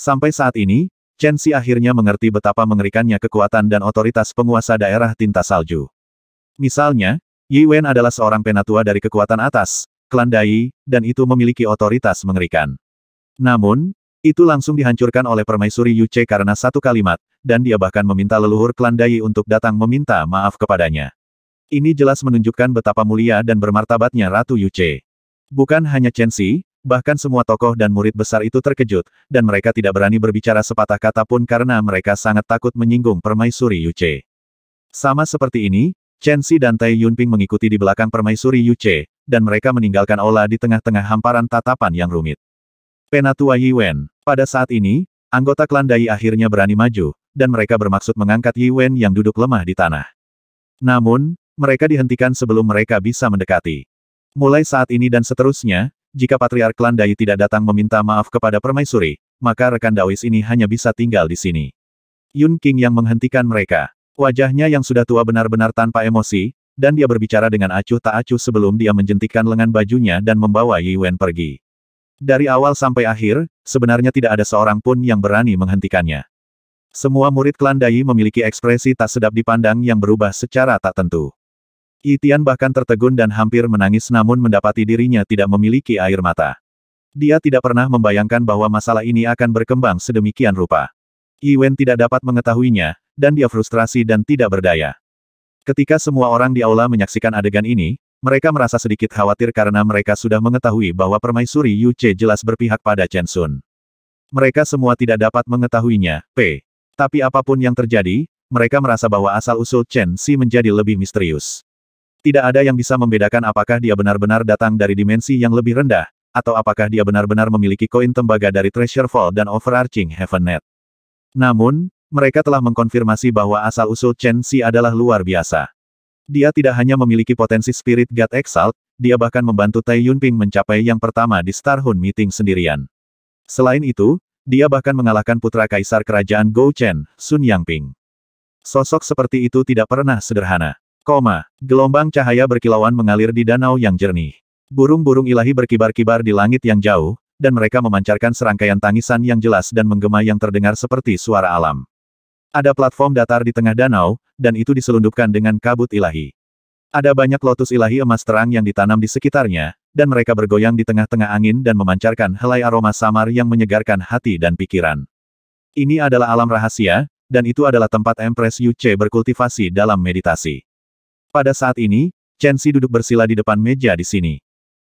Sampai saat ini, Chen Xi akhirnya mengerti betapa mengerikannya kekuatan dan otoritas penguasa daerah tinta salju. Misalnya, Yi Wen adalah seorang penatua dari kekuatan atas, klan Dai, dan itu memiliki otoritas mengerikan. Namun, itu langsung dihancurkan oleh permaisuri Yu Che karena satu kalimat, dan dia bahkan meminta leluhur klan Dai untuk datang meminta maaf kepadanya. Ini jelas menunjukkan betapa mulia dan bermartabatnya Ratu Yu Che. Bukan hanya Chen Xi, Bahkan semua tokoh dan murid besar itu terkejut, dan mereka tidak berani berbicara sepatah kata pun karena mereka sangat takut menyinggung permaisuri Yuce. Sama seperti ini, Chen Xi dan Tai Yunping mengikuti di belakang permaisuri Yuce, dan mereka meninggalkan Ola di tengah-tengah hamparan tatapan yang rumit. Penatua Yi Wen Pada saat ini, anggota klan Dai akhirnya berani maju, dan mereka bermaksud mengangkat Yi Wen yang duduk lemah di tanah. Namun, mereka dihentikan sebelum mereka bisa mendekati. Mulai saat ini dan seterusnya, jika Patriark Klan Dai tidak datang meminta maaf kepada permaisuri, maka rekan Dawis ini hanya bisa tinggal di sini. Yun King yang menghentikan mereka. Wajahnya yang sudah tua benar-benar tanpa emosi, dan dia berbicara dengan acuh tak acuh sebelum dia menjentikkan lengan bajunya dan membawa Yi Wen pergi. Dari awal sampai akhir, sebenarnya tidak ada seorang pun yang berani menghentikannya. Semua murid klan Dai memiliki ekspresi tak sedap dipandang yang berubah secara tak tentu. Itian bahkan tertegun dan hampir menangis namun mendapati dirinya tidak memiliki air mata. Dia tidak pernah membayangkan bahwa masalah ini akan berkembang sedemikian rupa. Yiwen tidak dapat mengetahuinya, dan dia frustrasi dan tidak berdaya. Ketika semua orang di aula menyaksikan adegan ini, mereka merasa sedikit khawatir karena mereka sudah mengetahui bahwa permaisuri Yu Che jelas berpihak pada Chen Sun. Mereka semua tidak dapat mengetahuinya, P. Tapi apapun yang terjadi, mereka merasa bahwa asal-usul Chen Si menjadi lebih misterius. Tidak ada yang bisa membedakan apakah dia benar-benar datang dari dimensi yang lebih rendah, atau apakah dia benar-benar memiliki koin tembaga dari Treasure Vault dan Overarching Heaven Net. Namun, mereka telah mengkonfirmasi bahwa asal-usul Chen Xi adalah luar biasa. Dia tidak hanya memiliki potensi Spirit God Exalt, dia bahkan membantu Tai Yunping mencapai yang pertama di Star Hun Meeting sendirian. Selain itu, dia bahkan mengalahkan putra kaisar kerajaan Gou Chen, Sun Yangping. Sosok seperti itu tidak pernah sederhana. Koma. Gelombang cahaya berkilauan mengalir di danau yang jernih. Burung-burung ilahi berkibar-kibar di langit yang jauh, dan mereka memancarkan serangkaian tangisan yang jelas dan menggema yang terdengar seperti suara alam. Ada platform datar di tengah danau, dan itu diselundupkan dengan kabut ilahi. Ada banyak lotus ilahi emas terang yang ditanam di sekitarnya, dan mereka bergoyang di tengah-tengah angin dan memancarkan helai aroma samar yang menyegarkan hati dan pikiran. Ini adalah alam rahasia, dan itu adalah tempat Empress Yu Che berkultivasi dalam meditasi. Pada saat ini, Chen Xi duduk bersila di depan meja di sini.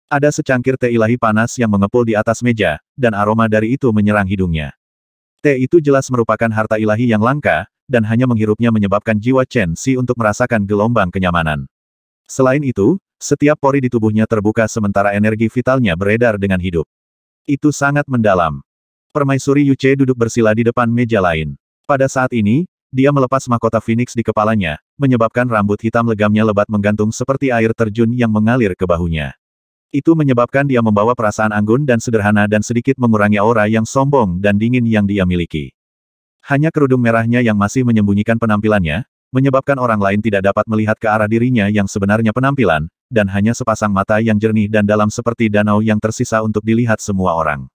Ada secangkir teh ilahi panas yang mengepul di atas meja, dan aroma dari itu menyerang hidungnya. Teh itu jelas merupakan harta ilahi yang langka, dan hanya menghirupnya menyebabkan jiwa Chen Xi untuk merasakan gelombang kenyamanan. Selain itu, setiap pori di tubuhnya terbuka sementara energi vitalnya beredar dengan hidup. Itu sangat mendalam. Permaisuri Yuce duduk bersila di depan meja lain. Pada saat ini, dia melepas mahkota Phoenix di kepalanya, menyebabkan rambut hitam legamnya lebat menggantung seperti air terjun yang mengalir ke bahunya. Itu menyebabkan dia membawa perasaan anggun dan sederhana dan sedikit mengurangi aura yang sombong dan dingin yang dia miliki. Hanya kerudung merahnya yang masih menyembunyikan penampilannya, menyebabkan orang lain tidak dapat melihat ke arah dirinya yang sebenarnya penampilan, dan hanya sepasang mata yang jernih dan dalam seperti danau yang tersisa untuk dilihat semua orang.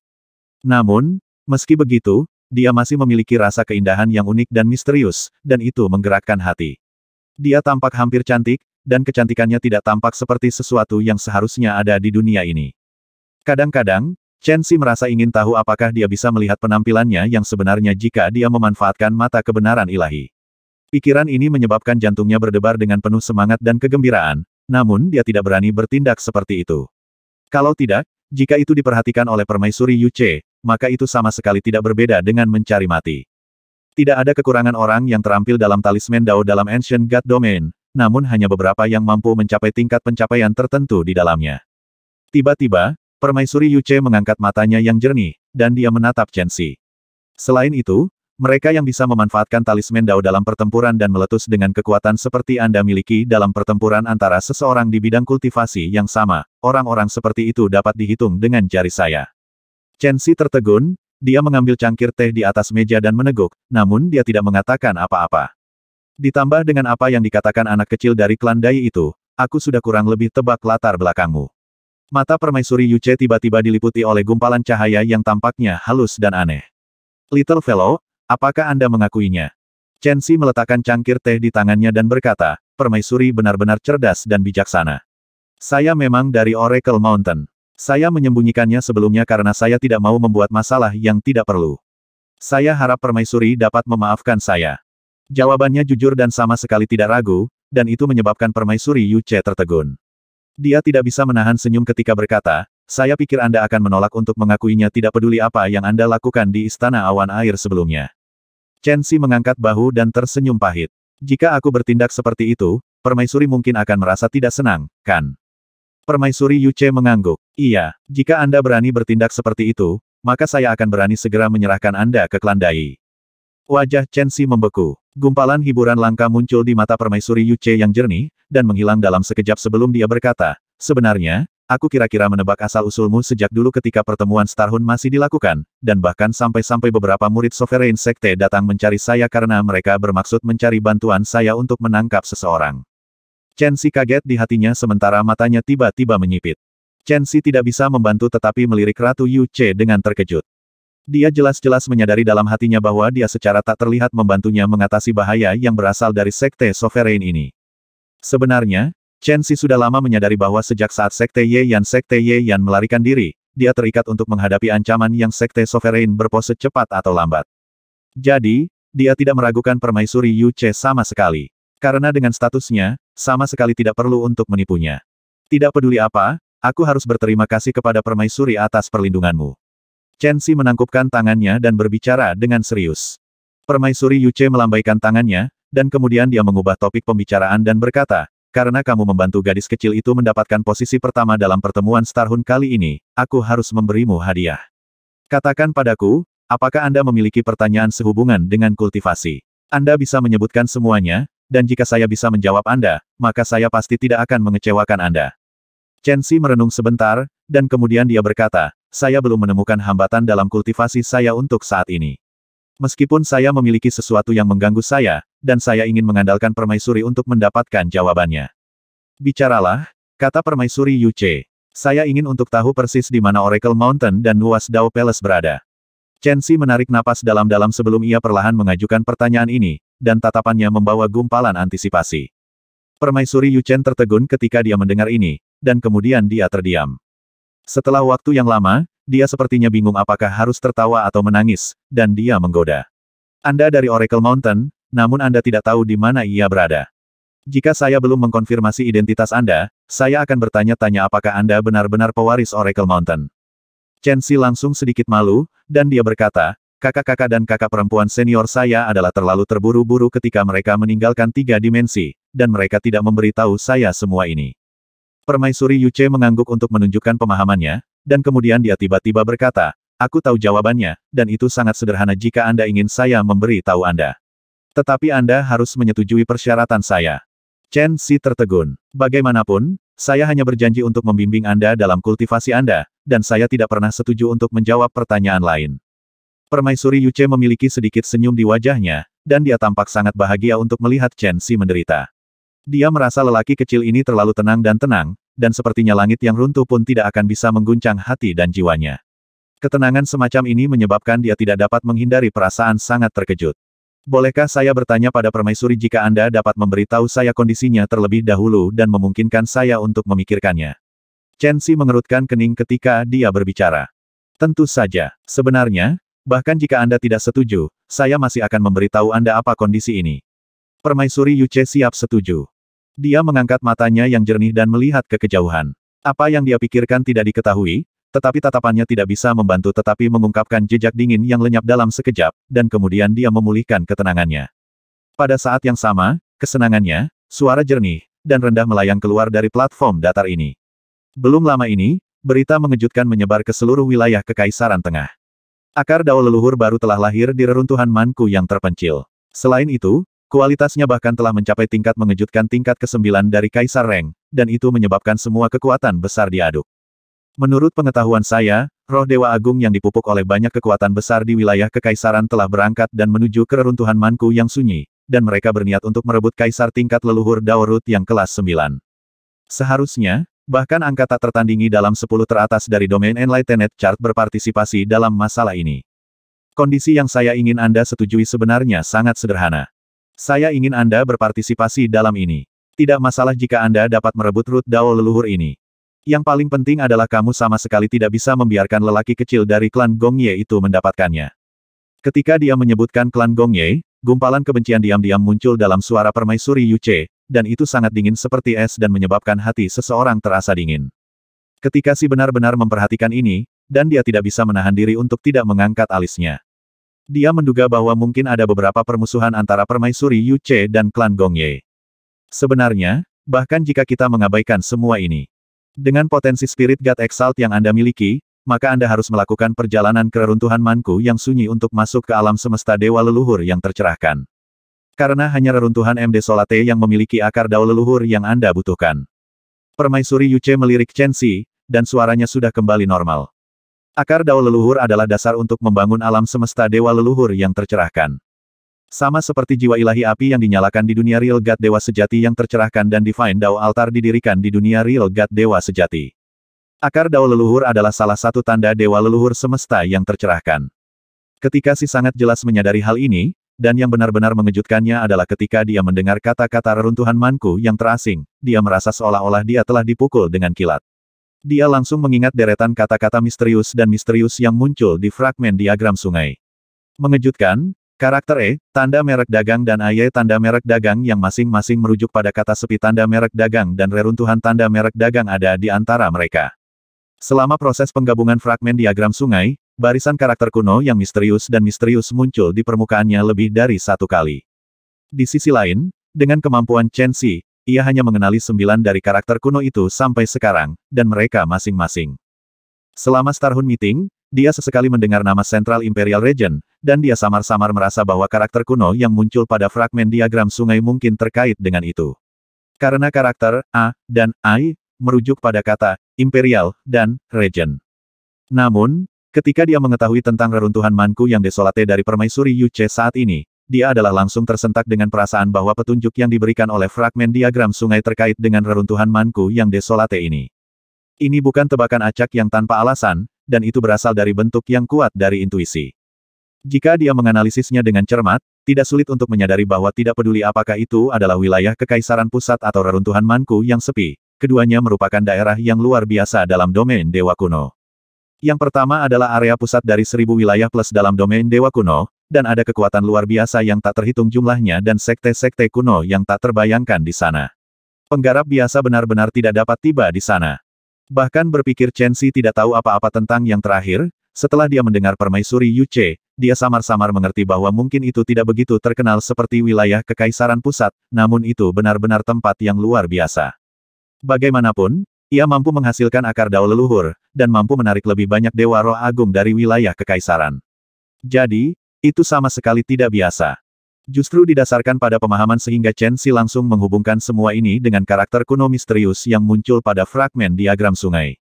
Namun, meski begitu, dia masih memiliki rasa keindahan yang unik dan misterius, dan itu menggerakkan hati. Dia tampak hampir cantik, dan kecantikannya tidak tampak seperti sesuatu yang seharusnya ada di dunia ini. Kadang-kadang, Chen Xi merasa ingin tahu apakah dia bisa melihat penampilannya yang sebenarnya jika dia memanfaatkan mata kebenaran ilahi. Pikiran ini menyebabkan jantungnya berdebar dengan penuh semangat dan kegembiraan, namun dia tidak berani bertindak seperti itu. Kalau tidak, jika itu diperhatikan oleh permaisuri Yu Che, maka itu sama sekali tidak berbeda dengan mencari mati. Tidak ada kekurangan orang yang terampil dalam talisman Dao dalam Ancient God Domain, namun hanya beberapa yang mampu mencapai tingkat pencapaian tertentu di dalamnya. Tiba-tiba, permaisuri Yuce mengangkat matanya yang jernih, dan dia menatap Chen Xi. Selain itu, mereka yang bisa memanfaatkan talisman Dao dalam pertempuran dan meletus dengan kekuatan seperti Anda miliki dalam pertempuran antara seseorang di bidang kultivasi yang sama, orang-orang seperti itu dapat dihitung dengan jari saya. Chen Xi tertegun, dia mengambil cangkir teh di atas meja dan meneguk, namun dia tidak mengatakan apa-apa. Ditambah dengan apa yang dikatakan anak kecil dari klan Dai itu, aku sudah kurang lebih tebak latar belakangmu. Mata permaisuri Yuce tiba-tiba diliputi oleh gumpalan cahaya yang tampaknya halus dan aneh. Little fellow, apakah Anda mengakuinya? Chen Xi meletakkan cangkir teh di tangannya dan berkata, permaisuri benar-benar cerdas dan bijaksana. Saya memang dari Oracle Mountain. Saya menyembunyikannya sebelumnya karena saya tidak mau membuat masalah yang tidak perlu. Saya harap permaisuri dapat memaafkan saya. Jawabannya jujur dan sama sekali tidak ragu, dan itu menyebabkan permaisuri Yuce tertegun. Dia tidak bisa menahan senyum ketika berkata, saya pikir Anda akan menolak untuk mengakuinya tidak peduli apa yang Anda lakukan di Istana Awan Air sebelumnya. Chen Xi mengangkat bahu dan tersenyum pahit. Jika aku bertindak seperti itu, permaisuri mungkin akan merasa tidak senang, kan? Permaisuri Yuce mengangguk. Iya, jika Anda berani bertindak seperti itu, maka saya akan berani segera menyerahkan Anda ke Klandai. Wajah Chen Xi membeku. Gumpalan hiburan langka muncul di mata permaisuri Yuce yang jernih, dan menghilang dalam sekejap sebelum dia berkata, Sebenarnya, aku kira-kira menebak asal-usulmu sejak dulu ketika pertemuan setahun masih dilakukan, dan bahkan sampai-sampai beberapa murid Sovereign Sekte datang mencari saya karena mereka bermaksud mencari bantuan saya untuk menangkap seseorang. Chen Si kaget di hatinya sementara matanya tiba-tiba menyipit. Chen Si tidak bisa membantu tetapi melirik Ratu Yu Che dengan terkejut. Dia jelas-jelas menyadari dalam hatinya bahwa dia secara tak terlihat membantunya mengatasi bahaya yang berasal dari Sekte Sovereign ini. Sebenarnya, Chen Si sudah lama menyadari bahwa sejak saat Sekte Ye Yan Sekte Ye Yan melarikan diri, dia terikat untuk menghadapi ancaman yang Sekte Sovereign berpose cepat atau lambat. Jadi, dia tidak meragukan permaisuri Yu Che sama sekali. Karena dengan statusnya, sama sekali tidak perlu untuk menipunya. Tidak peduli apa, aku harus berterima kasih kepada permaisuri atas perlindunganmu. Chen Xi menangkupkan tangannya dan berbicara dengan serius. Permaisuri Yu Che melambaikan tangannya, dan kemudian dia mengubah topik pembicaraan dan berkata, karena kamu membantu gadis kecil itu mendapatkan posisi pertama dalam pertemuan Starhun kali ini, aku harus memberimu hadiah. Katakan padaku, apakah Anda memiliki pertanyaan sehubungan dengan kultivasi? Anda bisa menyebutkan semuanya, dan jika saya bisa menjawab Anda, maka saya pasti tidak akan mengecewakan Anda. Chen Xi merenung sebentar, dan kemudian dia berkata, saya belum menemukan hambatan dalam kultivasi saya untuk saat ini. Meskipun saya memiliki sesuatu yang mengganggu saya, dan saya ingin mengandalkan permaisuri untuk mendapatkan jawabannya. Bicaralah, kata permaisuri Yu Che. Saya ingin untuk tahu persis di mana Oracle Mountain dan Nuas Dao Palace berada. Chen Xi menarik napas dalam-dalam sebelum ia perlahan mengajukan pertanyaan ini, dan tatapannya membawa gumpalan antisipasi. Permaisuri Yu Chen tertegun ketika dia mendengar ini, dan kemudian dia terdiam. Setelah waktu yang lama, dia sepertinya bingung apakah harus tertawa atau menangis, dan dia menggoda. Anda dari Oracle Mountain, namun Anda tidak tahu di mana ia berada. Jika saya belum mengkonfirmasi identitas Anda, saya akan bertanya-tanya apakah Anda benar-benar pewaris Oracle Mountain. Chen Xi langsung sedikit malu, dan dia berkata, Kakak-kakak dan kakak perempuan senior saya adalah terlalu terburu-buru ketika mereka meninggalkan tiga dimensi, dan mereka tidak memberitahu saya semua ini. Permaisuri Yuce mengangguk untuk menunjukkan pemahamannya, dan kemudian dia tiba-tiba berkata, Aku tahu jawabannya, dan itu sangat sederhana jika Anda ingin saya memberi tahu Anda. Tetapi Anda harus menyetujui persyaratan saya. Chen Si tertegun. Bagaimanapun, saya hanya berjanji untuk membimbing Anda dalam kultivasi Anda, dan saya tidak pernah setuju untuk menjawab pertanyaan lain. Permaisuri Yuce memiliki sedikit senyum di wajahnya, dan dia tampak sangat bahagia untuk melihat Chen Xi menderita. Dia merasa lelaki kecil ini terlalu tenang dan tenang, dan sepertinya langit yang runtuh pun tidak akan bisa mengguncang hati dan jiwanya. Ketenangan semacam ini menyebabkan dia tidak dapat menghindari perasaan sangat terkejut. Bolehkah saya bertanya pada permaisuri jika Anda dapat memberitahu saya kondisinya terlebih dahulu dan memungkinkan saya untuk memikirkannya? Chen Xi mengerutkan kening ketika dia berbicara. Tentu saja, sebenarnya, Bahkan jika Anda tidak setuju, saya masih akan memberitahu Anda apa kondisi ini. Permaisuri Yuce siap setuju. Dia mengangkat matanya yang jernih dan melihat ke kejauhan. Apa yang dia pikirkan tidak diketahui, tetapi tatapannya tidak bisa membantu tetapi mengungkapkan jejak dingin yang lenyap dalam sekejap, dan kemudian dia memulihkan ketenangannya. Pada saat yang sama, kesenangannya, suara jernih, dan rendah melayang keluar dari platform datar ini. Belum lama ini, berita mengejutkan menyebar ke seluruh wilayah Kekaisaran Tengah. Akar dao leluhur baru telah lahir di reruntuhan manku yang terpencil. Selain itu, kualitasnya bahkan telah mencapai tingkat mengejutkan tingkat ke-9 dari Kaisar Reng, dan itu menyebabkan semua kekuatan besar diaduk. Menurut pengetahuan saya, roh Dewa Agung yang dipupuk oleh banyak kekuatan besar di wilayah kekaisaran telah berangkat dan menuju ke reruntuhan manku yang sunyi, dan mereka berniat untuk merebut kaisar tingkat leluhur Daorut yang kelas 9. Seharusnya, Bahkan angka tak tertandingi dalam 10 teratas dari domain Enlightened Chart berpartisipasi dalam masalah ini. Kondisi yang saya ingin Anda setujui sebenarnya sangat sederhana. Saya ingin Anda berpartisipasi dalam ini. Tidak masalah jika Anda dapat merebut root dao leluhur ini. Yang paling penting adalah kamu sama sekali tidak bisa membiarkan lelaki kecil dari klan Gongye itu mendapatkannya. Ketika dia menyebutkan klan Gongye, gumpalan kebencian diam-diam muncul dalam suara permaisuri Yuce, dan itu sangat dingin seperti es dan menyebabkan hati seseorang terasa dingin. Ketika si benar-benar memperhatikan ini, dan dia tidak bisa menahan diri untuk tidak mengangkat alisnya. Dia menduga bahwa mungkin ada beberapa permusuhan antara permaisuri Yu Che dan klan Gong Ye. Sebenarnya, bahkan jika kita mengabaikan semua ini, dengan potensi spirit God Exalt yang Anda miliki, maka Anda harus melakukan perjalanan keruntuhan Manku yang sunyi untuk masuk ke alam semesta dewa leluhur yang tercerahkan. Karena hanya reruntuhan MD Solate yang memiliki akar dao leluhur yang Anda butuhkan. Permaisuri Yuce melirik Chen Xi, dan suaranya sudah kembali normal. Akar dao leluhur adalah dasar untuk membangun alam semesta dewa leluhur yang tercerahkan. Sama seperti jiwa ilahi api yang dinyalakan di dunia real God Dewa Sejati yang tercerahkan dan Divine Dao Altar didirikan di dunia real God Dewa Sejati. Akar Dao Leluhur adalah salah satu tanda Dewa Leluhur semesta yang tercerahkan. Ketika si sangat jelas menyadari hal ini, dan yang benar-benar mengejutkannya adalah ketika dia mendengar kata-kata reruntuhan Manku yang terasing, dia merasa seolah-olah dia telah dipukul dengan kilat. Dia langsung mengingat deretan kata-kata misterius dan misterius yang muncul di fragmen diagram sungai. Mengejutkan, karakter E, tanda merek dagang dan AY tanda merek dagang yang masing-masing merujuk pada kata sepi tanda merek dagang dan reruntuhan tanda merek dagang ada di antara mereka. Selama proses penggabungan fragmen diagram sungai, Barisan karakter kuno yang misterius dan misterius muncul di permukaannya lebih dari satu kali. Di sisi lain, dengan kemampuan Chen Xi, ia hanya mengenali sembilan dari karakter kuno itu sampai sekarang, dan mereka masing-masing. Selama Starhun Meeting, dia sesekali mendengar nama Central Imperial Region, dan dia samar-samar merasa bahwa karakter kuno yang muncul pada fragmen diagram sungai mungkin terkait dengan itu. Karena karakter A dan I merujuk pada kata Imperial dan Region. Namun, Ketika dia mengetahui tentang reruntuhan Manku yang desolate dari permaisuri Yuce saat ini, dia adalah langsung tersentak dengan perasaan bahwa petunjuk yang diberikan oleh fragmen diagram sungai terkait dengan reruntuhan Manku yang desolate ini. Ini bukan tebakan acak yang tanpa alasan, dan itu berasal dari bentuk yang kuat dari intuisi. Jika dia menganalisisnya dengan cermat, tidak sulit untuk menyadari bahwa tidak peduli apakah itu adalah wilayah kekaisaran pusat atau reruntuhan Manku yang sepi, keduanya merupakan daerah yang luar biasa dalam domain Dewa Kuno. Yang pertama adalah area pusat dari seribu wilayah plus dalam domain dewa kuno, dan ada kekuatan luar biasa yang tak terhitung jumlahnya dan sekte-sekte kuno yang tak terbayangkan di sana. Penggarap biasa benar-benar tidak dapat tiba di sana. Bahkan berpikir Chen Xi tidak tahu apa-apa tentang yang terakhir, setelah dia mendengar permaisuri Yu Che, dia samar-samar mengerti bahwa mungkin itu tidak begitu terkenal seperti wilayah kekaisaran pusat, namun itu benar-benar tempat yang luar biasa. Bagaimanapun, ia mampu menghasilkan akar dao leluhur, dan mampu menarik lebih banyak dewa roh agung dari wilayah kekaisaran. Jadi, itu sama sekali tidak biasa. Justru didasarkan pada pemahaman sehingga Chen Si langsung menghubungkan semua ini dengan karakter kuno misterius yang muncul pada fragmen diagram sungai.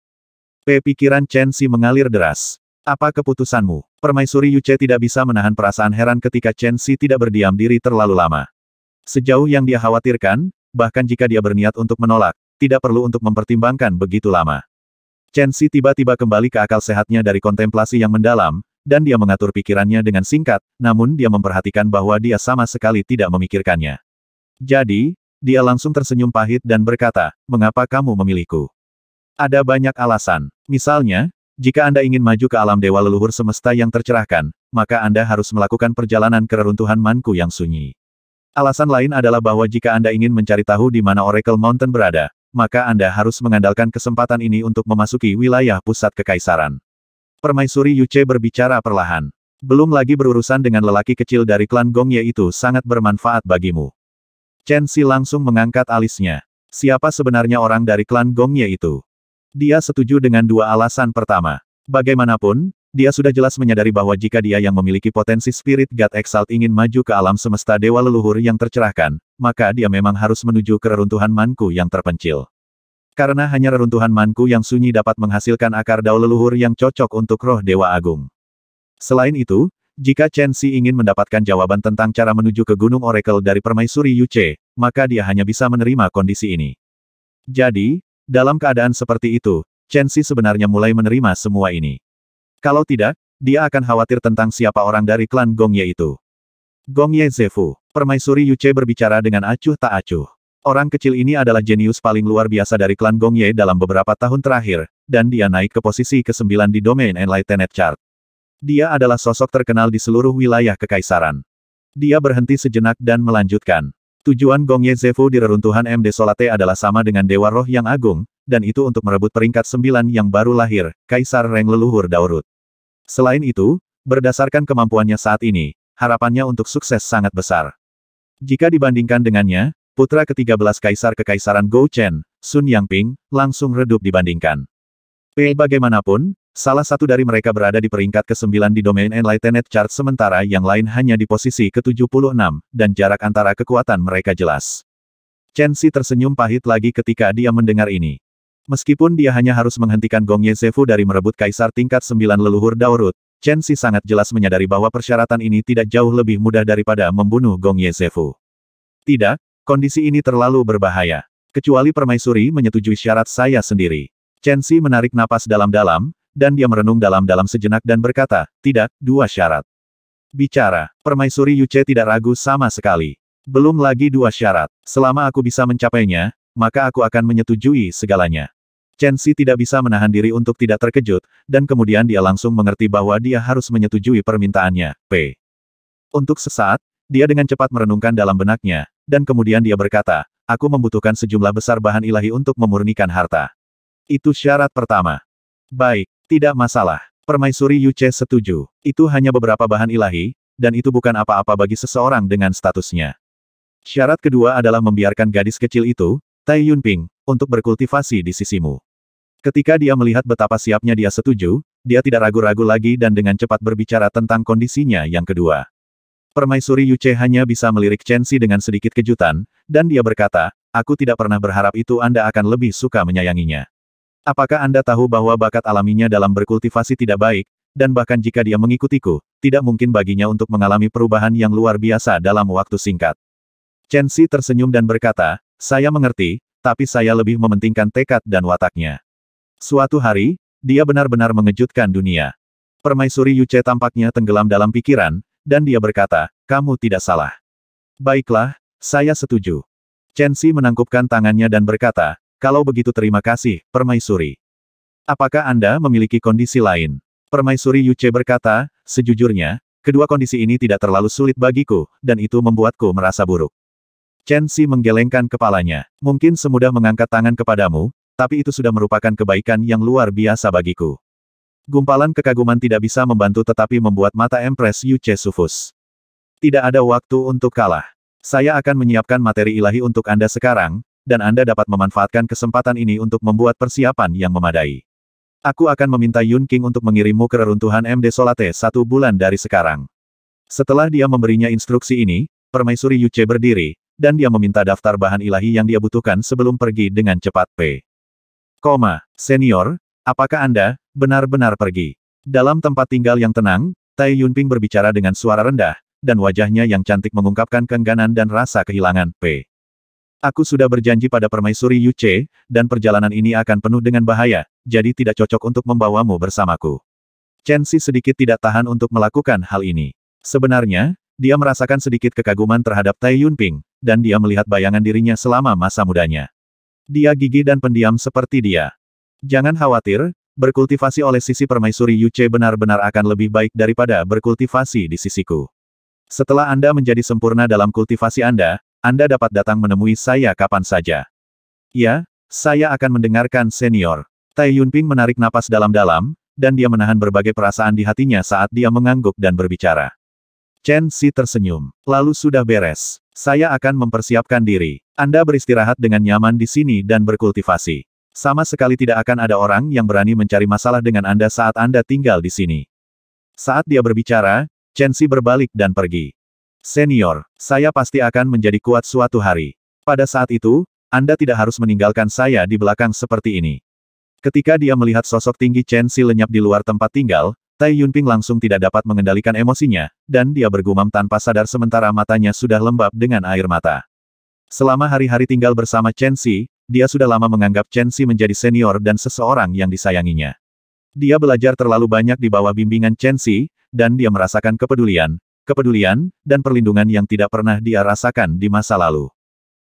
P. Pikiran Chen Si mengalir deras. Apa keputusanmu? Permaisuri Yuce tidak bisa menahan perasaan heran ketika Chen Si tidak berdiam diri terlalu lama. Sejauh yang dia khawatirkan, bahkan jika dia berniat untuk menolak, tidak perlu untuk mempertimbangkan begitu lama. Chen Xi tiba-tiba kembali ke akal sehatnya dari kontemplasi yang mendalam, dan dia mengatur pikirannya dengan singkat, namun dia memperhatikan bahwa dia sama sekali tidak memikirkannya. Jadi, dia langsung tersenyum pahit dan berkata, mengapa kamu memilihku? Ada banyak alasan. Misalnya, jika Anda ingin maju ke alam dewa leluhur semesta yang tercerahkan, maka Anda harus melakukan perjalanan ke reruntuhan Manku yang sunyi. Alasan lain adalah bahwa jika Anda ingin mencari tahu di mana Oracle Mountain berada, maka Anda harus mengandalkan kesempatan ini untuk memasuki wilayah pusat kekaisaran. Permaisuri Yuce berbicara perlahan. Belum lagi berurusan dengan lelaki kecil dari klan Gong Ye itu sangat bermanfaat bagimu. Chen Si langsung mengangkat alisnya. Siapa sebenarnya orang dari klan Gong Ye itu? Dia setuju dengan dua alasan pertama. Bagaimanapun, dia sudah jelas menyadari bahwa jika dia yang memiliki potensi spirit God Exalt ingin maju ke alam semesta dewa leluhur yang tercerahkan, maka dia memang harus menuju ke reruntuhan manku yang terpencil. Karena hanya reruntuhan manku yang sunyi dapat menghasilkan akar dao leluhur yang cocok untuk roh dewa agung. Selain itu, jika Chen Xi ingin mendapatkan jawaban tentang cara menuju ke Gunung Oracle dari Permaisuri Yuce, maka dia hanya bisa menerima kondisi ini. Jadi, dalam keadaan seperti itu, Chen Xi sebenarnya mulai menerima semua ini. Kalau tidak, dia akan khawatir tentang siapa orang dari klan Gong Ye itu. Gong Ye Zefu, permaisuri Yuce berbicara dengan acuh tak acuh. Orang kecil ini adalah jenius paling luar biasa dari klan Gong Ye dalam beberapa tahun terakhir, dan dia naik ke posisi ke-9 di domain Enlightened Chart. Dia adalah sosok terkenal di seluruh wilayah kekaisaran. Dia berhenti sejenak dan melanjutkan. Tujuan Gong Ye Zefu di reruntuhan MD Solate adalah sama dengan Dewa Roh yang Agung, dan itu untuk merebut peringkat 9 yang baru lahir, Kaisar Reng Leluhur Daurut. Selain itu, berdasarkan kemampuannya saat ini, harapannya untuk sukses sangat besar. Jika dibandingkan dengannya, putra ke-13 Kaisar Kekaisaran Gou Chen, Sun Yangping, langsung redup dibandingkan. P. Bagaimanapun, salah satu dari mereka berada di peringkat ke-9 di domain Enlightened Chart sementara yang lain hanya di posisi ke-76, dan jarak antara kekuatan mereka jelas. Chen Si tersenyum pahit lagi ketika dia mendengar ini. Meskipun dia hanya harus menghentikan Gong Yezefu dari merebut kaisar tingkat sembilan leluhur Daurut, Chen Xi sangat jelas menyadari bahwa persyaratan ini tidak jauh lebih mudah daripada membunuh Gong Yezefu. Tidak, kondisi ini terlalu berbahaya. Kecuali permaisuri menyetujui syarat saya sendiri. Chen Xi menarik napas dalam-dalam, dan dia merenung dalam-dalam sejenak dan berkata, tidak, dua syarat. Bicara, permaisuri Yuce tidak ragu sama sekali. Belum lagi dua syarat. Selama aku bisa mencapainya, maka aku akan menyetujui segalanya. Chen Xi tidak bisa menahan diri untuk tidak terkejut, dan kemudian dia langsung mengerti bahwa dia harus menyetujui permintaannya, P. Untuk sesaat, dia dengan cepat merenungkan dalam benaknya, dan kemudian dia berkata, aku membutuhkan sejumlah besar bahan ilahi untuk memurnikan harta. Itu syarat pertama. Baik, tidak masalah. Permaisuri Yu Che setuju. Itu hanya beberapa bahan ilahi, dan itu bukan apa-apa bagi seseorang dengan statusnya. Syarat kedua adalah membiarkan gadis kecil itu, Tai Yunping, untuk berkultivasi di sisimu. Ketika dia melihat betapa siapnya dia setuju, dia tidak ragu-ragu lagi dan dengan cepat berbicara tentang kondisinya yang kedua. Permaisuri Yuce hanya bisa melirik Chen Chensi dengan sedikit kejutan, dan dia berkata, aku tidak pernah berharap itu Anda akan lebih suka menyayanginya. Apakah Anda tahu bahwa bakat alaminya dalam berkultivasi tidak baik, dan bahkan jika dia mengikutiku, tidak mungkin baginya untuk mengalami perubahan yang luar biasa dalam waktu singkat. Chen Xi tersenyum dan berkata, saya mengerti, tapi saya lebih mementingkan tekad dan wataknya. Suatu hari, dia benar-benar mengejutkan dunia. Permaisuri Yuce tampaknya tenggelam dalam pikiran, dan dia berkata, kamu tidak salah. Baiklah, saya setuju. Chen Xi menangkupkan tangannya dan berkata, kalau begitu terima kasih, Permaisuri. Apakah Anda memiliki kondisi lain? Permaisuri Yuce berkata, sejujurnya, kedua kondisi ini tidak terlalu sulit bagiku, dan itu membuatku merasa buruk. Chen Xi menggelengkan kepalanya. Mungkin semudah mengangkat tangan kepadamu, tapi itu sudah merupakan kebaikan yang luar biasa bagiku. Gumpalan kekaguman tidak bisa membantu tetapi membuat mata Empress Yu Che sufus. Tidak ada waktu untuk kalah. Saya akan menyiapkan materi ilahi untuk Anda sekarang, dan Anda dapat memanfaatkan kesempatan ini untuk membuat persiapan yang memadai. Aku akan meminta Yun King untuk mengirimmu ke reruntuhan MD Solate satu bulan dari sekarang. Setelah dia memberinya instruksi ini, permaisuri Yuce berdiri, dan dia meminta daftar bahan ilahi yang dia butuhkan sebelum pergi dengan cepat P. Koma, senior, apakah Anda benar-benar pergi? Dalam tempat tinggal yang tenang, Tai Yunping berbicara dengan suara rendah, dan wajahnya yang cantik mengungkapkan keengganan dan rasa kehilangan P. Aku sudah berjanji pada permaisuri Che, dan perjalanan ini akan penuh dengan bahaya, jadi tidak cocok untuk membawamu bersamaku. Chen Si sedikit tidak tahan untuk melakukan hal ini. Sebenarnya, dia merasakan sedikit kekaguman terhadap Tai Yunping, dan dia melihat bayangan dirinya selama masa mudanya. Dia gigi dan pendiam seperti dia. Jangan khawatir, berkultivasi oleh sisi permaisuri Che benar-benar akan lebih baik daripada berkultivasi di sisiku. Setelah Anda menjadi sempurna dalam kultivasi Anda, Anda dapat datang menemui saya kapan saja. Ya, saya akan mendengarkan senior. Tai Yunping menarik napas dalam-dalam, dan dia menahan berbagai perasaan di hatinya saat dia mengangguk dan berbicara. Chen Xi tersenyum. Lalu sudah beres. Saya akan mempersiapkan diri. Anda beristirahat dengan nyaman di sini dan berkultivasi. Sama sekali tidak akan ada orang yang berani mencari masalah dengan Anda saat Anda tinggal di sini. Saat dia berbicara, Chen Xi berbalik dan pergi. Senior, saya pasti akan menjadi kuat suatu hari. Pada saat itu, Anda tidak harus meninggalkan saya di belakang seperti ini. Ketika dia melihat sosok tinggi Chen Xi lenyap di luar tempat tinggal, Tai Yunping langsung tidak dapat mengendalikan emosinya, dan dia bergumam tanpa sadar sementara matanya sudah lembab dengan air mata. Selama hari-hari tinggal bersama Chen Xi, dia sudah lama menganggap Chen Xi menjadi senior dan seseorang yang disayanginya. Dia belajar terlalu banyak di bawah bimbingan Chen Xi, dan dia merasakan kepedulian, kepedulian, dan perlindungan yang tidak pernah dia rasakan di masa lalu.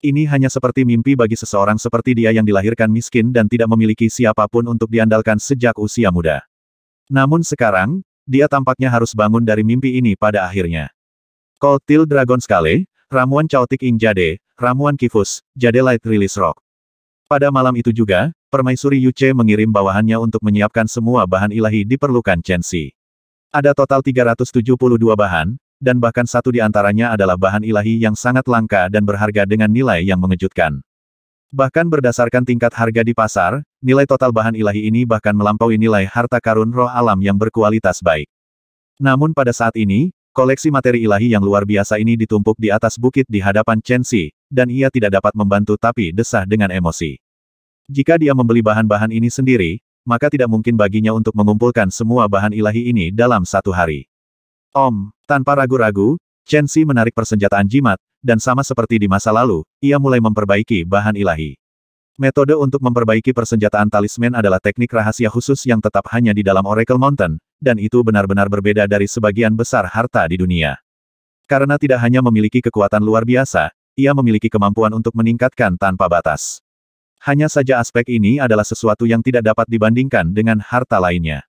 Ini hanya seperti mimpi bagi seseorang seperti dia yang dilahirkan miskin dan tidak memiliki siapapun untuk diandalkan sejak usia muda. Namun sekarang, dia tampaknya harus bangun dari mimpi ini pada akhirnya. Till Dragon Scale, Ramuan Chaotic Ing Jade, Ramuan Kifus, Jade Light Release Rock. Pada malam itu juga, Permaisuri Yuce mengirim bawahannya untuk menyiapkan semua bahan ilahi diperlukan Chen Chensi. Ada total 372 bahan, dan bahkan satu di antaranya adalah bahan ilahi yang sangat langka dan berharga dengan nilai yang mengejutkan. Bahkan berdasarkan tingkat harga di pasar, nilai total bahan ilahi ini bahkan melampaui nilai harta karun roh alam yang berkualitas baik. Namun pada saat ini, koleksi materi ilahi yang luar biasa ini ditumpuk di atas bukit di hadapan Chen Xi, dan ia tidak dapat membantu tapi desah dengan emosi. Jika dia membeli bahan-bahan ini sendiri, maka tidak mungkin baginya untuk mengumpulkan semua bahan ilahi ini dalam satu hari. Om, tanpa ragu-ragu, Chen Xi menarik persenjataan jimat, dan sama seperti di masa lalu, ia mulai memperbaiki bahan ilahi. Metode untuk memperbaiki persenjataan talisman adalah teknik rahasia khusus yang tetap hanya di dalam Oracle Mountain, dan itu benar-benar berbeda dari sebagian besar harta di dunia. Karena tidak hanya memiliki kekuatan luar biasa, ia memiliki kemampuan untuk meningkatkan tanpa batas. Hanya saja aspek ini adalah sesuatu yang tidak dapat dibandingkan dengan harta lainnya.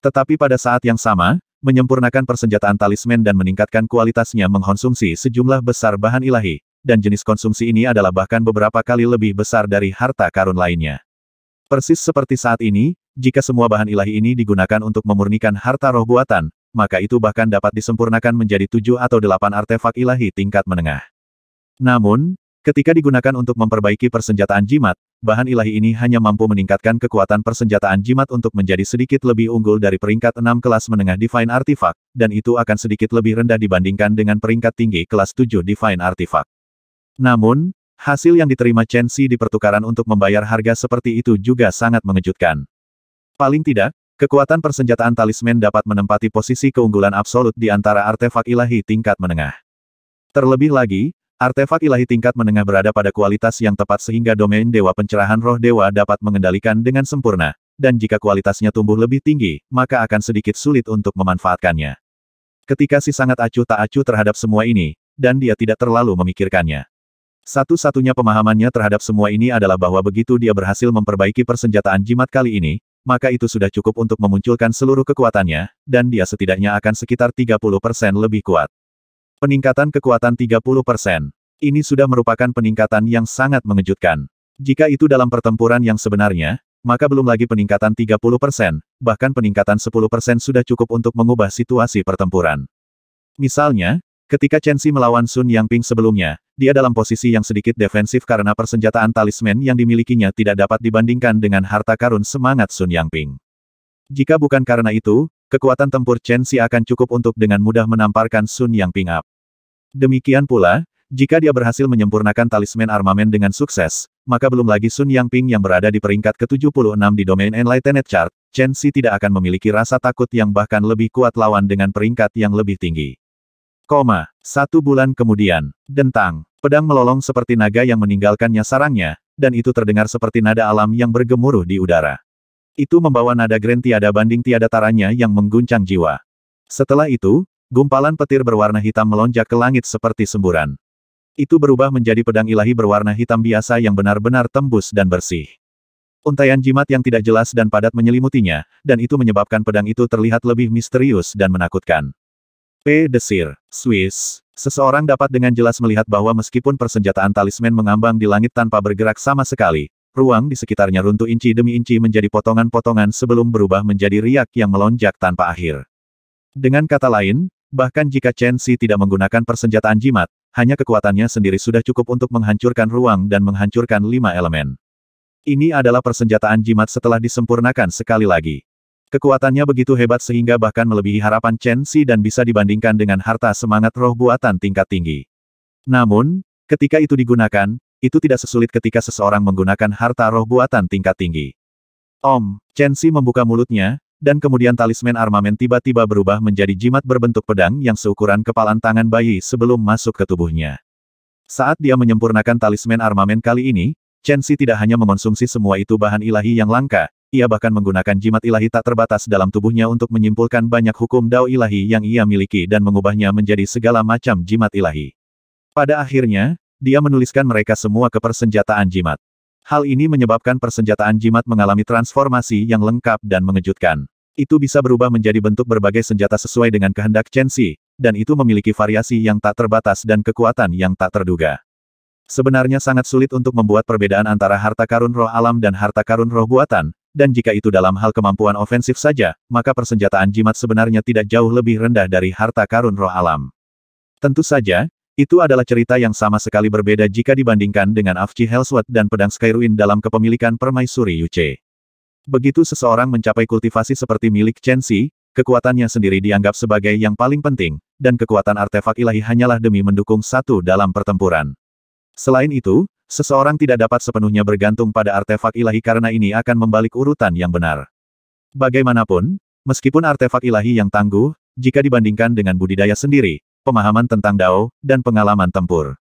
Tetapi pada saat yang sama, menyempurnakan persenjataan talisman dan meningkatkan kualitasnya mengkonsumsi sejumlah besar bahan ilahi, dan jenis konsumsi ini adalah bahkan beberapa kali lebih besar dari harta karun lainnya. Persis seperti saat ini, jika semua bahan ilahi ini digunakan untuk memurnikan harta roh buatan, maka itu bahkan dapat disempurnakan menjadi tujuh atau delapan artefak ilahi tingkat menengah. Namun, Ketika digunakan untuk memperbaiki persenjataan jimat, bahan ilahi ini hanya mampu meningkatkan kekuatan persenjataan jimat untuk menjadi sedikit lebih unggul dari peringkat 6 kelas menengah Divine Artifact, dan itu akan sedikit lebih rendah dibandingkan dengan peringkat tinggi kelas 7 Divine Artifact. Namun, hasil yang diterima Chen Xi di pertukaran untuk membayar harga seperti itu juga sangat mengejutkan. Paling tidak, kekuatan persenjataan talisman dapat menempati posisi keunggulan absolut di antara artefak ilahi tingkat menengah. Terlebih lagi, Artefak ilahi tingkat menengah berada pada kualitas yang tepat sehingga domain Dewa Pencerahan Roh Dewa dapat mengendalikan dengan sempurna, dan jika kualitasnya tumbuh lebih tinggi, maka akan sedikit sulit untuk memanfaatkannya. Ketika si sangat acuh tak acuh terhadap semua ini, dan dia tidak terlalu memikirkannya. Satu-satunya pemahamannya terhadap semua ini adalah bahwa begitu dia berhasil memperbaiki persenjataan jimat kali ini, maka itu sudah cukup untuk memunculkan seluruh kekuatannya, dan dia setidaknya akan sekitar 30% lebih kuat. Peningkatan kekuatan 30%. persen Ini sudah merupakan peningkatan yang sangat mengejutkan. Jika itu dalam pertempuran yang sebenarnya, maka belum lagi peningkatan 30%, persen, bahkan peningkatan 10% persen sudah cukup untuk mengubah situasi pertempuran. Misalnya, ketika Chen Xi melawan Sun Yang Ping sebelumnya, dia dalam posisi yang sedikit defensif karena persenjataan talisman yang dimilikinya tidak dapat dibandingkan dengan harta karun semangat Sun Yang Ping. Jika bukan karena itu, kekuatan tempur Chen Xi akan cukup untuk dengan mudah menamparkan Sun Yangping up. Demikian pula, jika dia berhasil menyempurnakan talisman armamen dengan sukses, maka belum lagi Sun Yang Ping yang berada di peringkat ke-76 di domain Enlightened Chart, Chen Xi tidak akan memiliki rasa takut yang bahkan lebih kuat lawan dengan peringkat yang lebih tinggi. Koma. Satu bulan kemudian, dentang, pedang melolong seperti naga yang meninggalkannya sarangnya, dan itu terdengar seperti nada alam yang bergemuruh di udara. Itu membawa nada grand tiada banding tiada taranya yang mengguncang jiwa. Setelah itu, Gumpalan petir berwarna hitam melonjak ke langit seperti semburan. Itu berubah menjadi pedang ilahi berwarna hitam biasa yang benar-benar tembus dan bersih. Untaian jimat yang tidak jelas dan padat menyelimutinya, dan itu menyebabkan pedang itu terlihat lebih misterius dan menakutkan. P. Desir, Swiss. Seseorang dapat dengan jelas melihat bahwa meskipun persenjataan talisman mengambang di langit tanpa bergerak sama sekali, ruang di sekitarnya runtuh inci demi inci menjadi potongan-potongan sebelum berubah menjadi riak yang melonjak tanpa akhir. Dengan kata lain, Bahkan jika Chen Xi tidak menggunakan persenjataan jimat, hanya kekuatannya sendiri sudah cukup untuk menghancurkan ruang dan menghancurkan lima elemen. Ini adalah persenjataan jimat setelah disempurnakan sekali lagi. Kekuatannya begitu hebat sehingga bahkan melebihi harapan Chen Xi dan bisa dibandingkan dengan harta semangat roh buatan tingkat tinggi. Namun, ketika itu digunakan, itu tidak sesulit ketika seseorang menggunakan harta roh buatan tingkat tinggi. Om, Chen Xi membuka mulutnya, dan kemudian talisman armamen tiba-tiba berubah menjadi jimat berbentuk pedang yang seukuran kepalan tangan bayi sebelum masuk ke tubuhnya. Saat dia menyempurnakan talisman armamen kali ini, Chen Xi tidak hanya mengonsumsi semua itu bahan ilahi yang langka, ia bahkan menggunakan jimat ilahi tak terbatas dalam tubuhnya untuk menyimpulkan banyak hukum dao ilahi yang ia miliki dan mengubahnya menjadi segala macam jimat ilahi. Pada akhirnya, dia menuliskan mereka semua ke persenjataan jimat. Hal ini menyebabkan persenjataan jimat mengalami transformasi yang lengkap dan mengejutkan. Itu bisa berubah menjadi bentuk berbagai senjata sesuai dengan kehendak Chen Xi, dan itu memiliki variasi yang tak terbatas dan kekuatan yang tak terduga. Sebenarnya sangat sulit untuk membuat perbedaan antara harta karun roh alam dan harta karun roh buatan, dan jika itu dalam hal kemampuan ofensif saja, maka persenjataan jimat sebenarnya tidak jauh lebih rendah dari harta karun roh alam. Tentu saja, itu adalah cerita yang sama sekali berbeda jika dibandingkan dengan Avci Hellsworth dan pedang Skyruin dalam kepemilikan permaisuri Yuce. Begitu seseorang mencapai kultivasi seperti milik Chen Xi, kekuatannya sendiri dianggap sebagai yang paling penting, dan kekuatan artefak ilahi hanyalah demi mendukung satu dalam pertempuran. Selain itu, seseorang tidak dapat sepenuhnya bergantung pada artefak ilahi karena ini akan membalik urutan yang benar. Bagaimanapun, meskipun artefak ilahi yang tangguh, jika dibandingkan dengan budidaya sendiri, pemahaman tentang dao, dan pengalaman tempur.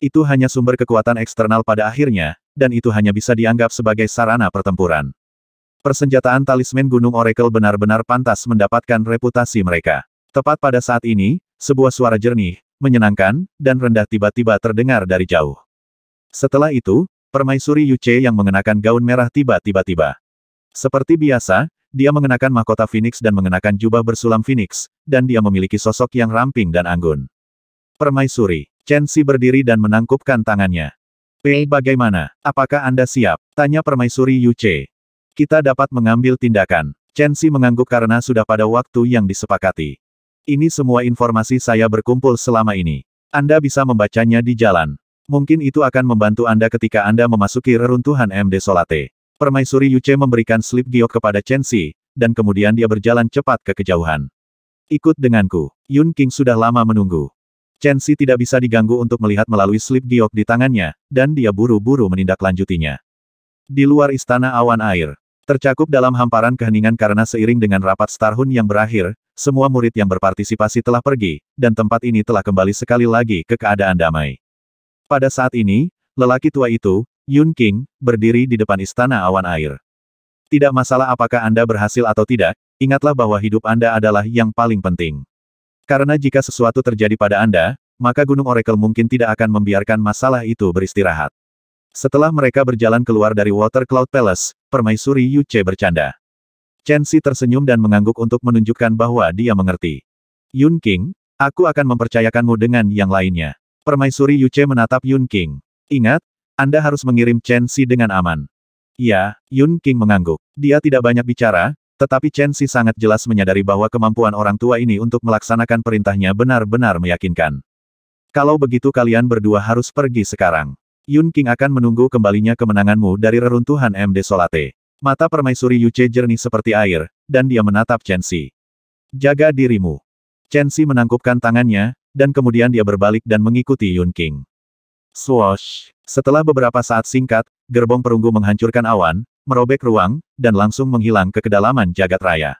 Itu hanya sumber kekuatan eksternal pada akhirnya, dan itu hanya bisa dianggap sebagai sarana pertempuran. Persenjataan talisman Gunung Oracle benar-benar pantas mendapatkan reputasi mereka. Tepat pada saat ini, sebuah suara jernih, menyenangkan, dan rendah tiba-tiba terdengar dari jauh. Setelah itu, permaisuri Yuce yang mengenakan gaun merah tiba-tiba tiba. Seperti biasa, dia mengenakan mahkota Phoenix dan mengenakan jubah bersulam Phoenix, dan dia memiliki sosok yang ramping dan anggun. Permaisuri, Chen Xi berdiri dan menangkupkan tangannya. P. Bagaimana? Apakah Anda siap? Tanya permaisuri Yuce. Kita dapat mengambil tindakan. Chen Xi mengangguk karena sudah pada waktu yang disepakati. Ini semua informasi saya berkumpul selama ini. Anda bisa membacanya di jalan. Mungkin itu akan membantu Anda ketika Anda memasuki reruntuhan MD Solate. Permaisuri Yuce memberikan slip giok kepada Chen Xi, dan kemudian dia berjalan cepat ke kejauhan. Ikut denganku. Yun King sudah lama menunggu. Chen Xi tidak bisa diganggu untuk melihat melalui slip giok di tangannya, dan dia buru-buru menindaklanjutinya. Di luar istana awan air, Tercakup dalam hamparan keheningan karena seiring dengan rapat setahun yang berakhir, semua murid yang berpartisipasi telah pergi, dan tempat ini telah kembali sekali lagi ke keadaan damai. Pada saat ini, lelaki tua itu, Yun King, berdiri di depan istana awan air. Tidak masalah apakah Anda berhasil atau tidak, ingatlah bahwa hidup Anda adalah yang paling penting. Karena jika sesuatu terjadi pada Anda, maka Gunung Oracle mungkin tidak akan membiarkan masalah itu beristirahat. Setelah mereka berjalan keluar dari Water Cloud Palace, permaisuri Yu Che bercanda. Chen Xi tersenyum dan mengangguk untuk menunjukkan bahwa dia mengerti. Yun King, aku akan mempercayakanmu dengan yang lainnya. Permaisuri Yu Che menatap Yun King. Ingat, Anda harus mengirim Chen Xi dengan aman. Ya, Yun King mengangguk. Dia tidak banyak bicara, tetapi Chen Xi sangat jelas menyadari bahwa kemampuan orang tua ini untuk melaksanakan perintahnya benar-benar meyakinkan. Kalau begitu kalian berdua harus pergi sekarang. Yun King akan menunggu kembalinya kemenanganmu dari reruntuhan MD Solate. Mata permaisuri Yu Yuce jernih seperti air, dan dia menatap Chen Xi. Jaga dirimu. Chen Xi menangkupkan tangannya, dan kemudian dia berbalik dan mengikuti Yun King. Swoosh! Setelah beberapa saat singkat, gerbong perunggu menghancurkan awan, merobek ruang, dan langsung menghilang ke kedalaman jagat raya.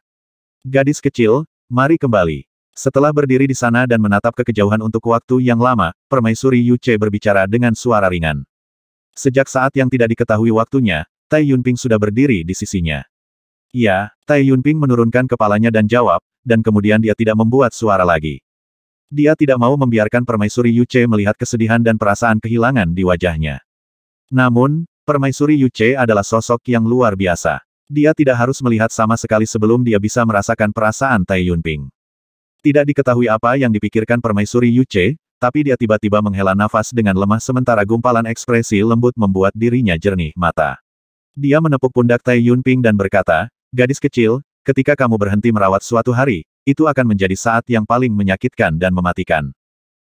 Gadis kecil, mari kembali. Setelah berdiri di sana dan menatap ke kejauhan untuk waktu yang lama, permaisuri Yuce berbicara dengan suara ringan. Sejak saat yang tidak diketahui waktunya, Tai Yunping sudah berdiri di sisinya. Ya, Tai Yunping menurunkan kepalanya dan jawab, dan kemudian dia tidak membuat suara lagi. Dia tidak mau membiarkan permaisuri Yuce melihat kesedihan dan perasaan kehilangan di wajahnya. Namun, permaisuri Yuce adalah sosok yang luar biasa. Dia tidak harus melihat sama sekali sebelum dia bisa merasakan perasaan Tai Yunping. Tidak diketahui apa yang dipikirkan permaisuri Yuce, tapi dia tiba-tiba menghela nafas dengan lemah sementara gumpalan ekspresi lembut membuat dirinya jernih mata. Dia menepuk pundak Tai Yunping dan berkata, Gadis kecil, ketika kamu berhenti merawat suatu hari, itu akan menjadi saat yang paling menyakitkan dan mematikan.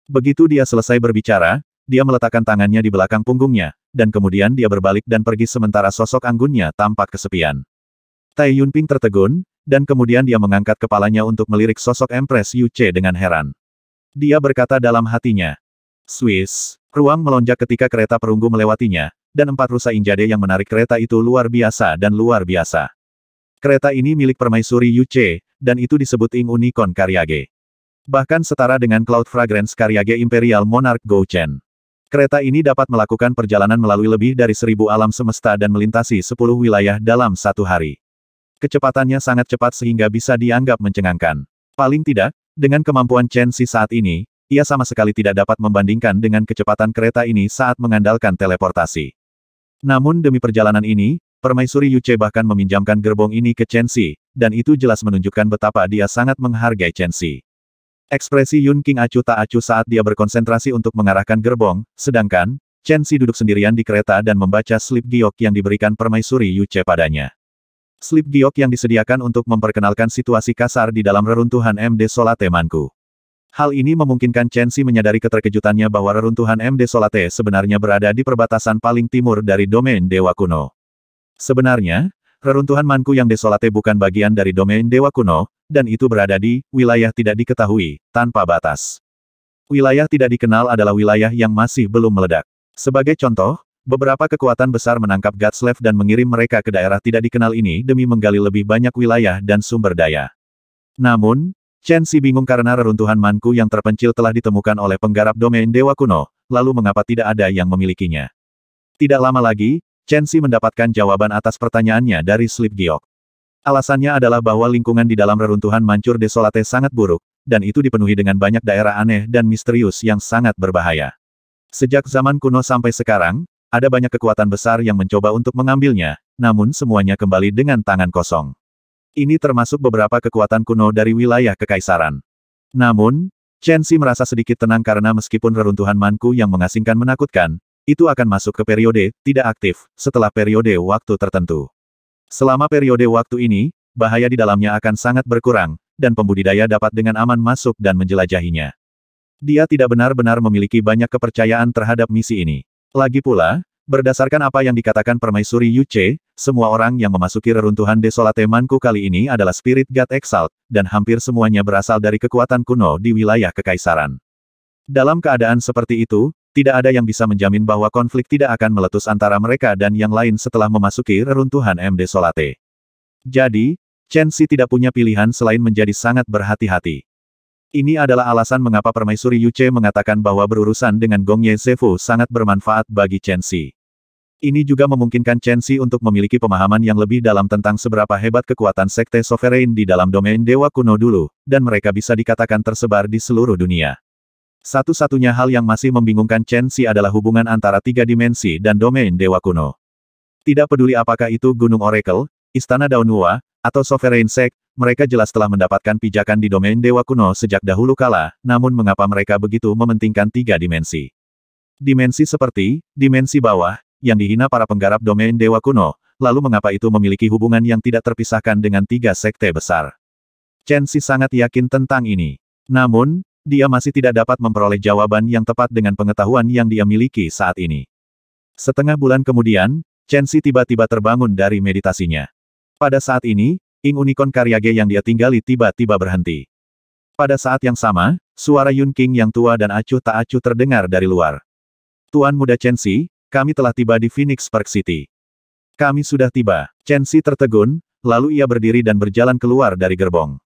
Begitu dia selesai berbicara, dia meletakkan tangannya di belakang punggungnya, dan kemudian dia berbalik dan pergi sementara sosok anggunnya tampak kesepian. Tai Yunping tertegun, dan kemudian dia mengangkat kepalanya untuk melirik sosok Empress Yu Che dengan heran. Dia berkata dalam hatinya, Swiss, ruang melonjak ketika kereta perunggu melewatinya, dan empat rusa injade yang menarik kereta itu luar biasa dan luar biasa. Kereta ini milik permaisuri Yu Che, dan itu disebut Ing Unicorn Karyage. Bahkan setara dengan Cloud Fragrance Karyage Imperial Monarch Chen. Kereta ini dapat melakukan perjalanan melalui lebih dari seribu alam semesta dan melintasi sepuluh wilayah dalam satu hari. Kecepatannya sangat cepat sehingga bisa dianggap mencengangkan. Paling tidak, dengan kemampuan Chen Xi saat ini, ia sama sekali tidak dapat membandingkan dengan kecepatan kereta ini saat mengandalkan teleportasi. Namun demi perjalanan ini, permaisuri Yuce bahkan meminjamkan gerbong ini ke Chen Xi, dan itu jelas menunjukkan betapa dia sangat menghargai Chen Xi. Ekspresi Yun King acuh tak acuh saat dia berkonsentrasi untuk mengarahkan gerbong, sedangkan, Chen Xi duduk sendirian di kereta dan membaca slip giok yang diberikan permaisuri Yuce padanya. Slip giok yang disediakan untuk memperkenalkan situasi kasar di dalam reruntuhan MD Solate Manku. Hal ini memungkinkan Chen Xi menyadari keterkejutannya bahwa reruntuhan MD Solate sebenarnya berada di perbatasan paling timur dari domain Dewa Kuno. Sebenarnya, reruntuhan Manku yang desolate bukan bagian dari domain Dewa Kuno, dan itu berada di wilayah tidak diketahui, tanpa batas. Wilayah tidak dikenal adalah wilayah yang masih belum meledak. Sebagai contoh, Beberapa kekuatan besar menangkap Gatslev dan mengirim mereka ke daerah tidak dikenal ini demi menggali lebih banyak wilayah dan sumber daya. Namun, Chen Si bingung karena reruntuhan Manku yang terpencil telah ditemukan oleh penggarap domain Dewa Kuno, lalu mengapa tidak ada yang memilikinya. Tidak lama lagi, Chen Si mendapatkan jawaban atas pertanyaannya dari Slip Giok. Alasannya adalah bahwa lingkungan di dalam reruntuhan Mancur Desolate sangat buruk, dan itu dipenuhi dengan banyak daerah aneh dan misterius yang sangat berbahaya. Sejak zaman kuno sampai sekarang, ada banyak kekuatan besar yang mencoba untuk mengambilnya, namun semuanya kembali dengan tangan kosong. Ini termasuk beberapa kekuatan kuno dari wilayah kekaisaran. Namun, Chen Xi merasa sedikit tenang karena meskipun reruntuhan Manku yang mengasingkan menakutkan, itu akan masuk ke periode tidak aktif setelah periode waktu tertentu. Selama periode waktu ini, bahaya di dalamnya akan sangat berkurang, dan pembudidaya dapat dengan aman masuk dan menjelajahinya. Dia tidak benar-benar memiliki banyak kepercayaan terhadap misi ini. Lagi pula, berdasarkan apa yang dikatakan Permaisuri Yuce, semua orang yang memasuki reruntuhan Desolate Manku kali ini adalah Spirit God Exalt, dan hampir semuanya berasal dari kekuatan kuno di wilayah kekaisaran. Dalam keadaan seperti itu, tidak ada yang bisa menjamin bahwa konflik tidak akan meletus antara mereka dan yang lain setelah memasuki reruntuhan M. Desolate. Jadi, Chen Xi tidak punya pilihan selain menjadi sangat berhati-hati. Ini adalah alasan mengapa Permaisuri Yuce mengatakan bahwa berurusan dengan Gong Ye Zefu sangat bermanfaat bagi Chen Xi. Ini juga memungkinkan Chen Xi untuk memiliki pemahaman yang lebih dalam tentang seberapa hebat kekuatan Sekte Sovereign di dalam domain Dewa Kuno dulu, dan mereka bisa dikatakan tersebar di seluruh dunia. Satu-satunya hal yang masih membingungkan Chen Xi adalah hubungan antara tiga dimensi dan domain Dewa Kuno. Tidak peduli apakah itu Gunung Oracle, Istana Daunua, atau Sovereign Sect, mereka jelas telah mendapatkan pijakan di domain dewa kuno sejak dahulu kala, namun mengapa mereka begitu mementingkan tiga dimensi? Dimensi seperti, dimensi bawah, yang dihina para penggarap domain dewa kuno, lalu mengapa itu memiliki hubungan yang tidak terpisahkan dengan tiga sekte besar? Chen Xi sangat yakin tentang ini. Namun, dia masih tidak dapat memperoleh jawaban yang tepat dengan pengetahuan yang dia miliki saat ini. Setengah bulan kemudian, Chen Xi tiba-tiba terbangun dari meditasinya. Pada saat ini, Ing Unicorn Karyage yang dia tinggali tiba-tiba berhenti. Pada saat yang sama, suara Yun King yang tua dan acuh tak acuh terdengar dari luar. Tuan muda Chen Xi, kami telah tiba di Phoenix Park City. Kami sudah tiba. Chen Xi tertegun, lalu ia berdiri dan berjalan keluar dari gerbong.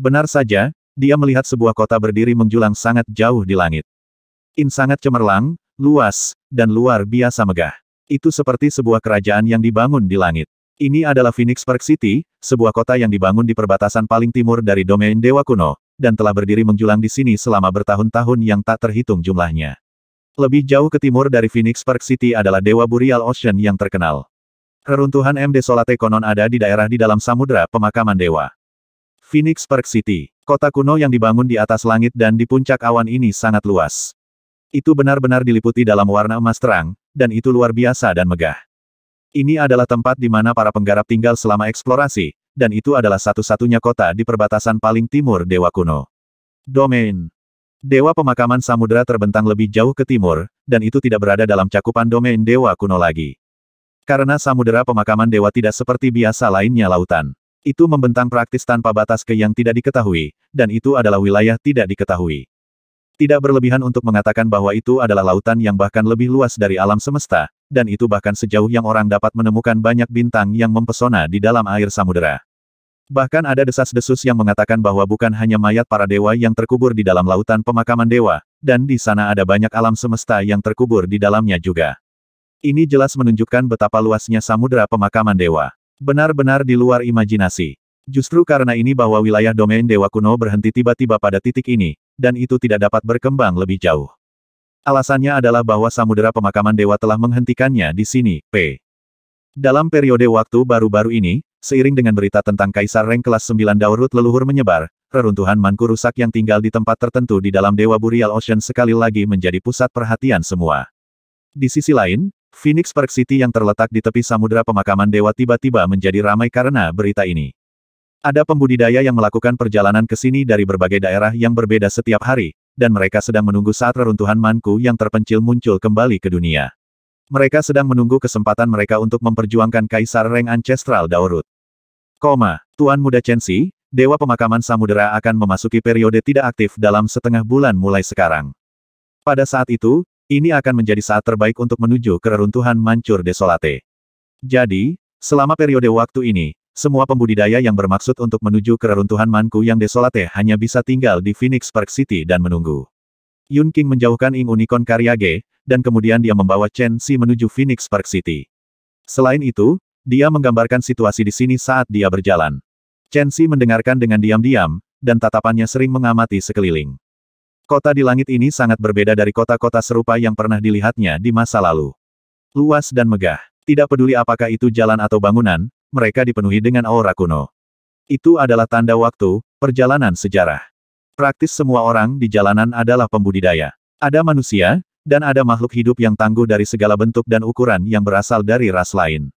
Benar saja, dia melihat sebuah kota berdiri menjulang sangat jauh di langit. In sangat cemerlang, luas, dan luar biasa megah. Itu seperti sebuah kerajaan yang dibangun di langit. Ini adalah Phoenix Park City, sebuah kota yang dibangun di perbatasan paling timur dari domain Dewa Kuno, dan telah berdiri menjulang di sini selama bertahun-tahun yang tak terhitung jumlahnya. Lebih jauh ke timur dari Phoenix Park City adalah Dewa Burial Ocean yang terkenal. Reruntuhan M. Desolate konon ada di daerah di dalam samudera pemakaman dewa. Phoenix Park City, kota kuno yang dibangun di atas langit dan di puncak awan ini sangat luas. Itu benar-benar diliputi dalam warna emas terang, dan itu luar biasa dan megah. Ini adalah tempat di mana para penggarap tinggal selama eksplorasi, dan itu adalah satu-satunya kota di perbatasan paling timur Dewa Kuno. Domain Dewa pemakaman samudera terbentang lebih jauh ke timur, dan itu tidak berada dalam cakupan domain Dewa Kuno lagi. Karena samudera pemakaman dewa tidak seperti biasa lainnya lautan. Itu membentang praktis tanpa batas ke yang tidak diketahui, dan itu adalah wilayah tidak diketahui. Tidak berlebihan untuk mengatakan bahwa itu adalah lautan yang bahkan lebih luas dari alam semesta, dan itu bahkan sejauh yang orang dapat menemukan banyak bintang yang mempesona di dalam air samudera. Bahkan ada desas-desus yang mengatakan bahwa bukan hanya mayat para dewa yang terkubur di dalam lautan pemakaman dewa, dan di sana ada banyak alam semesta yang terkubur di dalamnya juga. Ini jelas menunjukkan betapa luasnya samudera pemakaman dewa. Benar-benar di luar imajinasi. Justru karena ini bahwa wilayah domain dewa kuno berhenti tiba-tiba pada titik ini, dan itu tidak dapat berkembang lebih jauh. Alasannya adalah bahwa samudera pemakaman dewa telah menghentikannya di sini, P. Dalam periode waktu baru-baru ini, seiring dengan berita tentang Kaisar Reng kelas 9 Daurut leluhur menyebar, reruntuhan Manku rusak yang tinggal di tempat tertentu di dalam Dewa Burial Ocean sekali lagi menjadi pusat perhatian semua. Di sisi lain, Phoenix Park City yang terletak di tepi samudera pemakaman dewa tiba-tiba menjadi ramai karena berita ini. Ada pembudidaya yang melakukan perjalanan ke sini dari berbagai daerah yang berbeda setiap hari, dan mereka sedang menunggu saat reruntuhan Manku yang terpencil muncul kembali ke dunia. Mereka sedang menunggu kesempatan mereka untuk memperjuangkan Kaisar Reng Ancestral Daurut. Koma, Tuan Muda Chensi, Dewa Pemakaman Samudera akan memasuki periode tidak aktif dalam setengah bulan mulai sekarang. Pada saat itu, ini akan menjadi saat terbaik untuk menuju keruntuhan Mancur Desolate. Jadi, selama periode waktu ini, semua pembudidaya yang bermaksud untuk menuju ke reruntuhan Manku yang desolate hanya bisa tinggal di Phoenix Park City dan menunggu. Yun King menjauhkan Ing Unicorn Karyage, dan kemudian dia membawa Chen Xi menuju Phoenix Park City. Selain itu, dia menggambarkan situasi di sini saat dia berjalan. Chen Xi mendengarkan dengan diam-diam, dan tatapannya sering mengamati sekeliling. Kota di langit ini sangat berbeda dari kota-kota serupa yang pernah dilihatnya di masa lalu. Luas dan megah. Tidak peduli apakah itu jalan atau bangunan, mereka dipenuhi dengan aura kuno. Itu adalah tanda waktu, perjalanan sejarah. Praktis semua orang di jalanan adalah pembudidaya. Ada manusia, dan ada makhluk hidup yang tangguh dari segala bentuk dan ukuran yang berasal dari ras lain.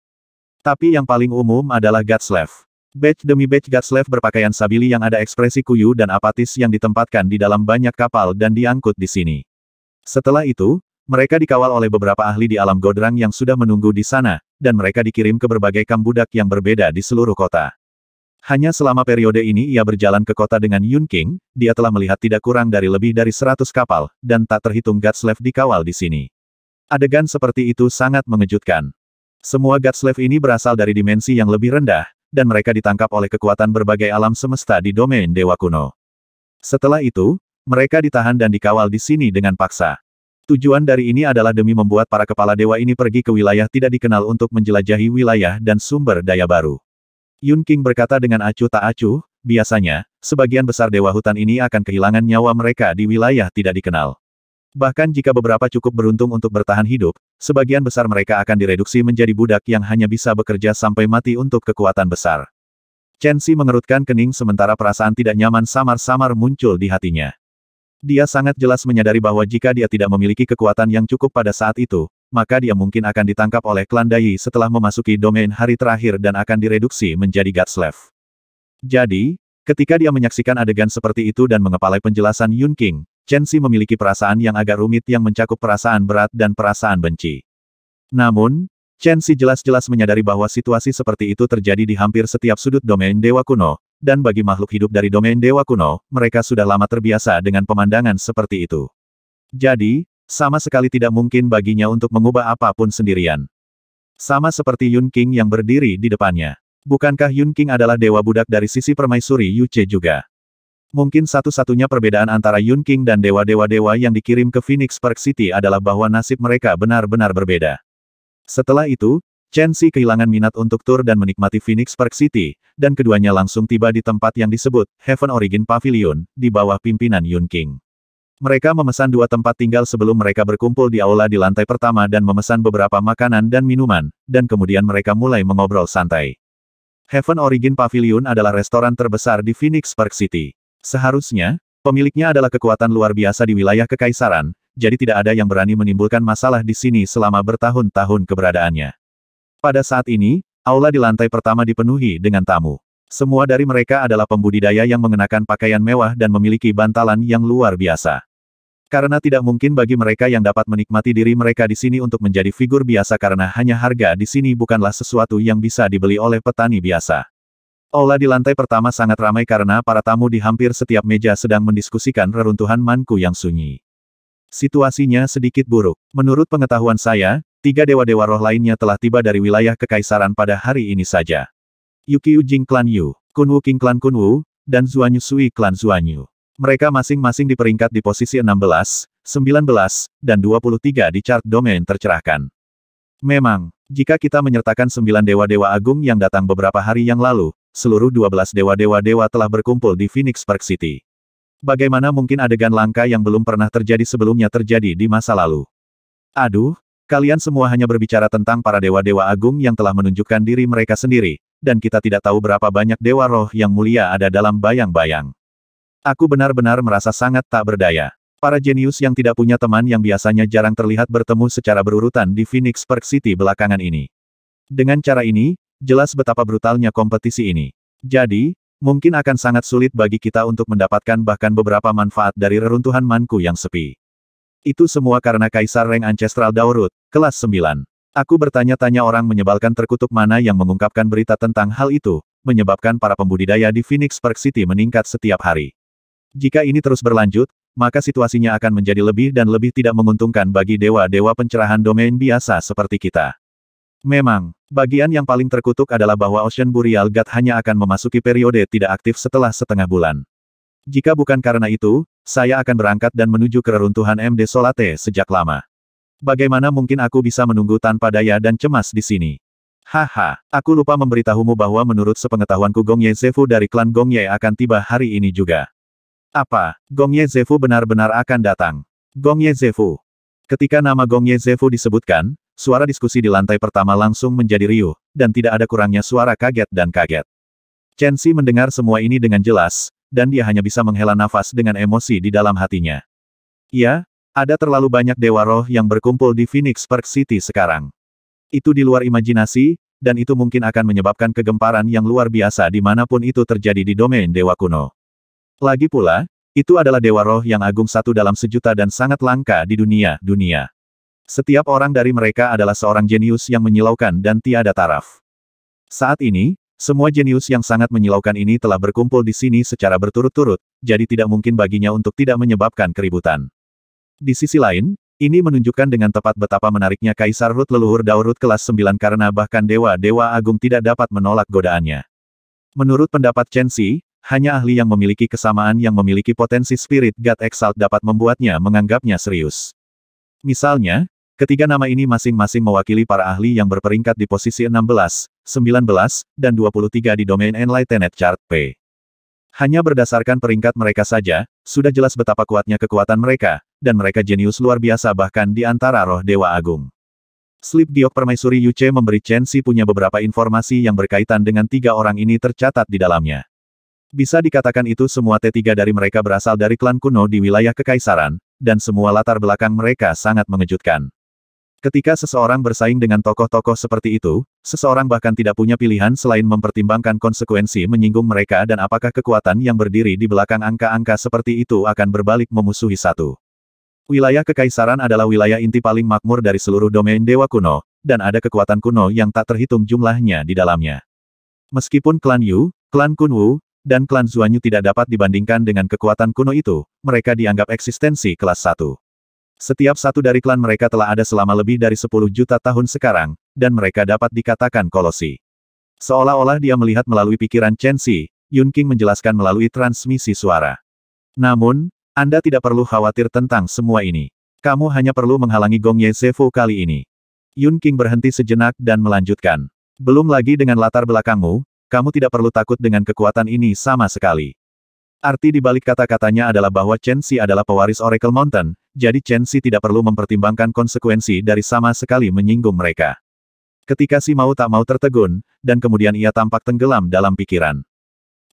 Tapi yang paling umum adalah Gatslev. Batch demi batch Gatslev berpakaian sabili yang ada ekspresi kuyu dan apatis yang ditempatkan di dalam banyak kapal dan diangkut di sini. Setelah itu, mereka dikawal oleh beberapa ahli di alam Godrang yang sudah menunggu di sana, dan mereka dikirim ke berbagai kambudak yang berbeda di seluruh kota. Hanya selama periode ini ia berjalan ke kota dengan Yun King, dia telah melihat tidak kurang dari lebih dari 100 kapal, dan tak terhitung gatslev dikawal di sini. Adegan seperti itu sangat mengejutkan. Semua gatslev ini berasal dari dimensi yang lebih rendah, dan mereka ditangkap oleh kekuatan berbagai alam semesta di domain Dewa Kuno. Setelah itu, mereka ditahan dan dikawal di sini dengan paksa. Tujuan dari ini adalah demi membuat para kepala dewa ini pergi ke wilayah tidak dikenal untuk menjelajahi wilayah dan sumber daya baru. Yun King berkata dengan acuh tak acuh, biasanya, sebagian besar dewa hutan ini akan kehilangan nyawa mereka di wilayah tidak dikenal. Bahkan jika beberapa cukup beruntung untuk bertahan hidup, sebagian besar mereka akan direduksi menjadi budak yang hanya bisa bekerja sampai mati untuk kekuatan besar. Chen Xi mengerutkan kening sementara perasaan tidak nyaman samar-samar muncul di hatinya. Dia sangat jelas menyadari bahwa jika dia tidak memiliki kekuatan yang cukup pada saat itu, maka dia mungkin akan ditangkap oleh klan Dai setelah memasuki domain hari terakhir dan akan direduksi menjadi God's Left. Jadi, ketika dia menyaksikan adegan seperti itu dan mengepalai penjelasan Yun King, Chen Xi memiliki perasaan yang agak rumit yang mencakup perasaan berat dan perasaan benci. Namun, Chen Xi jelas-jelas menyadari bahwa situasi seperti itu terjadi di hampir setiap sudut domain Dewa Kuno, dan bagi makhluk hidup dari domain dewa kuno, mereka sudah lama terbiasa dengan pemandangan seperti itu. Jadi, sama sekali tidak mungkin baginya untuk mengubah apapun sendirian. Sama seperti Yun King yang berdiri di depannya. Bukankah Yun King adalah dewa budak dari sisi permaisuri Yuce juga? Mungkin satu-satunya perbedaan antara Yun King dan dewa-dewa-dewa yang dikirim ke Phoenix Park City adalah bahwa nasib mereka benar-benar berbeda. Setelah itu, Chen Xi kehilangan minat untuk tur dan menikmati Phoenix Park City, dan keduanya langsung tiba di tempat yang disebut Heaven Origin Pavilion, di bawah pimpinan Yun King. Mereka memesan dua tempat tinggal sebelum mereka berkumpul di aula di lantai pertama dan memesan beberapa makanan dan minuman, dan kemudian mereka mulai mengobrol santai. Heaven Origin Pavilion adalah restoran terbesar di Phoenix Park City. Seharusnya, pemiliknya adalah kekuatan luar biasa di wilayah kekaisaran, jadi tidak ada yang berani menimbulkan masalah di sini selama bertahun-tahun keberadaannya. Pada saat ini, aula di lantai pertama dipenuhi dengan tamu. Semua dari mereka adalah pembudidaya yang mengenakan pakaian mewah dan memiliki bantalan yang luar biasa. Karena tidak mungkin bagi mereka yang dapat menikmati diri mereka di sini untuk menjadi figur biasa karena hanya harga di sini bukanlah sesuatu yang bisa dibeli oleh petani biasa. Aula di lantai pertama sangat ramai karena para tamu di hampir setiap meja sedang mendiskusikan reruntuhan Manku yang sunyi. Situasinya sedikit buruk. Menurut pengetahuan saya, tiga dewa-dewa roh lainnya telah tiba dari wilayah kekaisaran pada hari ini saja. Yuki Ujing Klan Yu, Kunwu King Klan Kunwu, dan Zuanyu Sui Klan Zuanyu. Mereka masing-masing di peringkat di posisi 16, 19, dan 23 di chart domain tercerahkan. Memang, jika kita menyertakan sembilan dewa-dewa agung yang datang beberapa hari yang lalu, seluruh 12 dewa-dewa-dewa telah berkumpul di Phoenix Park City. Bagaimana mungkin adegan langka yang belum pernah terjadi sebelumnya terjadi di masa lalu? Aduh, Kalian semua hanya berbicara tentang para dewa-dewa agung yang telah menunjukkan diri mereka sendiri, dan kita tidak tahu berapa banyak dewa roh yang mulia ada dalam bayang-bayang. Aku benar-benar merasa sangat tak berdaya. Para jenius yang tidak punya teman yang biasanya jarang terlihat bertemu secara berurutan di Phoenix Park City belakangan ini. Dengan cara ini, jelas betapa brutalnya kompetisi ini. Jadi, mungkin akan sangat sulit bagi kita untuk mendapatkan bahkan beberapa manfaat dari reruntuhan manku yang sepi. Itu semua karena Kaisar Reng Ancestral Daurut, kelas 9. Aku bertanya-tanya orang menyebalkan terkutuk mana yang mengungkapkan berita tentang hal itu, menyebabkan para pembudidaya di Phoenix Park City meningkat setiap hari. Jika ini terus berlanjut, maka situasinya akan menjadi lebih dan lebih tidak menguntungkan bagi dewa-dewa pencerahan domain biasa seperti kita. Memang, bagian yang paling terkutuk adalah bahwa Ocean Burial God hanya akan memasuki periode tidak aktif setelah setengah bulan. Jika bukan karena itu, saya akan berangkat dan menuju ke reruntuhan MD Solate sejak lama. Bagaimana mungkin aku bisa menunggu tanpa daya dan cemas di sini? Haha, aku lupa memberitahumu bahwa menurut sepengetahuanku Gong Ye Zefu dari klan Gong Ye akan tiba hari ini juga. Apa, Gong Ye Zefu benar-benar akan datang? Gong Ye Zefu. Ketika nama Gong Ye Zefu disebutkan, suara diskusi di lantai pertama langsung menjadi riuh, dan tidak ada kurangnya suara kaget dan kaget. Chen Xi mendengar semua ini dengan jelas, dan dia hanya bisa menghela nafas dengan emosi di dalam hatinya. Ya, ada terlalu banyak dewa roh yang berkumpul di Phoenix Park City sekarang. Itu di luar imajinasi, dan itu mungkin akan menyebabkan kegemparan yang luar biasa di dimanapun itu terjadi di domain dewa kuno. Lagi pula, itu adalah dewa roh yang agung satu dalam sejuta dan sangat langka di dunia-dunia. Setiap orang dari mereka adalah seorang jenius yang menyilaukan dan tiada taraf. Saat ini, semua jenius yang sangat menyilaukan ini telah berkumpul di sini secara berturut-turut, jadi tidak mungkin baginya untuk tidak menyebabkan keributan. Di sisi lain, ini menunjukkan dengan tepat betapa menariknya Kaisar Rut leluhur Daurut kelas 9 karena bahkan dewa-dewa agung tidak dapat menolak godaannya. Menurut pendapat Chen Xi, hanya ahli yang memiliki kesamaan yang memiliki potensi spirit God Exalt dapat membuatnya menganggapnya serius. Misalnya, Ketiga nama ini masing-masing mewakili para ahli yang berperingkat di posisi 16, 19, dan 23 di domain Enlightened Chart P. Hanya berdasarkan peringkat mereka saja, sudah jelas betapa kuatnya kekuatan mereka, dan mereka jenius luar biasa bahkan di antara roh Dewa Agung. Slip Giok Permaisuri Yuce memberi Chen Si punya beberapa informasi yang berkaitan dengan tiga orang ini tercatat di dalamnya. Bisa dikatakan itu semua T3 dari mereka berasal dari klan kuno di wilayah Kekaisaran, dan semua latar belakang mereka sangat mengejutkan. Ketika seseorang bersaing dengan tokoh-tokoh seperti itu, Seseorang bahkan tidak punya pilihan selain mempertimbangkan konsekuensi menyinggung mereka dan apakah kekuatan yang berdiri di belakang angka-angka seperti itu akan berbalik memusuhi satu. Wilayah Kekaisaran adalah wilayah inti paling makmur dari seluruh domain Dewa Kuno, dan ada kekuatan kuno yang tak terhitung jumlahnya di dalamnya. Meskipun klan Yu, klan Kunwu, dan klan Zuanyu tidak dapat dibandingkan dengan kekuatan kuno itu, mereka dianggap eksistensi kelas 1. Setiap satu dari klan mereka telah ada selama lebih dari 10 juta tahun sekarang, dan mereka dapat dikatakan kolosi. Seolah-olah dia melihat melalui pikiran Chen Xi, Yun King menjelaskan melalui transmisi suara. Namun, Anda tidak perlu khawatir tentang semua ini. Kamu hanya perlu menghalangi Gong Ye Sefu kali ini. Yun King berhenti sejenak dan melanjutkan. Belum lagi dengan latar belakangmu, kamu tidak perlu takut dengan kekuatan ini sama sekali. Arti di balik kata-katanya adalah bahwa Chen Xi adalah pewaris Oracle Mountain, jadi Chen Xi tidak perlu mempertimbangkan konsekuensi dari sama sekali menyinggung mereka. Ketika si mau tak mau tertegun, dan kemudian ia tampak tenggelam dalam pikiran.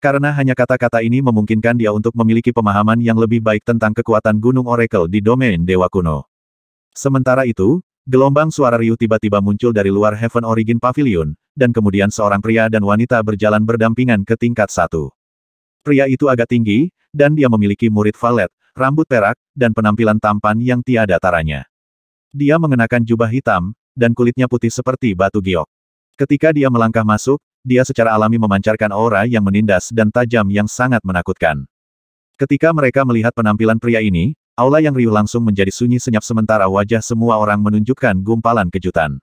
Karena hanya kata-kata ini memungkinkan dia untuk memiliki pemahaman yang lebih baik tentang kekuatan Gunung Oracle di domain Dewa Kuno. Sementara itu, gelombang suara Ryu tiba-tiba muncul dari luar Heaven Origin Pavilion, dan kemudian seorang pria dan wanita berjalan berdampingan ke tingkat satu. Pria itu agak tinggi, dan dia memiliki murid valet, rambut perak, dan penampilan tampan yang tiada taranya. Dia mengenakan jubah hitam, dan kulitnya putih seperti batu giok. Ketika dia melangkah masuk, dia secara alami memancarkan aura yang menindas dan tajam yang sangat menakutkan. Ketika mereka melihat penampilan pria ini, aula yang riuh langsung menjadi sunyi senyap sementara wajah semua orang menunjukkan gumpalan kejutan.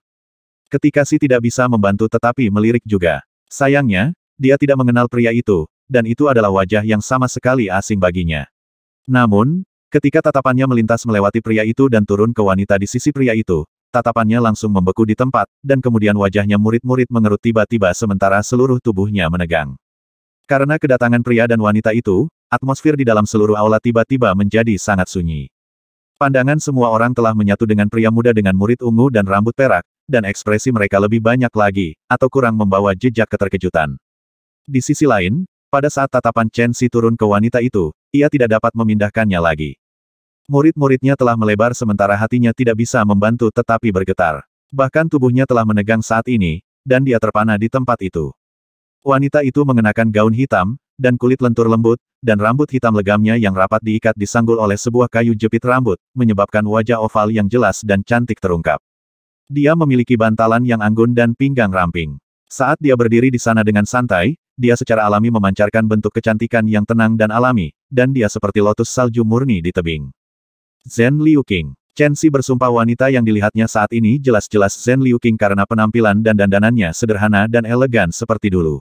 Ketika si tidak bisa membantu tetapi melirik juga. Sayangnya, dia tidak mengenal pria itu, dan itu adalah wajah yang sama sekali asing baginya. Namun, ketika tatapannya melintas melewati pria itu dan turun ke wanita di sisi pria itu, tatapannya langsung membeku di tempat, dan kemudian wajahnya murid-murid mengerut tiba-tiba sementara seluruh tubuhnya menegang. Karena kedatangan pria dan wanita itu, atmosfer di dalam seluruh aula tiba-tiba menjadi sangat sunyi. Pandangan semua orang telah menyatu dengan pria muda dengan murid ungu dan rambut perak, dan ekspresi mereka lebih banyak lagi, atau kurang membawa jejak keterkejutan. Di sisi lain, pada saat tatapan Chen Si turun ke wanita itu, ia tidak dapat memindahkannya lagi. Murid-muridnya telah melebar sementara hatinya tidak bisa membantu tetapi bergetar. Bahkan tubuhnya telah menegang saat ini, dan dia terpana di tempat itu. Wanita itu mengenakan gaun hitam, dan kulit lentur lembut, dan rambut hitam legamnya yang rapat diikat disanggul oleh sebuah kayu jepit rambut, menyebabkan wajah oval yang jelas dan cantik terungkap. Dia memiliki bantalan yang anggun dan pinggang ramping. Saat dia berdiri di sana dengan santai, dia secara alami memancarkan bentuk kecantikan yang tenang dan alami, dan dia seperti lotus salju murni di tebing. Zen Liu Qing Chen Xi bersumpah wanita yang dilihatnya saat ini jelas-jelas Zen Liu Qing karena penampilan dan dandanannya sederhana dan elegan seperti dulu.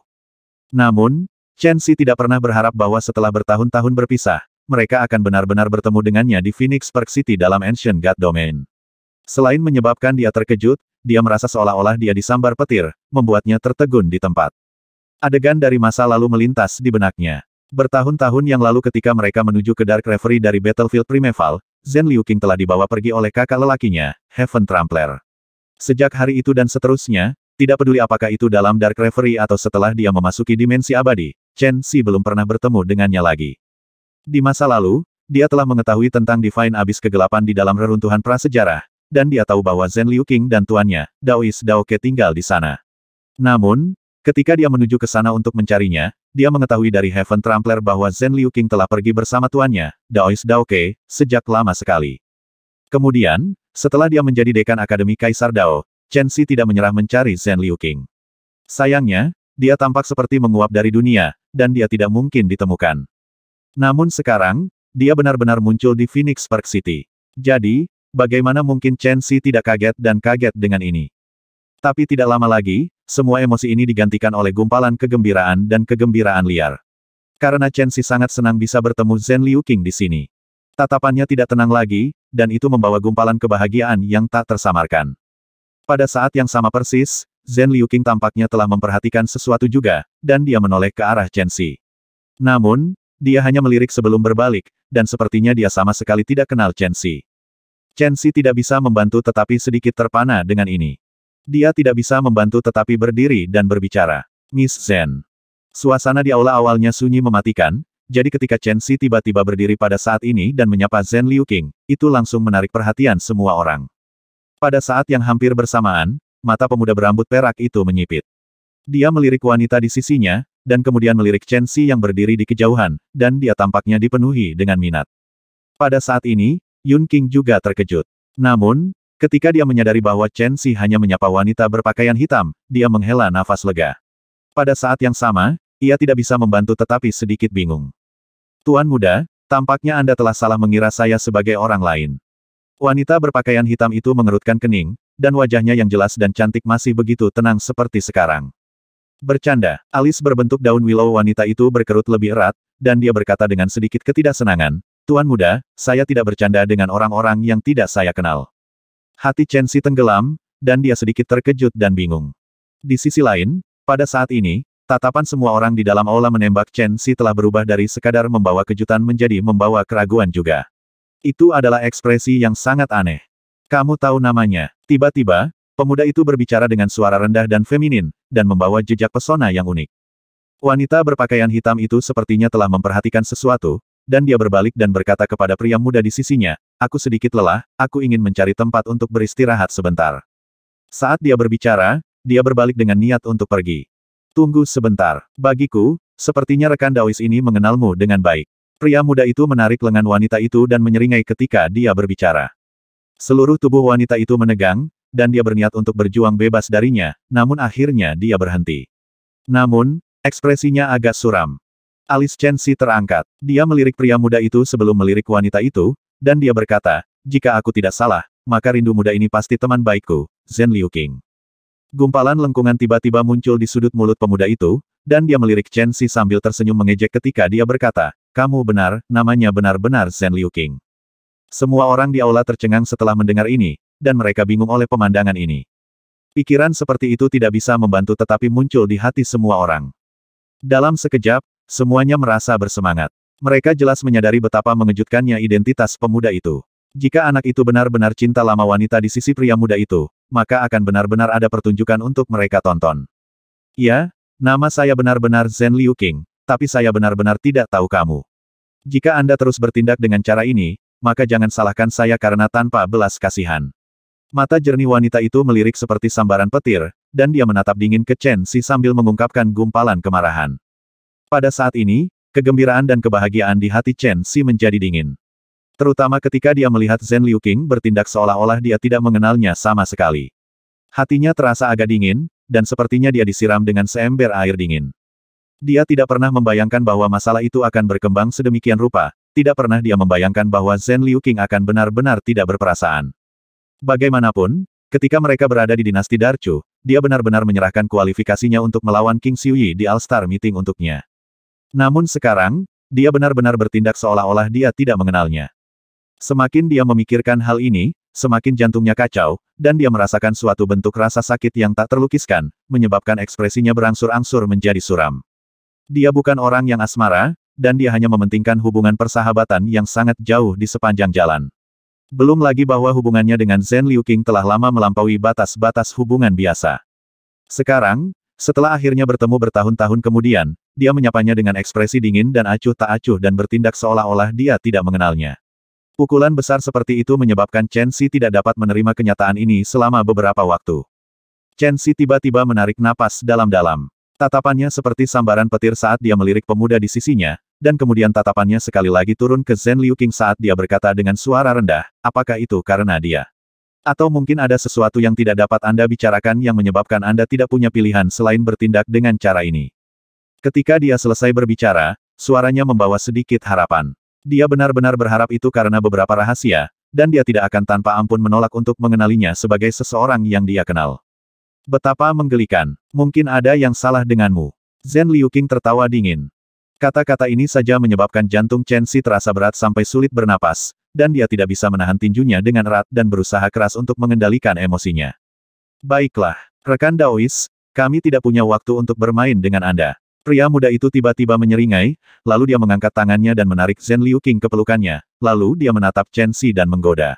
Namun, Chen Xi tidak pernah berharap bahwa setelah bertahun-tahun berpisah, mereka akan benar-benar bertemu dengannya di Phoenix Park City dalam Ancient God Domain. Selain menyebabkan dia terkejut, dia merasa seolah-olah dia disambar petir, membuatnya tertegun di tempat. Adegan dari masa lalu melintas di benaknya. Bertahun-tahun yang lalu ketika mereka menuju ke Dark Reverie dari Battlefield Primeval, Zen Liu Qing telah dibawa pergi oleh kakak lelakinya, Heaven Trampler. Sejak hari itu dan seterusnya, tidak peduli apakah itu dalam Dark Reverie atau setelah dia memasuki dimensi abadi, Chen Xi belum pernah bertemu dengannya lagi. Di masa lalu, dia telah mengetahui tentang Divine Abyss kegelapan di dalam reruntuhan prasejarah, dan dia tahu bahwa Zen Liu Qing dan tuannya, Daois Dao Ke tinggal di sana. Namun, Ketika dia menuju ke sana untuk mencarinya, dia mengetahui dari Heaven Trampler bahwa Zen Liu King telah pergi bersama tuannya, Daois Daoke, sejak lama sekali. Kemudian, setelah dia menjadi dekan Akademi Kaisar Dao, Chen Xi tidak menyerah mencari Zen Liu King. Sayangnya, dia tampak seperti menguap dari dunia, dan dia tidak mungkin ditemukan. Namun sekarang, dia benar-benar muncul di Phoenix Park City. Jadi, bagaimana mungkin Chen Xi tidak kaget dan kaget dengan ini? Tapi tidak lama lagi, semua emosi ini digantikan oleh gumpalan kegembiraan dan kegembiraan liar. Karena Chen Xi sangat senang bisa bertemu Zhen Liu Qing di sini. Tatapannya tidak tenang lagi, dan itu membawa gumpalan kebahagiaan yang tak tersamarkan. Pada saat yang sama persis, Zhen Liu Qing tampaknya telah memperhatikan sesuatu juga, dan dia menoleh ke arah Chen Xi. Namun, dia hanya melirik sebelum berbalik, dan sepertinya dia sama sekali tidak kenal Chen Xi. Chen Xi tidak bisa membantu tetapi sedikit terpana dengan ini. Dia tidak bisa membantu tetapi berdiri dan berbicara. Miss Zen. Suasana di aula awalnya sunyi mematikan, jadi ketika Chen Xi tiba-tiba berdiri pada saat ini dan menyapa Zen Liu Qing, itu langsung menarik perhatian semua orang. Pada saat yang hampir bersamaan, mata pemuda berambut perak itu menyipit. Dia melirik wanita di sisinya, dan kemudian melirik Chen Xi yang berdiri di kejauhan, dan dia tampaknya dipenuhi dengan minat. Pada saat ini, Yun King juga terkejut. Namun, Ketika dia menyadari bahwa Chen Xi hanya menyapa wanita berpakaian hitam, dia menghela nafas lega. Pada saat yang sama, ia tidak bisa membantu tetapi sedikit bingung. Tuan muda, tampaknya Anda telah salah mengira saya sebagai orang lain. Wanita berpakaian hitam itu mengerutkan kening, dan wajahnya yang jelas dan cantik masih begitu tenang seperti sekarang. Bercanda, alis berbentuk daun willow wanita itu berkerut lebih erat, dan dia berkata dengan sedikit ketidaksenangan, Tuan muda, saya tidak bercanda dengan orang-orang yang tidak saya kenal. Hati Chen Si tenggelam, dan dia sedikit terkejut dan bingung. Di sisi lain, pada saat ini, tatapan semua orang di dalam aula menembak Chen Si telah berubah dari sekadar membawa kejutan menjadi membawa keraguan juga. Itu adalah ekspresi yang sangat aneh. Kamu tahu namanya. Tiba-tiba, pemuda itu berbicara dengan suara rendah dan feminin, dan membawa jejak pesona yang unik. Wanita berpakaian hitam itu sepertinya telah memperhatikan sesuatu, dan dia berbalik dan berkata kepada pria muda di sisinya, aku sedikit lelah, aku ingin mencari tempat untuk beristirahat sebentar. Saat dia berbicara, dia berbalik dengan niat untuk pergi. Tunggu sebentar. Bagiku, sepertinya rekan Daois ini mengenalmu dengan baik. Pria muda itu menarik lengan wanita itu dan menyeringai ketika dia berbicara. Seluruh tubuh wanita itu menegang, dan dia berniat untuk berjuang bebas darinya, namun akhirnya dia berhenti. Namun, ekspresinya agak suram. Alis Chen Si terangkat. Dia melirik pria muda itu sebelum melirik wanita itu, dan dia berkata, jika aku tidak salah, maka rindu muda ini pasti teman baikku, Zhen Liu King. Gumpalan lengkungan tiba-tiba muncul di sudut mulut pemuda itu, dan dia melirik Chen Si sambil tersenyum mengejek ketika dia berkata, kamu benar, namanya benar-benar Zhen Liu King. Semua orang di aula tercengang setelah mendengar ini, dan mereka bingung oleh pemandangan ini. Pikiran seperti itu tidak bisa membantu tetapi muncul di hati semua orang. Dalam sekejap, Semuanya merasa bersemangat. Mereka jelas menyadari betapa mengejutkannya identitas pemuda itu. Jika anak itu benar-benar cinta lama wanita di sisi pria muda itu, maka akan benar-benar ada pertunjukan untuk mereka tonton. Ya, nama saya benar-benar Zen Liu King, tapi saya benar-benar tidak tahu kamu. Jika Anda terus bertindak dengan cara ini, maka jangan salahkan saya karena tanpa belas kasihan. Mata jernih wanita itu melirik seperti sambaran petir, dan dia menatap dingin ke Chen Si sambil mengungkapkan gumpalan kemarahan. Pada saat ini, kegembiraan dan kebahagiaan di hati Chen Xi menjadi dingin. Terutama ketika dia melihat Zhen Liu Qing bertindak seolah-olah dia tidak mengenalnya sama sekali. Hatinya terasa agak dingin, dan sepertinya dia disiram dengan seember air dingin. Dia tidak pernah membayangkan bahwa masalah itu akan berkembang sedemikian rupa, tidak pernah dia membayangkan bahwa Zhen Liu Qing akan benar-benar tidak berperasaan. Bagaimanapun, ketika mereka berada di dinasti Darchu, dia benar-benar menyerahkan kualifikasinya untuk melawan King Xiuyi di All-Star Meeting untuknya. Namun sekarang, dia benar-benar bertindak seolah-olah dia tidak mengenalnya. Semakin dia memikirkan hal ini, semakin jantungnya kacau, dan dia merasakan suatu bentuk rasa sakit yang tak terlukiskan, menyebabkan ekspresinya berangsur-angsur menjadi suram. Dia bukan orang yang asmara, dan dia hanya mementingkan hubungan persahabatan yang sangat jauh di sepanjang jalan. Belum lagi bahwa hubungannya dengan Zen Liu Qing telah lama melampaui batas-batas hubungan biasa. Sekarang, setelah akhirnya bertemu bertahun-tahun kemudian, dia menyapanya dengan ekspresi dingin dan acuh tak acuh dan bertindak seolah-olah dia tidak mengenalnya. Pukulan besar seperti itu menyebabkan Chen Xi tidak dapat menerima kenyataan ini selama beberapa waktu. Chen Xi tiba-tiba menarik napas dalam-dalam. Tatapannya seperti sambaran petir saat dia melirik pemuda di sisinya, dan kemudian tatapannya sekali lagi turun ke Zhen Liu Qing saat dia berkata dengan suara rendah, apakah itu karena dia? Atau mungkin ada sesuatu yang tidak dapat Anda bicarakan yang menyebabkan Anda tidak punya pilihan selain bertindak dengan cara ini. Ketika dia selesai berbicara, suaranya membawa sedikit harapan. Dia benar-benar berharap itu karena beberapa rahasia, dan dia tidak akan tanpa ampun menolak untuk mengenalinya sebagai seseorang yang dia kenal. Betapa menggelikan. Mungkin ada yang salah denganmu. Zen Liu Qing tertawa dingin. Kata-kata ini saja menyebabkan jantung Chen Si terasa berat sampai sulit bernapas, dan dia tidak bisa menahan tinjunya dengan erat dan berusaha keras untuk mengendalikan emosinya. Baiklah, rekan Daois, kami tidak punya waktu untuk bermain dengan Anda. Pria muda itu tiba-tiba menyeringai, lalu dia mengangkat tangannya dan menarik Zhen Liu King ke pelukannya, lalu dia menatap Chen Xi dan menggoda.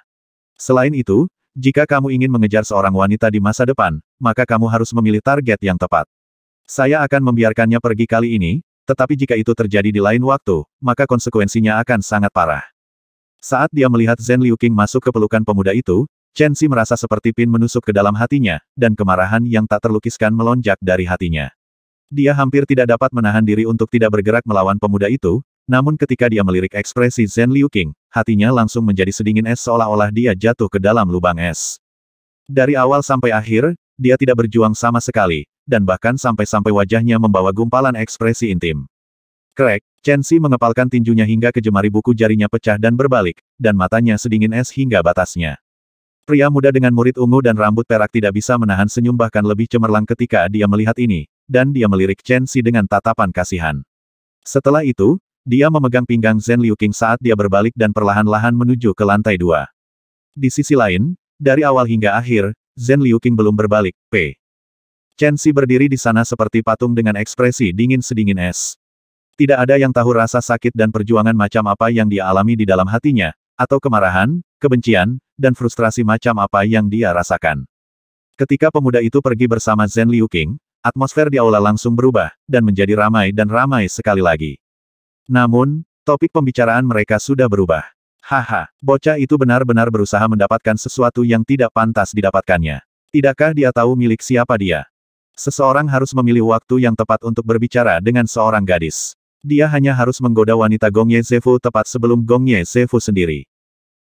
Selain itu, jika kamu ingin mengejar seorang wanita di masa depan, maka kamu harus memilih target yang tepat. Saya akan membiarkannya pergi kali ini, tetapi jika itu terjadi di lain waktu, maka konsekuensinya akan sangat parah. Saat dia melihat Zhen Liu King masuk ke pelukan pemuda itu, Chen Xi merasa seperti pin menusuk ke dalam hatinya, dan kemarahan yang tak terlukiskan melonjak dari hatinya. Dia hampir tidak dapat menahan diri untuk tidak bergerak melawan pemuda itu, namun ketika dia melirik ekspresi Zen Liu Qing, hatinya langsung menjadi sedingin es seolah-olah dia jatuh ke dalam lubang es. Dari awal sampai akhir, dia tidak berjuang sama sekali, dan bahkan sampai-sampai wajahnya membawa gumpalan ekspresi intim. Crack, Chen Xi mengepalkan tinjunya hingga ke jemari buku jarinya pecah dan berbalik, dan matanya sedingin es hingga batasnya. Pria muda dengan murid ungu dan rambut perak tidak bisa menahan senyum bahkan lebih cemerlang ketika dia melihat ini, dan dia melirik Chen Xi dengan tatapan kasihan. Setelah itu, dia memegang pinggang Zhen Liu Qing saat dia berbalik dan perlahan-lahan menuju ke lantai dua. Di sisi lain, dari awal hingga akhir, Zhen Liu Qing belum berbalik, P. Chen Xi berdiri di sana seperti patung dengan ekspresi dingin sedingin es. Tidak ada yang tahu rasa sakit dan perjuangan macam apa yang dia alami di dalam hatinya, atau kemarahan, kebencian, dan frustrasi macam apa yang dia rasakan. Ketika pemuda itu pergi bersama Zhen Liu King, atmosfer di aula langsung berubah, dan menjadi ramai dan ramai sekali lagi. Namun, topik pembicaraan mereka sudah berubah. Haha, bocah itu benar-benar berusaha mendapatkan sesuatu yang tidak pantas didapatkannya. Tidakkah dia tahu milik siapa dia? Seseorang harus memilih waktu yang tepat untuk berbicara dengan seorang gadis. Dia hanya harus menggoda wanita Gongye Zefu tepat sebelum Gongye Zefu sendiri.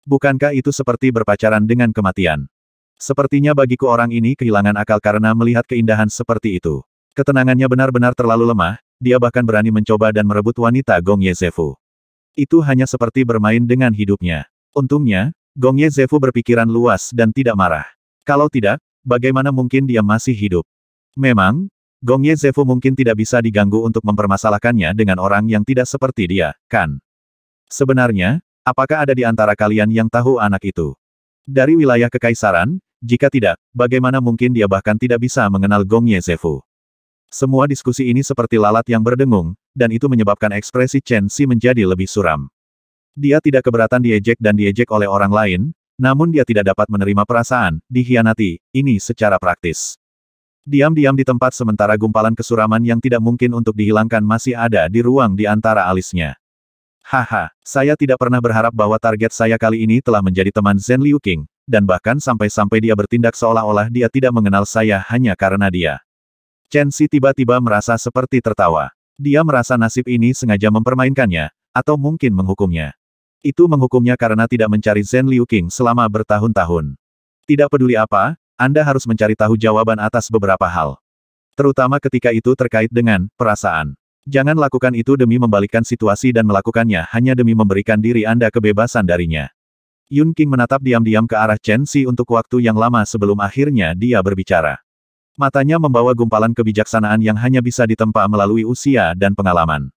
Bukankah itu seperti berpacaran dengan kematian? Sepertinya bagiku orang ini kehilangan akal karena melihat keindahan seperti itu. Ketenangannya benar-benar terlalu lemah, dia bahkan berani mencoba dan merebut wanita Gong Yezefu. Itu hanya seperti bermain dengan hidupnya. Untungnya, Gong Yezefu berpikiran luas dan tidak marah. Kalau tidak, bagaimana mungkin dia masih hidup? Memang, Gong Yezefu mungkin tidak bisa diganggu untuk mempermasalahkannya dengan orang yang tidak seperti dia, kan? Sebenarnya, Apakah ada di antara kalian yang tahu anak itu? Dari wilayah kekaisaran, jika tidak, bagaimana mungkin dia bahkan tidak bisa mengenal Gong Yezefu? Semua diskusi ini seperti lalat yang berdengung, dan itu menyebabkan ekspresi Chen Xi menjadi lebih suram. Dia tidak keberatan diejek dan diejek oleh orang lain, namun dia tidak dapat menerima perasaan, dihianati, ini secara praktis. Diam-diam di tempat sementara gumpalan kesuraman yang tidak mungkin untuk dihilangkan masih ada di ruang di antara alisnya. Haha, saya tidak pernah berharap bahwa target saya kali ini telah menjadi teman Zen Liu King, dan bahkan sampai-sampai dia bertindak seolah-olah dia tidak mengenal saya hanya karena dia. Chen Si tiba-tiba merasa seperti tertawa. Dia merasa nasib ini sengaja mempermainkannya, atau mungkin menghukumnya. Itu menghukumnya karena tidak mencari Zen Liu King selama bertahun-tahun. Tidak peduli apa, Anda harus mencari tahu jawaban atas beberapa hal. Terutama ketika itu terkait dengan perasaan. Jangan lakukan itu demi membalikkan situasi dan melakukannya hanya demi memberikan diri Anda kebebasan darinya. Yun King menatap diam-diam ke arah Chen Xi untuk waktu yang lama sebelum akhirnya dia berbicara. Matanya membawa gumpalan kebijaksanaan yang hanya bisa ditempa melalui usia dan pengalaman.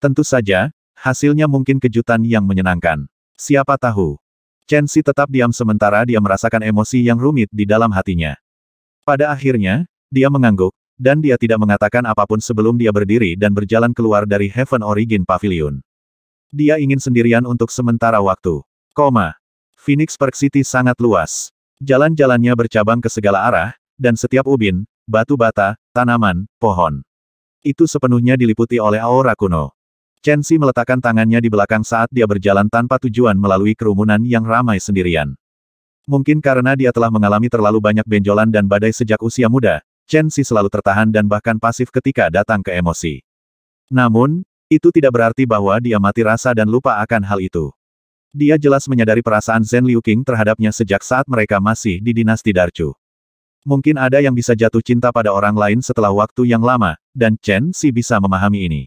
Tentu saja, hasilnya mungkin kejutan yang menyenangkan. Siapa tahu? Chen Xi tetap diam sementara dia merasakan emosi yang rumit di dalam hatinya. Pada akhirnya, dia mengangguk, dan dia tidak mengatakan apapun sebelum dia berdiri dan berjalan keluar dari Heaven Origin Pavilion. Dia ingin sendirian untuk sementara waktu. Koma. Phoenix Park City sangat luas. Jalan-jalannya bercabang ke segala arah, dan setiap ubin, batu bata, tanaman, pohon. Itu sepenuhnya diliputi oleh aura kuno. Chen Xi meletakkan tangannya di belakang saat dia berjalan tanpa tujuan melalui kerumunan yang ramai sendirian. Mungkin karena dia telah mengalami terlalu banyak benjolan dan badai sejak usia muda, Chen Xi selalu tertahan dan bahkan pasif ketika datang ke emosi. Namun, itu tidak berarti bahwa dia mati rasa dan lupa akan hal itu. Dia jelas menyadari perasaan Zhen Liu Qing terhadapnya sejak saat mereka masih di dinasti Darchu. Mungkin ada yang bisa jatuh cinta pada orang lain setelah waktu yang lama, dan Chen Xi bisa memahami ini.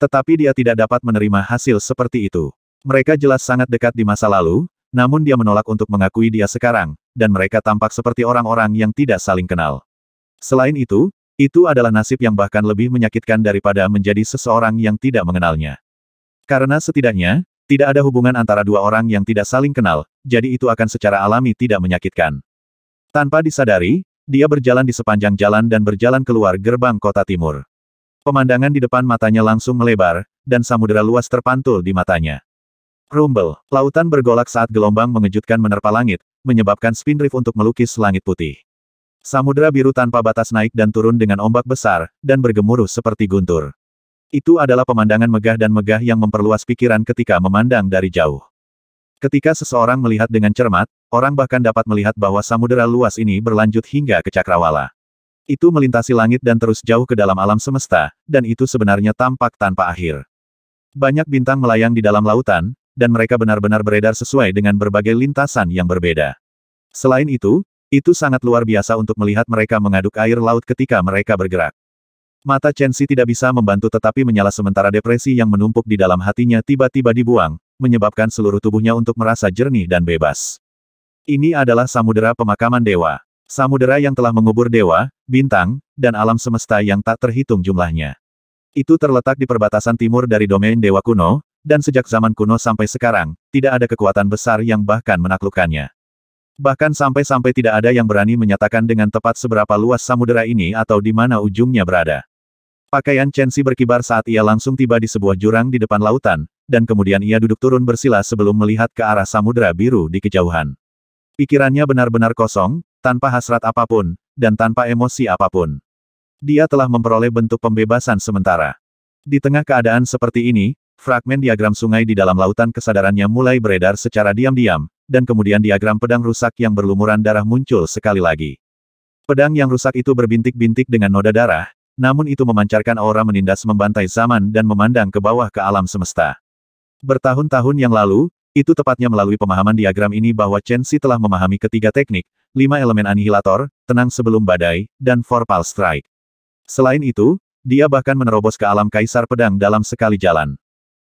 Tetapi dia tidak dapat menerima hasil seperti itu. Mereka jelas sangat dekat di masa lalu, namun dia menolak untuk mengakui dia sekarang, dan mereka tampak seperti orang-orang yang tidak saling kenal. Selain itu, itu adalah nasib yang bahkan lebih menyakitkan daripada menjadi seseorang yang tidak mengenalnya. Karena setidaknya, tidak ada hubungan antara dua orang yang tidak saling kenal, jadi itu akan secara alami tidak menyakitkan. Tanpa disadari, dia berjalan di sepanjang jalan dan berjalan keluar gerbang kota timur. Pemandangan di depan matanya langsung melebar, dan samudera luas terpantul di matanya. Rumble, lautan bergolak saat gelombang mengejutkan menerpa langit, menyebabkan Spindrift untuk melukis langit putih. Samudera biru tanpa batas naik dan turun dengan ombak besar, dan bergemuruh seperti guntur. Itu adalah pemandangan megah dan megah yang memperluas pikiran ketika memandang dari jauh. Ketika seseorang melihat dengan cermat, orang bahkan dapat melihat bahwa samudera luas ini berlanjut hingga ke cakrawala. Itu melintasi langit dan terus jauh ke dalam alam semesta, dan itu sebenarnya tampak tanpa akhir. Banyak bintang melayang di dalam lautan, dan mereka benar-benar beredar sesuai dengan berbagai lintasan yang berbeda. Selain itu, itu sangat luar biasa untuk melihat mereka mengaduk air laut ketika mereka bergerak. Mata Chen Xi tidak bisa membantu tetapi menyala sementara depresi yang menumpuk di dalam hatinya tiba-tiba dibuang, menyebabkan seluruh tubuhnya untuk merasa jernih dan bebas. Ini adalah samudera pemakaman dewa. Samudera yang telah mengubur dewa, bintang, dan alam semesta yang tak terhitung jumlahnya. Itu terletak di perbatasan timur dari domain dewa kuno, dan sejak zaman kuno sampai sekarang, tidak ada kekuatan besar yang bahkan menaklukkannya. Bahkan sampai-sampai tidak ada yang berani menyatakan dengan tepat seberapa luas samudera ini atau di mana ujungnya berada. Pakaian Chen Xi berkibar saat ia langsung tiba di sebuah jurang di depan lautan, dan kemudian ia duduk turun bersila sebelum melihat ke arah samudera biru di kejauhan. Pikirannya benar-benar kosong, tanpa hasrat apapun, dan tanpa emosi apapun. Dia telah memperoleh bentuk pembebasan sementara. Di tengah keadaan seperti ini, fragmen diagram sungai di dalam lautan kesadarannya mulai beredar secara diam-diam, dan kemudian diagram pedang rusak yang berlumuran darah muncul sekali lagi. Pedang yang rusak itu berbintik-bintik dengan noda darah, namun itu memancarkan aura menindas membantai zaman dan memandang ke bawah ke alam semesta. Bertahun-tahun yang lalu, itu tepatnya melalui pemahaman diagram ini bahwa Chen Xi telah memahami ketiga teknik, lima elemen anihilator, tenang sebelum badai, dan four pulse strike. Selain itu, dia bahkan menerobos ke alam kaisar pedang dalam sekali jalan.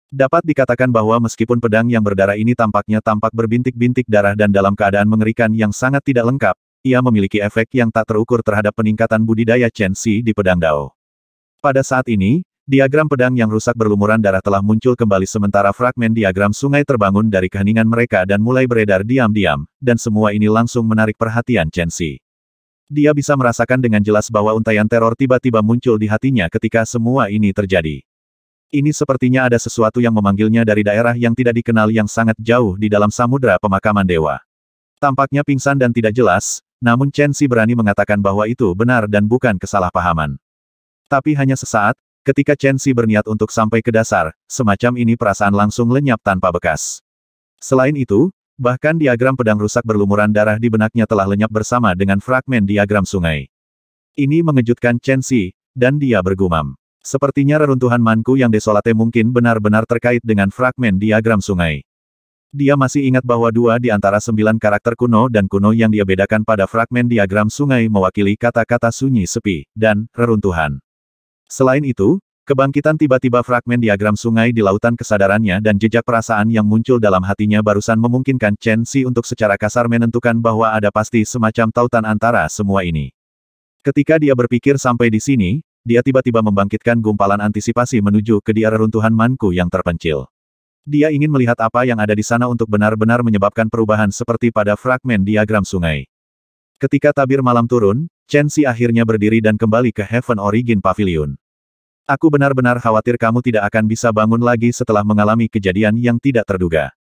Dapat dikatakan bahwa meskipun pedang yang berdarah ini tampaknya tampak berbintik-bintik darah dan dalam keadaan mengerikan yang sangat tidak lengkap, ia memiliki efek yang tak terukur terhadap peningkatan budidaya Chen Xi di pedang Dao. Pada saat ini, diagram pedang yang rusak berlumuran darah telah muncul kembali sementara fragmen diagram sungai terbangun dari keheningan mereka dan mulai beredar diam-diam, dan semua ini langsung menarik perhatian Chen Xi. Dia bisa merasakan dengan jelas bahwa untayan teror tiba-tiba muncul di hatinya ketika semua ini terjadi. Ini sepertinya ada sesuatu yang memanggilnya dari daerah yang tidak dikenal yang sangat jauh di dalam samudera pemakaman dewa. Tampaknya pingsan dan tidak jelas, namun Chen Si berani mengatakan bahwa itu benar dan bukan kesalahpahaman. Tapi hanya sesaat, ketika Chen Si berniat untuk sampai ke dasar, semacam ini perasaan langsung lenyap tanpa bekas. Selain itu, bahkan diagram pedang rusak berlumuran darah di benaknya telah lenyap bersama dengan fragmen diagram sungai. Ini mengejutkan Chen Si, dan dia bergumam. Sepertinya reruntuhan Manku yang desolate mungkin benar-benar terkait dengan fragmen diagram sungai. Dia masih ingat bahwa dua di antara sembilan karakter kuno dan kuno yang dia bedakan pada fragmen diagram sungai mewakili kata-kata sunyi sepi, dan reruntuhan. Selain itu, kebangkitan tiba-tiba fragmen diagram sungai di lautan kesadarannya dan jejak perasaan yang muncul dalam hatinya barusan memungkinkan Chen Xi untuk secara kasar menentukan bahwa ada pasti semacam tautan antara semua ini. Ketika dia berpikir sampai di sini, dia tiba-tiba membangkitkan gumpalan antisipasi menuju ke dia reruntuhan manku yang terpencil. Dia ingin melihat apa yang ada di sana untuk benar-benar menyebabkan perubahan seperti pada fragmen diagram sungai. Ketika tabir malam turun, Chen Xi akhirnya berdiri dan kembali ke Heaven Origin Pavilion. Aku benar-benar khawatir kamu tidak akan bisa bangun lagi setelah mengalami kejadian yang tidak terduga.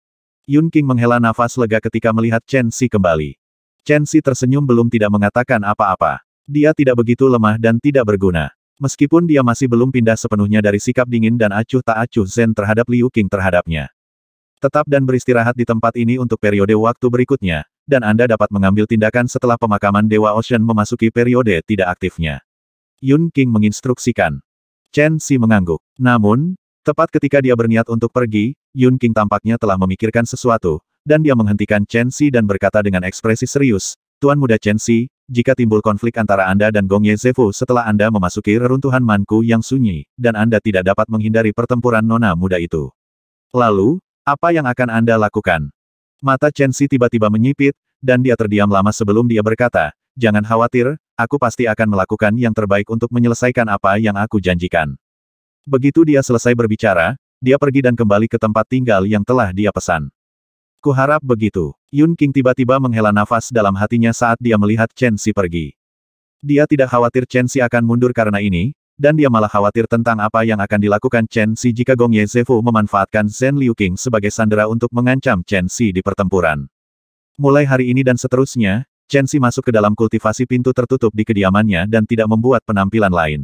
Yun King menghela nafas lega ketika melihat Chen Xi kembali. Chen Xi tersenyum belum tidak mengatakan apa-apa. Dia tidak begitu lemah dan tidak berguna. Meskipun dia masih belum pindah sepenuhnya dari sikap dingin dan acuh tak acuh Zen terhadap Liu Qing terhadapnya. Tetap dan beristirahat di tempat ini untuk periode waktu berikutnya, dan Anda dapat mengambil tindakan setelah pemakaman Dewa Ocean memasuki periode tidak aktifnya. Yun Qing menginstruksikan. Chen Si mengangguk. Namun, tepat ketika dia berniat untuk pergi, Yun Qing tampaknya telah memikirkan sesuatu, dan dia menghentikan Chen Si dan berkata dengan ekspresi serius, Tuan muda Chen Si jika timbul konflik antara Anda dan Gong Ye Zefu setelah Anda memasuki reruntuhan Manku yang sunyi, dan Anda tidak dapat menghindari pertempuran nona muda itu. Lalu, apa yang akan Anda lakukan? Mata Chen Si tiba-tiba menyipit, dan dia terdiam lama sebelum dia berkata, Jangan khawatir, aku pasti akan melakukan yang terbaik untuk menyelesaikan apa yang aku janjikan. Begitu dia selesai berbicara, dia pergi dan kembali ke tempat tinggal yang telah dia pesan. Kuharap begitu. Yun King tiba-tiba menghela nafas dalam hatinya saat dia melihat Chen Xi pergi. Dia tidak khawatir Chen Xi akan mundur karena ini, dan dia malah khawatir tentang apa yang akan dilakukan Chen Xi jika Gong Ye Zefu memanfaatkan Zhen Liu King sebagai sandera untuk mengancam Chen Xi di pertempuran. Mulai hari ini dan seterusnya, Chen Xi masuk ke dalam kultivasi pintu tertutup di kediamannya dan tidak membuat penampilan lain.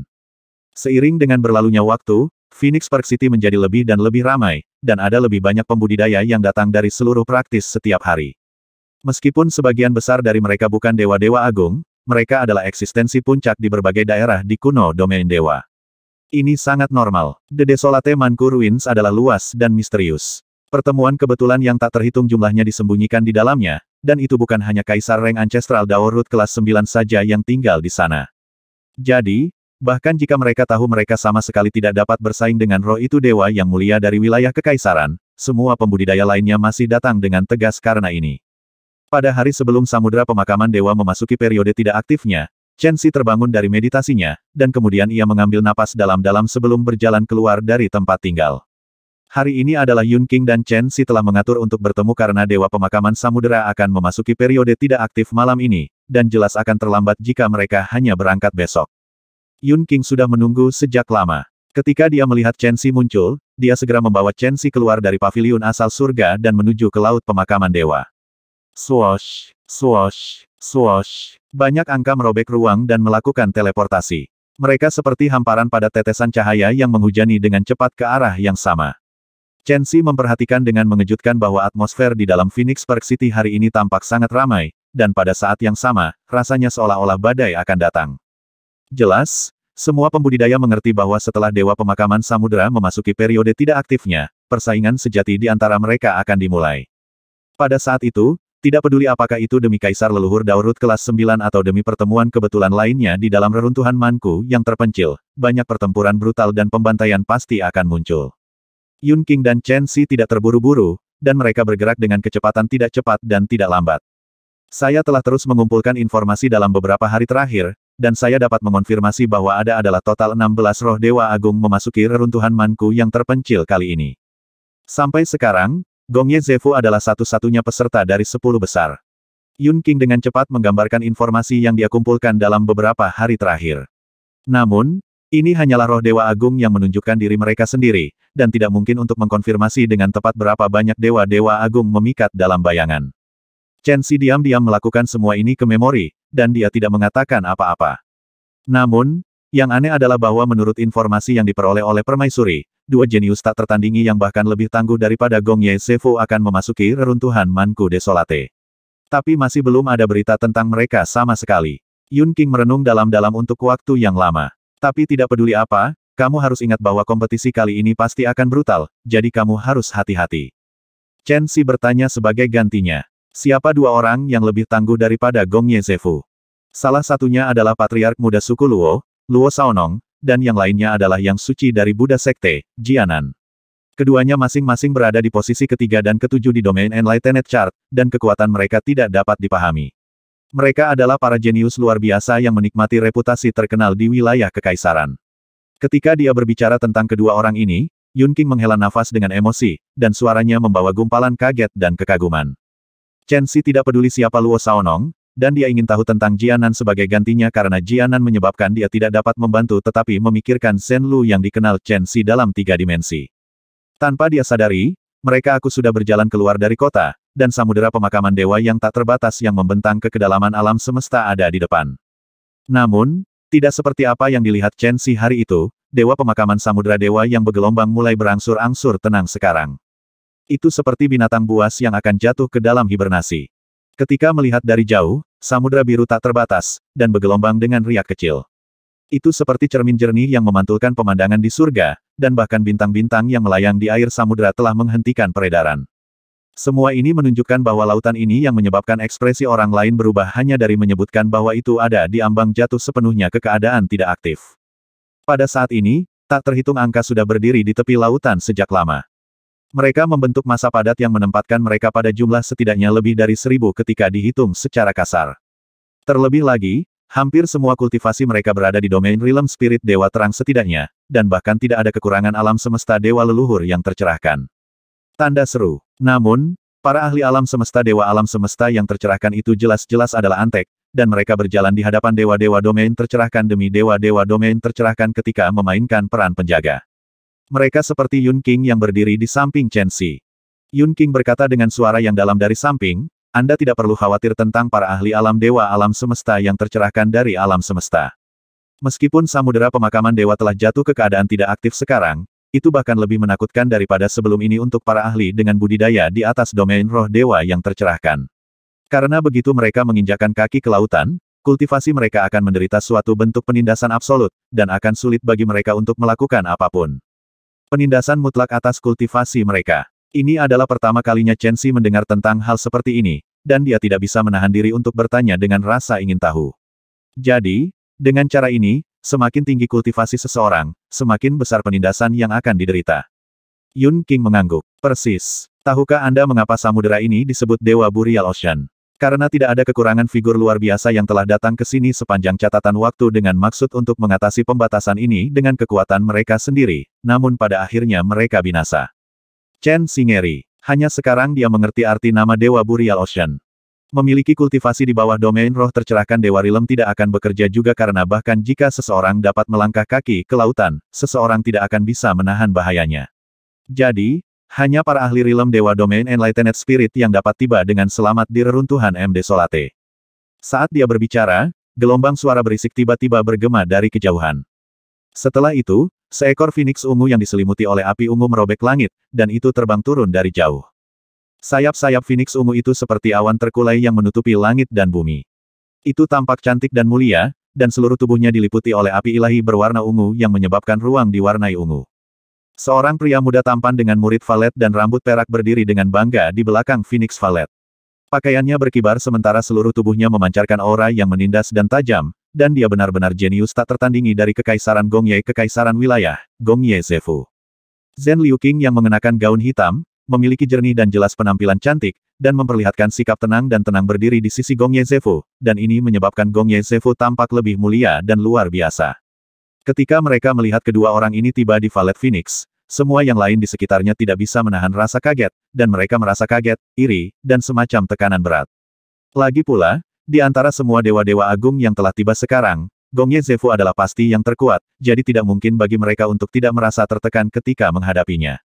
Seiring dengan berlalunya waktu, Phoenix Park City menjadi lebih dan lebih ramai, dan ada lebih banyak pembudidaya yang datang dari seluruh praktis setiap hari. Meskipun sebagian besar dari mereka bukan dewa-dewa agung, mereka adalah eksistensi puncak di berbagai daerah di kuno domain dewa. Ini sangat normal. The Desolate Manku Ruins adalah luas dan misterius. Pertemuan kebetulan yang tak terhitung jumlahnya disembunyikan di dalamnya, dan itu bukan hanya Kaisar Reng Ancestral Daorut kelas 9 saja yang tinggal di sana. Jadi, Bahkan jika mereka tahu mereka sama sekali tidak dapat bersaing dengan roh itu dewa yang mulia dari wilayah kekaisaran, semua pembudidaya lainnya masih datang dengan tegas karena ini. Pada hari sebelum samudera pemakaman dewa memasuki periode tidak aktifnya, Chen Xi terbangun dari meditasinya, dan kemudian ia mengambil napas dalam-dalam sebelum berjalan keluar dari tempat tinggal. Hari ini adalah Yun King dan Chen Xi telah mengatur untuk bertemu karena Dewa Pemakaman Samudera akan memasuki periode tidak aktif malam ini, dan jelas akan terlambat jika mereka hanya berangkat besok. Yun King sudah menunggu sejak lama. Ketika dia melihat Chen Xi muncul, dia segera membawa Chen Xi keluar dari pavilion asal surga dan menuju ke laut pemakaman dewa. Swosh, swosh, swosh, Banyak angka merobek ruang dan melakukan teleportasi. Mereka seperti hamparan pada tetesan cahaya yang menghujani dengan cepat ke arah yang sama. Chen Xi memperhatikan dengan mengejutkan bahwa atmosfer di dalam Phoenix Park City hari ini tampak sangat ramai, dan pada saat yang sama, rasanya seolah-olah badai akan datang. Jelas, semua pembudidaya mengerti bahwa setelah Dewa Pemakaman Samudera memasuki periode tidak aktifnya, persaingan sejati di antara mereka akan dimulai. Pada saat itu, tidak peduli apakah itu demi Kaisar Leluhur Daurut kelas 9 atau demi pertemuan kebetulan lainnya di dalam reruntuhan Manku yang terpencil, banyak pertempuran brutal dan pembantaian pasti akan muncul. Yun King dan Chen Xi tidak terburu-buru, dan mereka bergerak dengan kecepatan tidak cepat dan tidak lambat. Saya telah terus mengumpulkan informasi dalam beberapa hari terakhir, dan saya dapat mengonfirmasi bahwa ada adalah total 16 roh Dewa Agung memasuki reruntuhan Manku yang terpencil kali ini. Sampai sekarang, Gong Gongye Zefu adalah satu-satunya peserta dari 10 besar. Yun King dengan cepat menggambarkan informasi yang dia kumpulkan dalam beberapa hari terakhir. Namun, ini hanyalah roh Dewa Agung yang menunjukkan diri mereka sendiri, dan tidak mungkin untuk mengkonfirmasi dengan tepat berapa banyak Dewa-Dewa Agung memikat dalam bayangan. Chen Si diam-diam melakukan semua ini ke memori, dan dia tidak mengatakan apa-apa. Namun, yang aneh adalah bahwa menurut informasi yang diperoleh oleh permaisuri, dua jenius tak tertandingi yang bahkan lebih tangguh daripada Gong Ye Sefu akan memasuki reruntuhan Manku Desolate. Tapi masih belum ada berita tentang mereka sama sekali. Yun King merenung dalam-dalam untuk waktu yang lama. Tapi tidak peduli apa, kamu harus ingat bahwa kompetisi kali ini pasti akan brutal, jadi kamu harus hati-hati. Chen Si bertanya sebagai gantinya. Siapa dua orang yang lebih tangguh daripada Gong Ye Zefu? Salah satunya adalah patriark muda suku Luo, Luo Saonong, dan yang lainnya adalah yang suci dari Buddha Sekte, Jianan. Keduanya masing-masing berada di posisi ketiga dan ketujuh di domain Enlightened Chart, dan kekuatan mereka tidak dapat dipahami. Mereka adalah para jenius luar biasa yang menikmati reputasi terkenal di wilayah kekaisaran. Ketika dia berbicara tentang kedua orang ini, Yun King menghela nafas dengan emosi, dan suaranya membawa gumpalan kaget dan kekaguman. Chen Xi tidak peduli siapa Luo Saonong, dan dia ingin tahu tentang Jianan sebagai gantinya karena Jianan menyebabkan dia tidak dapat membantu tetapi memikirkan Shen Lu yang dikenal Chen Xi dalam tiga dimensi. Tanpa dia sadari, mereka aku sudah berjalan keluar dari kota, dan samudera pemakaman dewa yang tak terbatas yang membentang ke kedalaman alam semesta ada di depan. Namun, tidak seperti apa yang dilihat Chen Xi hari itu, dewa pemakaman samudera dewa yang bergelombang mulai berangsur-angsur tenang sekarang. Itu seperti binatang buas yang akan jatuh ke dalam hibernasi. Ketika melihat dari jauh, samudra biru tak terbatas, dan bergelombang dengan riak kecil. Itu seperti cermin jernih yang memantulkan pemandangan di surga, dan bahkan bintang-bintang yang melayang di air samudra telah menghentikan peredaran. Semua ini menunjukkan bahwa lautan ini yang menyebabkan ekspresi orang lain berubah hanya dari menyebutkan bahwa itu ada di ambang jatuh sepenuhnya ke keadaan tidak aktif. Pada saat ini, tak terhitung angka sudah berdiri di tepi lautan sejak lama. Mereka membentuk masa padat yang menempatkan mereka pada jumlah setidaknya lebih dari seribu ketika dihitung secara kasar. Terlebih lagi, hampir semua kultivasi mereka berada di domain realm spirit dewa terang setidaknya, dan bahkan tidak ada kekurangan alam semesta dewa leluhur yang tercerahkan. Tanda seru. Namun, para ahli alam semesta dewa alam semesta yang tercerahkan itu jelas-jelas adalah antek, dan mereka berjalan di hadapan dewa-dewa domain tercerahkan demi dewa-dewa domain tercerahkan ketika memainkan peran penjaga. Mereka seperti Yun King yang berdiri di samping Chen Xi. Yun King berkata dengan suara yang dalam dari samping, Anda tidak perlu khawatir tentang para ahli alam dewa alam semesta yang tercerahkan dari alam semesta. Meskipun samudera pemakaman dewa telah jatuh ke keadaan tidak aktif sekarang, itu bahkan lebih menakutkan daripada sebelum ini untuk para ahli dengan budidaya di atas domain roh dewa yang tercerahkan. Karena begitu mereka menginjakan kaki ke lautan, kultivasi mereka akan menderita suatu bentuk penindasan absolut, dan akan sulit bagi mereka untuk melakukan apapun. Penindasan mutlak atas kultivasi mereka. Ini adalah pertama kalinya Chen Xi mendengar tentang hal seperti ini, dan dia tidak bisa menahan diri untuk bertanya dengan rasa ingin tahu. Jadi, dengan cara ini, semakin tinggi kultivasi seseorang, semakin besar penindasan yang akan diderita. Yun King mengangguk. Persis. Tahukah Anda mengapa samudera ini disebut Dewa Burial Ocean? Karena tidak ada kekurangan figur luar biasa yang telah datang ke sini sepanjang catatan waktu dengan maksud untuk mengatasi pembatasan ini dengan kekuatan mereka sendiri, namun pada akhirnya mereka binasa. Chen Singeri. Hanya sekarang dia mengerti arti nama Dewa Burial Ocean. Memiliki kultivasi di bawah domain roh tercerahkan Dewa Rilem tidak akan bekerja juga karena bahkan jika seseorang dapat melangkah kaki ke lautan, seseorang tidak akan bisa menahan bahayanya. Jadi, hanya para ahli rilem Dewa Domain Enlightened Spirit yang dapat tiba dengan selamat di reruntuhan MD Solate. Saat dia berbicara, gelombang suara berisik tiba-tiba bergema dari kejauhan. Setelah itu, seekor Phoenix ungu yang diselimuti oleh api ungu merobek langit, dan itu terbang turun dari jauh. Sayap-sayap Phoenix ungu itu seperti awan terkulai yang menutupi langit dan bumi. Itu tampak cantik dan mulia, dan seluruh tubuhnya diliputi oleh api ilahi berwarna ungu yang menyebabkan ruang diwarnai ungu. Seorang pria muda tampan dengan murid valet dan rambut perak berdiri dengan bangga di belakang Phoenix Valet. Pakaiannya berkibar sementara seluruh tubuhnya memancarkan aura yang menindas dan tajam, dan dia benar-benar jenius tak tertandingi dari Kekaisaran Gongye Kekaisaran Wilayah, Gongye Zefu. Zen Liu Qing yang mengenakan gaun hitam, memiliki jernih dan jelas penampilan cantik, dan memperlihatkan sikap tenang dan tenang berdiri di sisi Gong Ye Zefu, dan ini menyebabkan Gong Ye Zefu tampak lebih mulia dan luar biasa. Ketika mereka melihat kedua orang ini tiba di Valet Phoenix, semua yang lain di sekitarnya tidak bisa menahan rasa kaget, dan mereka merasa kaget, iri, dan semacam tekanan berat. Lagi pula, di antara semua dewa-dewa agung yang telah tiba sekarang, Ye Zefu adalah pasti yang terkuat, jadi tidak mungkin bagi mereka untuk tidak merasa tertekan ketika menghadapinya.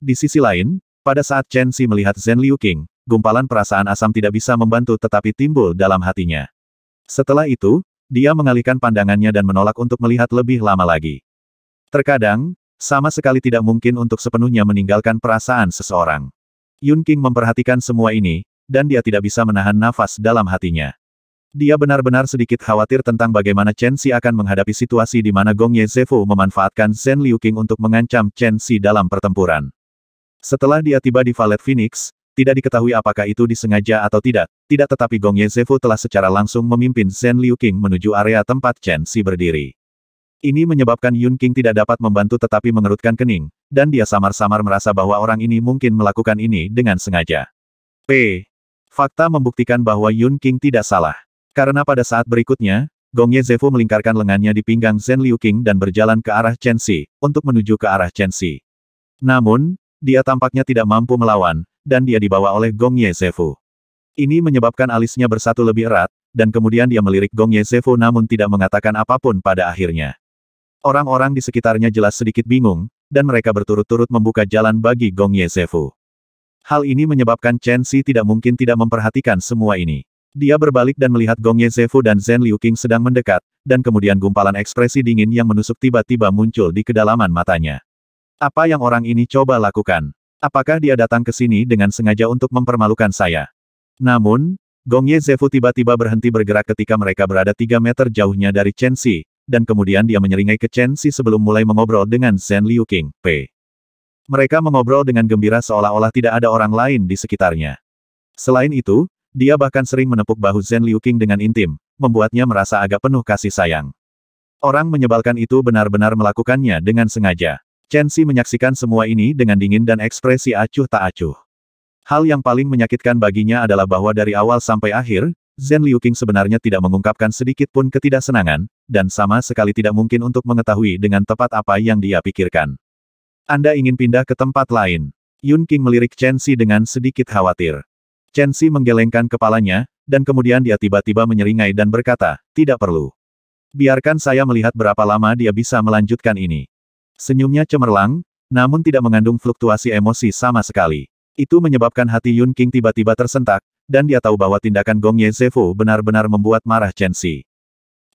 Di sisi lain, pada saat Chen Xi melihat Zhen Liu King, gumpalan perasaan asam tidak bisa membantu tetapi timbul dalam hatinya. Setelah itu, dia mengalihkan pandangannya dan menolak untuk melihat lebih lama lagi. Terkadang, sama sekali tidak mungkin untuk sepenuhnya meninggalkan perasaan seseorang. Yun King memperhatikan semua ini, dan dia tidak bisa menahan nafas dalam hatinya. Dia benar-benar sedikit khawatir tentang bagaimana Chen Xi akan menghadapi situasi di mana Gong Ye Zefu memanfaatkan Zhen Liu King untuk mengancam Chen Xi dalam pertempuran. Setelah dia tiba di Valet Phoenix, tidak diketahui apakah itu disengaja atau tidak, tidak tetapi Gong Yezefu telah secara langsung memimpin Zhen Liu King menuju area tempat Chen Xi berdiri. Ini menyebabkan Yun King tidak dapat membantu tetapi mengerutkan kening, dan dia samar-samar merasa bahwa orang ini mungkin melakukan ini dengan sengaja. P. Fakta membuktikan bahwa Yun King tidak salah. Karena pada saat berikutnya, Gong Yezefu melingkarkan lengannya di pinggang Zhen Liu King dan berjalan ke arah Chen Xi, untuk menuju ke arah Chen Xi. Namun, dia tampaknya tidak mampu melawan, dan dia dibawa oleh Gong Yezefu. Ini menyebabkan alisnya bersatu lebih erat, dan kemudian dia melirik Gong Zefo namun tidak mengatakan apapun pada akhirnya. Orang-orang di sekitarnya jelas sedikit bingung, dan mereka berturut-turut membuka jalan bagi Gong Zefo. Hal ini menyebabkan Chen Xi tidak mungkin tidak memperhatikan semua ini. Dia berbalik dan melihat Gong Zefo dan Zhen Liu King sedang mendekat, dan kemudian gumpalan ekspresi dingin yang menusuk tiba-tiba muncul di kedalaman matanya. Apa yang orang ini coba lakukan? Apakah dia datang ke sini dengan sengaja untuk mempermalukan saya? Namun, Gong Ye Zefu tiba-tiba berhenti bergerak ketika mereka berada tiga meter jauhnya dari Chen Xi, dan kemudian dia menyeringai ke Chen Xi sebelum mulai mengobrol dengan Zhen Liu King, P. Mereka mengobrol dengan gembira seolah-olah tidak ada orang lain di sekitarnya. Selain itu, dia bahkan sering menepuk bahu Zhen Liu King dengan intim, membuatnya merasa agak penuh kasih sayang. Orang menyebalkan itu benar-benar melakukannya dengan sengaja. Chen Xi menyaksikan semua ini dengan dingin dan ekspresi acuh tak acuh. Hal yang paling menyakitkan baginya adalah bahwa dari awal sampai akhir, Zen Liuqing sebenarnya tidak mengungkapkan sedikit pun ketidaksenangan, dan sama sekali tidak mungkin untuk mengetahui dengan tepat apa yang dia pikirkan. Anda ingin pindah ke tempat lain. Yun King melirik Chen Xi dengan sedikit khawatir. Chen Xi menggelengkan kepalanya, dan kemudian dia tiba-tiba menyeringai dan berkata, tidak perlu. Biarkan saya melihat berapa lama dia bisa melanjutkan ini. Senyumnya cemerlang, namun tidak mengandung fluktuasi emosi sama sekali. Itu menyebabkan hati Yun King tiba-tiba tersentak, dan dia tahu bahwa tindakan Gong Ye Zefu benar-benar membuat marah Chen Xi.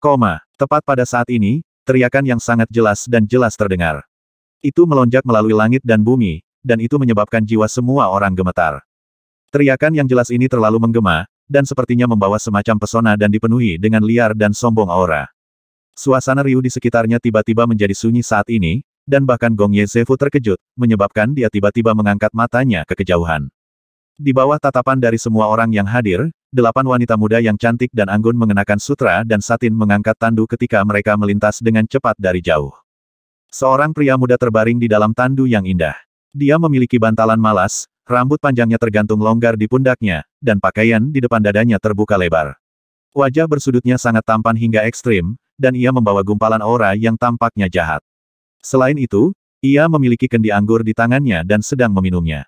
Koma, tepat pada saat ini, teriakan yang sangat jelas dan jelas terdengar. Itu melonjak melalui langit dan bumi, dan itu menyebabkan jiwa semua orang gemetar. Teriakan yang jelas ini terlalu menggema, dan sepertinya membawa semacam pesona dan dipenuhi dengan liar dan sombong aura. Suasana riuh di sekitarnya tiba-tiba menjadi sunyi saat ini, dan bahkan Gong Ye Zefu terkejut, menyebabkan dia tiba-tiba mengangkat matanya ke kejauhan. Di bawah tatapan dari semua orang yang hadir, delapan wanita muda yang cantik dan anggun mengenakan sutra dan satin mengangkat tandu ketika mereka melintas dengan cepat dari jauh. Seorang pria muda terbaring di dalam tandu yang indah. Dia memiliki bantalan malas, rambut panjangnya tergantung longgar di pundaknya, dan pakaian di depan dadanya terbuka lebar. Wajah bersudutnya sangat tampan hingga ekstrim, dan ia membawa gumpalan aura yang tampaknya jahat. Selain itu, ia memiliki kendi anggur di tangannya dan sedang meminumnya.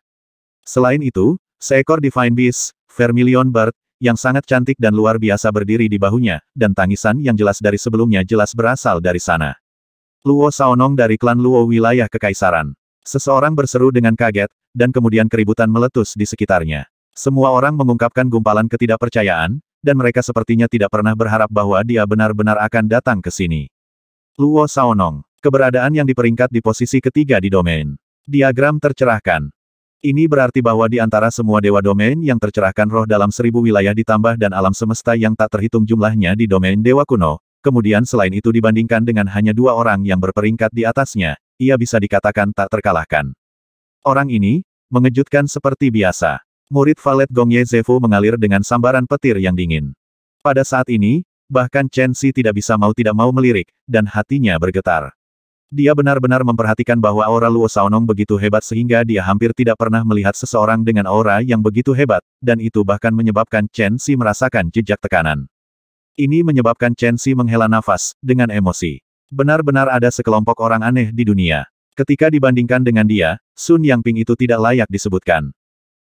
Selain itu, seekor Divine Beast, Vermilion Bird, yang sangat cantik dan luar biasa berdiri di bahunya, dan tangisan yang jelas dari sebelumnya jelas berasal dari sana. Luo Saonong dari klan Luo wilayah Kekaisaran. Seseorang berseru dengan kaget, dan kemudian keributan meletus di sekitarnya. Semua orang mengungkapkan gumpalan ketidakpercayaan, dan mereka sepertinya tidak pernah berharap bahwa dia benar-benar akan datang ke sini. Luo Saonong. Keberadaan yang diperingkat di posisi ketiga di domain. Diagram tercerahkan. Ini berarti bahwa di antara semua dewa domain yang tercerahkan roh dalam seribu wilayah ditambah dan alam semesta yang tak terhitung jumlahnya di domain dewa kuno, kemudian selain itu dibandingkan dengan hanya dua orang yang berperingkat di atasnya, ia bisa dikatakan tak terkalahkan. Orang ini, mengejutkan seperti biasa. Murid Valet Gongye Zefu mengalir dengan sambaran petir yang dingin. Pada saat ini, bahkan Chen Si tidak bisa mau tidak mau melirik, dan hatinya bergetar. Dia benar-benar memperhatikan bahwa aura Luo Saonong begitu hebat sehingga dia hampir tidak pernah melihat seseorang dengan aura yang begitu hebat, dan itu bahkan menyebabkan Chen Xi merasakan jejak tekanan. Ini menyebabkan Chen Xi menghela nafas, dengan emosi. Benar-benar ada sekelompok orang aneh di dunia. Ketika dibandingkan dengan dia, Sun Yang Ping itu tidak layak disebutkan.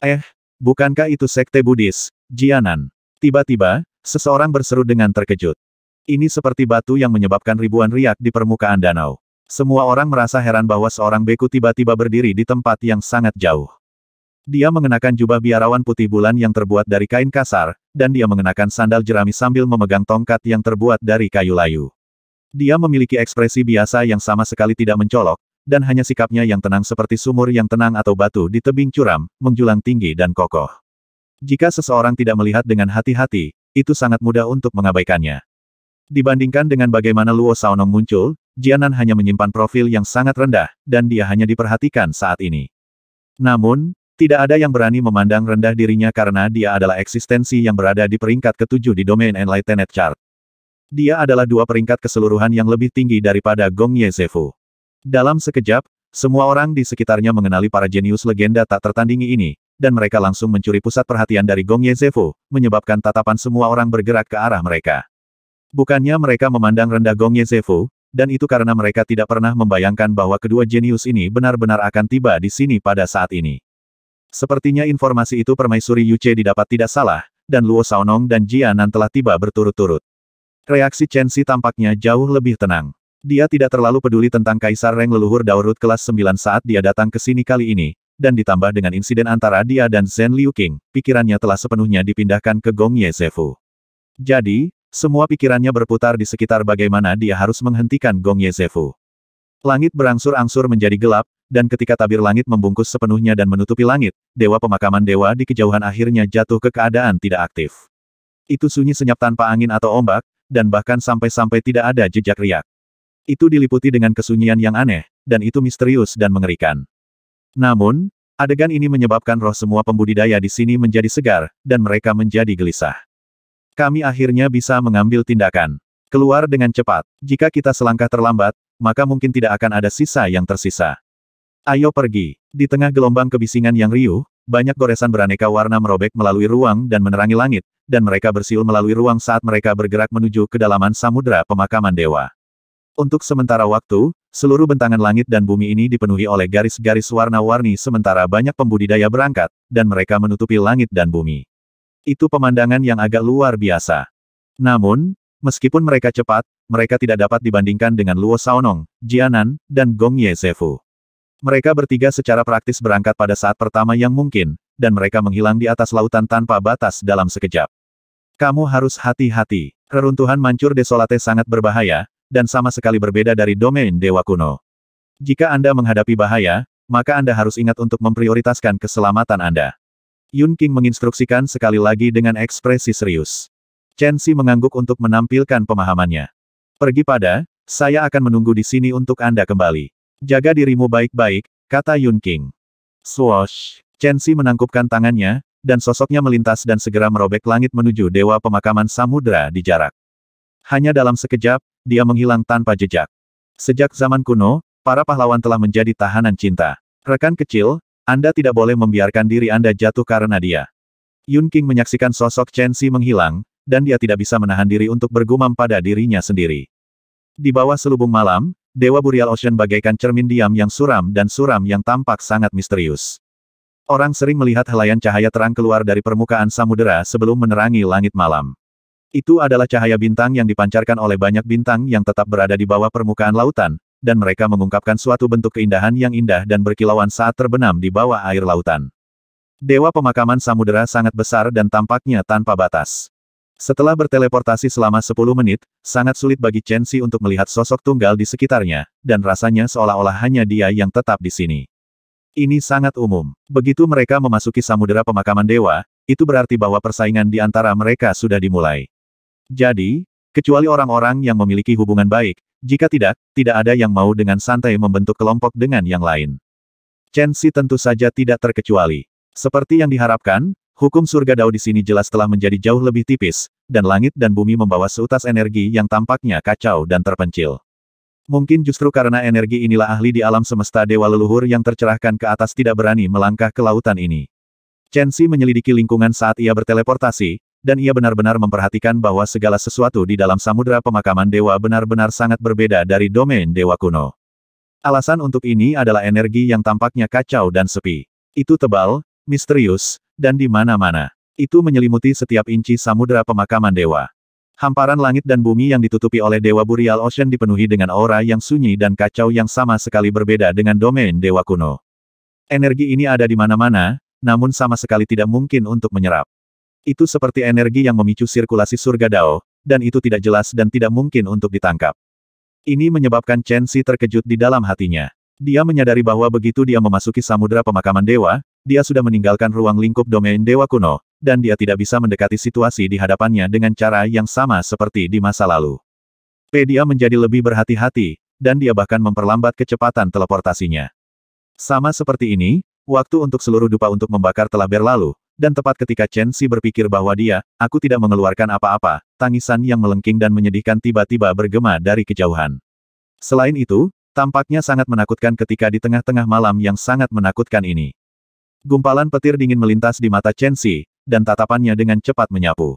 Eh, bukankah itu sekte Buddhis, Jianan? Tiba-tiba, seseorang berseru dengan terkejut. Ini seperti batu yang menyebabkan ribuan riak di permukaan danau. Semua orang merasa heran bahwa seorang beku tiba-tiba berdiri di tempat yang sangat jauh. Dia mengenakan jubah biarawan putih bulan yang terbuat dari kain kasar, dan dia mengenakan sandal jerami sambil memegang tongkat yang terbuat dari kayu layu. Dia memiliki ekspresi biasa yang sama sekali tidak mencolok, dan hanya sikapnya yang tenang seperti sumur yang tenang atau batu di tebing curam, menjulang tinggi dan kokoh. Jika seseorang tidak melihat dengan hati-hati, itu sangat mudah untuk mengabaikannya. Dibandingkan dengan bagaimana Luo Saonong muncul, Jianan hanya menyimpan profil yang sangat rendah, dan dia hanya diperhatikan saat ini. Namun, tidak ada yang berani memandang rendah dirinya karena dia adalah eksistensi yang berada di peringkat ketujuh di domain Enlightened Chart. Dia adalah dua peringkat keseluruhan yang lebih tinggi daripada Gong Ye Dalam sekejap, semua orang di sekitarnya mengenali para jenius legenda tak tertandingi ini, dan mereka langsung mencuri pusat perhatian dari Gong Ye menyebabkan tatapan semua orang bergerak ke arah mereka. Bukannya mereka memandang rendah Gong Ye dan itu karena mereka tidak pernah membayangkan bahwa kedua jenius ini benar-benar akan tiba di sini pada saat ini. Sepertinya informasi itu permaisuri Yuce didapat tidak salah, dan Luo Saonong dan Jianan telah tiba berturut-turut. Reaksi Chen Xi tampaknya jauh lebih tenang. Dia tidak terlalu peduli tentang Kaisar Reng leluhur Daurut kelas 9 saat dia datang ke sini kali ini, dan ditambah dengan insiden antara dia dan Zhen Liu King, pikirannya telah sepenuhnya dipindahkan ke Gong Ye Zefu. Jadi, semua pikirannya berputar di sekitar bagaimana dia harus menghentikan Gong Yezefu. Langit berangsur-angsur menjadi gelap, dan ketika tabir langit membungkus sepenuhnya dan menutupi langit, dewa pemakaman dewa di kejauhan akhirnya jatuh ke keadaan tidak aktif. Itu sunyi senyap tanpa angin atau ombak, dan bahkan sampai-sampai tidak ada jejak riak. Itu diliputi dengan kesunyian yang aneh, dan itu misterius dan mengerikan. Namun, adegan ini menyebabkan roh semua pembudidaya di sini menjadi segar, dan mereka menjadi gelisah. Kami akhirnya bisa mengambil tindakan. Keluar dengan cepat. Jika kita selangkah terlambat, maka mungkin tidak akan ada sisa yang tersisa. Ayo pergi. Di tengah gelombang kebisingan yang riuh, banyak goresan beraneka warna merobek melalui ruang dan menerangi langit, dan mereka bersiul melalui ruang saat mereka bergerak menuju kedalaman samudera pemakaman dewa. Untuk sementara waktu, seluruh bentangan langit dan bumi ini dipenuhi oleh garis-garis warna-warni sementara banyak pembudidaya berangkat, dan mereka menutupi langit dan bumi. Itu pemandangan yang agak luar biasa. Namun, meskipun mereka cepat, mereka tidak dapat dibandingkan dengan Luo Saonong, Jianan, dan Gong Ye Zefu. Mereka bertiga secara praktis berangkat pada saat pertama yang mungkin, dan mereka menghilang di atas lautan tanpa batas dalam sekejap. Kamu harus hati-hati. Reruntuhan mancur desolate sangat berbahaya, dan sama sekali berbeda dari domain dewa kuno. Jika Anda menghadapi bahaya, maka Anda harus ingat untuk memprioritaskan keselamatan Anda. Yun King menginstruksikan sekali lagi dengan ekspresi serius. Chen Xi mengangguk untuk menampilkan pemahamannya. Pergi pada, saya akan menunggu di sini untuk Anda kembali. Jaga dirimu baik-baik, kata Yun King. Swoosh! Chen Xi menangkupkan tangannya, dan sosoknya melintas dan segera merobek langit menuju dewa pemakaman samudra di jarak. Hanya dalam sekejap, dia menghilang tanpa jejak. Sejak zaman kuno, para pahlawan telah menjadi tahanan cinta. Rekan kecil, anda tidak boleh membiarkan diri Anda jatuh karena dia. Yun King menyaksikan sosok Chen Xi menghilang, dan dia tidak bisa menahan diri untuk bergumam pada dirinya sendiri. Di bawah selubung malam, Dewa Burial Ocean bagaikan cermin diam yang suram dan suram yang tampak sangat misterius. Orang sering melihat helaian cahaya terang keluar dari permukaan samudera sebelum menerangi langit malam. Itu adalah cahaya bintang yang dipancarkan oleh banyak bintang yang tetap berada di bawah permukaan lautan, dan mereka mengungkapkan suatu bentuk keindahan yang indah dan berkilauan saat terbenam di bawah air lautan. Dewa pemakaman samudera sangat besar dan tampaknya tanpa batas. Setelah berteleportasi selama 10 menit, sangat sulit bagi Chen Xi untuk melihat sosok tunggal di sekitarnya, dan rasanya seolah-olah hanya dia yang tetap di sini. Ini sangat umum. Begitu mereka memasuki samudera pemakaman dewa, itu berarti bahwa persaingan di antara mereka sudah dimulai. Jadi, kecuali orang-orang yang memiliki hubungan baik, jika tidak, tidak ada yang mau dengan santai membentuk kelompok dengan yang lain. Chen Xi tentu saja tidak terkecuali. Seperti yang diharapkan, hukum surga Dao di sini jelas telah menjadi jauh lebih tipis, dan langit dan bumi membawa seutas energi yang tampaknya kacau dan terpencil. Mungkin justru karena energi inilah ahli di alam semesta dewa leluhur yang tercerahkan ke atas tidak berani melangkah ke lautan ini. Chen Xi menyelidiki lingkungan saat ia berteleportasi, dan ia benar-benar memperhatikan bahwa segala sesuatu di dalam samudera pemakaman dewa benar-benar sangat berbeda dari domain dewa kuno. Alasan untuk ini adalah energi yang tampaknya kacau dan sepi. Itu tebal, misterius, dan di mana-mana. Itu menyelimuti setiap inci samudera pemakaman dewa. Hamparan langit dan bumi yang ditutupi oleh Dewa burial Ocean dipenuhi dengan aura yang sunyi dan kacau yang sama sekali berbeda dengan domain Dewa Kuno. Energi ini ada di mana-mana, namun sama sekali tidak mungkin untuk menyerap. Itu seperti energi yang memicu sirkulasi surga Dao, dan itu tidak jelas dan tidak mungkin untuk ditangkap. Ini menyebabkan Chen Xi terkejut di dalam hatinya. Dia menyadari bahwa begitu dia memasuki samudera pemakaman dewa, dia sudah meninggalkan ruang lingkup domain dewa kuno, dan dia tidak bisa mendekati situasi di hadapannya dengan cara yang sama seperti di masa lalu. Pedia menjadi lebih berhati-hati, dan dia bahkan memperlambat kecepatan teleportasinya. Sama seperti ini, waktu untuk seluruh dupa untuk membakar telah berlalu, dan tepat ketika Chen Xi berpikir bahwa dia, aku tidak mengeluarkan apa-apa, tangisan yang melengking dan menyedihkan tiba-tiba bergema dari kejauhan. Selain itu, tampaknya sangat menakutkan ketika di tengah-tengah malam yang sangat menakutkan ini. Gumpalan petir dingin melintas di mata Chen Xi, dan tatapannya dengan cepat menyapu.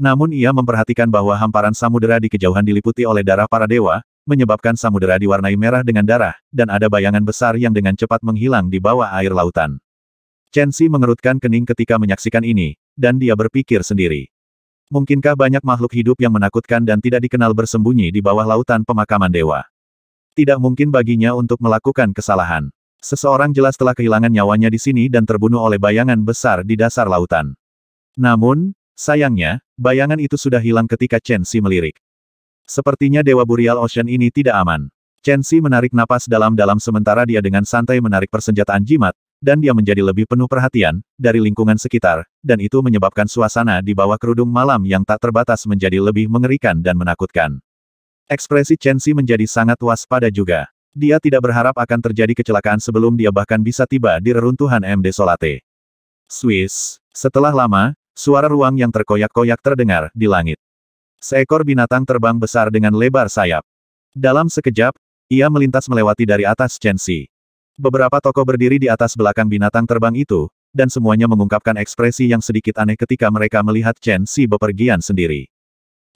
Namun ia memperhatikan bahwa hamparan samudera di kejauhan diliputi oleh darah para dewa, menyebabkan samudera diwarnai merah dengan darah, dan ada bayangan besar yang dengan cepat menghilang di bawah air lautan. Chen Xi mengerutkan kening ketika menyaksikan ini, dan dia berpikir sendiri. Mungkinkah banyak makhluk hidup yang menakutkan dan tidak dikenal bersembunyi di bawah lautan pemakaman dewa? Tidak mungkin baginya untuk melakukan kesalahan. Seseorang jelas telah kehilangan nyawanya di sini dan terbunuh oleh bayangan besar di dasar lautan. Namun, sayangnya, bayangan itu sudah hilang ketika Chen Xi melirik. Sepertinya Dewa Burial Ocean ini tidak aman. Chen Xi menarik napas dalam-dalam sementara dia dengan santai menarik persenjataan jimat, dan dia menjadi lebih penuh perhatian dari lingkungan sekitar, dan itu menyebabkan suasana di bawah kerudung malam yang tak terbatas menjadi lebih mengerikan dan menakutkan. Ekspresi Chen Xi menjadi sangat waspada juga. Dia tidak berharap akan terjadi kecelakaan sebelum dia bahkan bisa tiba di reruntuhan MD Solate. Swiss. Setelah lama, suara ruang yang terkoyak-koyak terdengar di langit. Seekor binatang terbang besar dengan lebar sayap. Dalam sekejap, ia melintas melewati dari atas Chen Xi. Beberapa toko berdiri di atas belakang binatang terbang itu, dan semuanya mengungkapkan ekspresi yang sedikit aneh ketika mereka melihat Chen Si bepergian sendiri.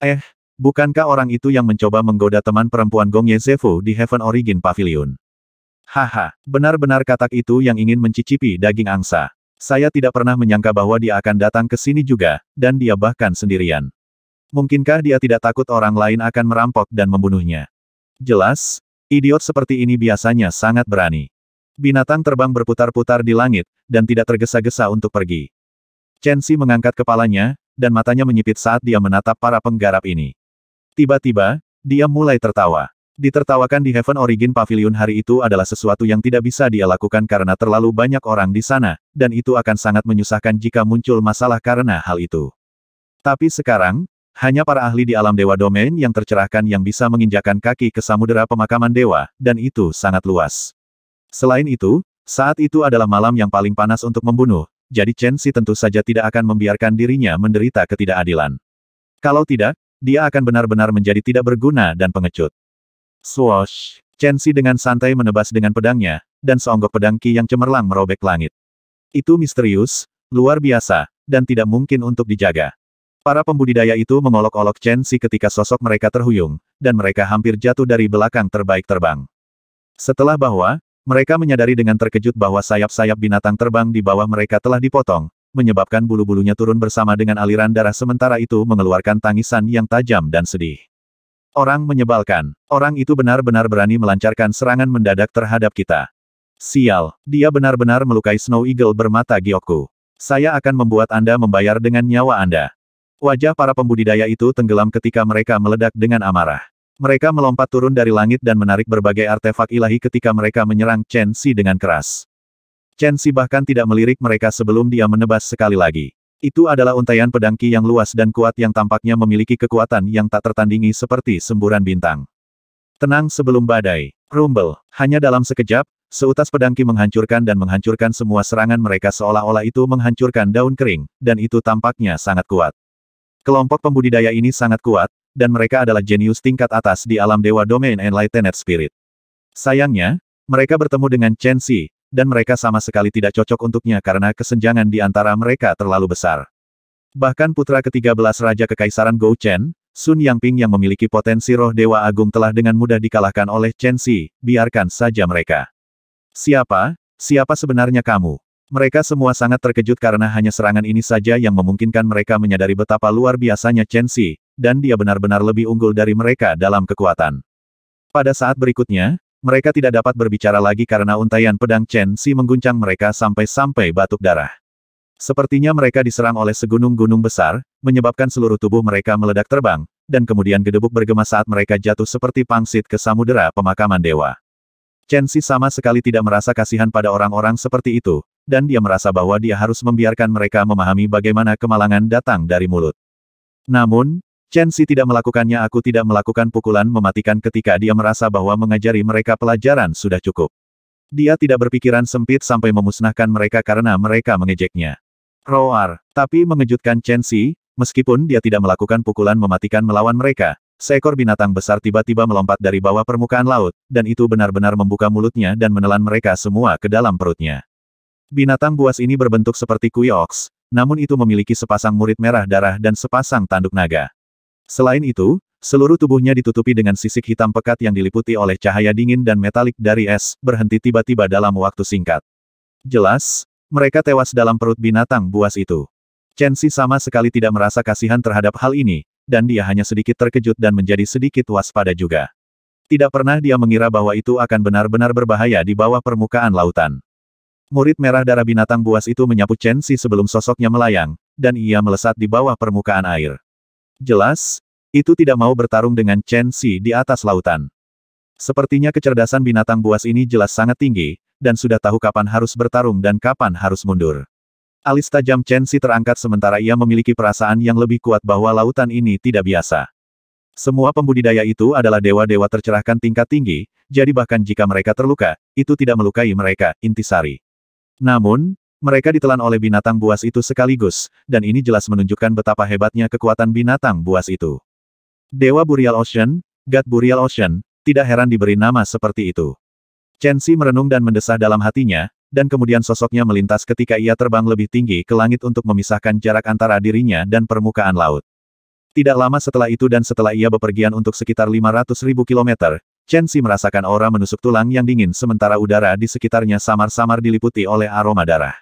Eh, bukankah orang itu yang mencoba menggoda teman perempuan Gong Ye Zefu di Heaven Origin Pavilion? Haha, benar-benar katak itu yang ingin mencicipi daging angsa. Saya tidak pernah menyangka bahwa dia akan datang ke sini juga, dan dia bahkan sendirian. Mungkinkah dia tidak takut orang lain akan merampok dan membunuhnya? Jelas, idiot seperti ini biasanya sangat berani. Binatang terbang berputar-putar di langit, dan tidak tergesa-gesa untuk pergi. Chen Xi mengangkat kepalanya, dan matanya menyipit saat dia menatap para penggarap ini. Tiba-tiba, dia mulai tertawa. Ditertawakan di Heaven Origin Pavilion hari itu adalah sesuatu yang tidak bisa dia lakukan karena terlalu banyak orang di sana, dan itu akan sangat menyusahkan jika muncul masalah karena hal itu. Tapi sekarang, hanya para ahli di alam dewa domain yang tercerahkan yang bisa menginjakan kaki ke samudera pemakaman dewa, dan itu sangat luas. Selain itu, saat itu adalah malam yang paling panas untuk membunuh, jadi Chen Xi tentu saja tidak akan membiarkan dirinya menderita ketidakadilan. Kalau tidak, dia akan benar-benar menjadi tidak berguna dan pengecut. Swoosh! Chen Xi dengan santai menebas dengan pedangnya, dan seonggok pedang Qi yang cemerlang merobek langit. Itu misterius, luar biasa, dan tidak mungkin untuk dijaga. Para pembudidaya itu mengolok-olok Chen Xi ketika sosok mereka terhuyung, dan mereka hampir jatuh dari belakang terbaik terbang. Setelah bahwa, mereka menyadari dengan terkejut bahwa sayap-sayap binatang terbang di bawah mereka telah dipotong, menyebabkan bulu-bulunya turun bersama dengan aliran darah sementara itu mengeluarkan tangisan yang tajam dan sedih. Orang menyebalkan. Orang itu benar-benar berani melancarkan serangan mendadak terhadap kita. Sial, dia benar-benar melukai Snow Eagle bermata Giokku. Saya akan membuat Anda membayar dengan nyawa Anda. Wajah para pembudidaya itu tenggelam ketika mereka meledak dengan amarah. Mereka melompat turun dari langit dan menarik berbagai artefak ilahi ketika mereka menyerang Chen Xi dengan keras. Chen Xi bahkan tidak melirik mereka sebelum dia menebas sekali lagi. Itu adalah untaian pedangki yang luas dan kuat yang tampaknya memiliki kekuatan yang tak tertandingi seperti semburan bintang. Tenang sebelum badai. Rumble. Hanya dalam sekejap, Seutas pedangki menghancurkan dan menghancurkan semua serangan mereka seolah-olah itu menghancurkan daun kering, dan itu tampaknya sangat kuat. Kelompok pembudidaya ini sangat kuat, dan mereka adalah jenius tingkat atas di alam Dewa Domain Enlightened Spirit. Sayangnya, mereka bertemu dengan Chen Xi, dan mereka sama sekali tidak cocok untuknya karena kesenjangan di antara mereka terlalu besar. Bahkan putra ke-13 Raja Kekaisaran Gou Chen, Sun Yangping yang memiliki potensi roh Dewa Agung telah dengan mudah dikalahkan oleh Chen Xi, biarkan saja mereka. Siapa? Siapa sebenarnya kamu? Mereka semua sangat terkejut karena hanya serangan ini saja yang memungkinkan mereka menyadari betapa luar biasanya Chen Xi, dan dia benar-benar lebih unggul dari mereka dalam kekuatan. Pada saat berikutnya, mereka tidak dapat berbicara lagi karena untaian pedang Chen Si mengguncang mereka sampai-sampai batuk darah. Sepertinya mereka diserang oleh segunung-gunung besar, menyebabkan seluruh tubuh mereka meledak terbang, dan kemudian gedebuk bergema saat mereka jatuh seperti pangsit ke samudera pemakaman dewa. Chen Si sama sekali tidak merasa kasihan pada orang-orang seperti itu, dan dia merasa bahwa dia harus membiarkan mereka memahami bagaimana kemalangan datang dari mulut. Namun, Chen Si tidak melakukannya aku tidak melakukan pukulan mematikan ketika dia merasa bahwa mengajari mereka pelajaran sudah cukup. Dia tidak berpikiran sempit sampai memusnahkan mereka karena mereka mengejeknya. Roar, tapi mengejutkan Chen Si, meskipun dia tidak melakukan pukulan mematikan melawan mereka, seekor binatang besar tiba-tiba melompat dari bawah permukaan laut, dan itu benar-benar membuka mulutnya dan menelan mereka semua ke dalam perutnya. Binatang buas ini berbentuk seperti kuyoks, ox, namun itu memiliki sepasang murid merah darah dan sepasang tanduk naga. Selain itu, seluruh tubuhnya ditutupi dengan sisik hitam pekat yang diliputi oleh cahaya dingin dan metalik dari es, berhenti tiba-tiba dalam waktu singkat. Jelas, mereka tewas dalam perut binatang buas itu. Chen Xi sama sekali tidak merasa kasihan terhadap hal ini, dan dia hanya sedikit terkejut dan menjadi sedikit waspada juga. Tidak pernah dia mengira bahwa itu akan benar-benar berbahaya di bawah permukaan lautan. Murid merah darah binatang buas itu menyapu Chen Xi sebelum sosoknya melayang, dan ia melesat di bawah permukaan air. Jelas, itu tidak mau bertarung dengan Chen Xi di atas lautan. Sepertinya kecerdasan binatang buas ini jelas sangat tinggi, dan sudah tahu kapan harus bertarung dan kapan harus mundur. Alis tajam Chen Xi terangkat sementara ia memiliki perasaan yang lebih kuat bahwa lautan ini tidak biasa. Semua pembudidaya itu adalah dewa-dewa tercerahkan tingkat tinggi, jadi bahkan jika mereka terluka, itu tidak melukai mereka, intisari. Namun, mereka ditelan oleh binatang buas itu sekaligus, dan ini jelas menunjukkan betapa hebatnya kekuatan binatang buas itu. Dewa Burial Ocean, God Burial Ocean, tidak heran diberi nama seperti itu. Chen Xi merenung dan mendesah dalam hatinya, dan kemudian sosoknya melintas ketika ia terbang lebih tinggi ke langit untuk memisahkan jarak antara dirinya dan permukaan laut. Tidak lama setelah itu dan setelah ia bepergian untuk sekitar 500 ribu kilometer, Xi merasakan aura menusuk tulang yang dingin sementara udara di sekitarnya samar-samar diliputi oleh aroma darah.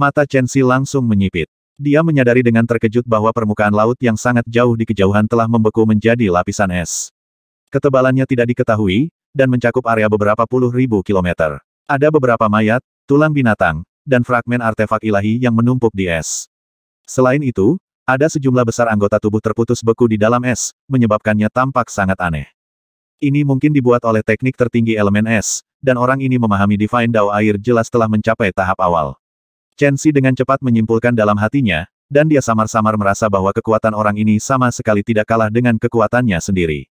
Mata Chen Xi langsung menyipit. Dia menyadari dengan terkejut bahwa permukaan laut yang sangat jauh di kejauhan telah membeku menjadi lapisan es. Ketebalannya tidak diketahui, dan mencakup area beberapa puluh ribu kilometer. Ada beberapa mayat, tulang binatang, dan fragmen artefak ilahi yang menumpuk di es. Selain itu, ada sejumlah besar anggota tubuh terputus beku di dalam es, menyebabkannya tampak sangat aneh. Ini mungkin dibuat oleh teknik tertinggi elemen es, dan orang ini memahami Divine Dao air jelas telah mencapai tahap awal. Chen Xi dengan cepat menyimpulkan dalam hatinya, dan dia samar-samar merasa bahwa kekuatan orang ini sama sekali tidak kalah dengan kekuatannya sendiri.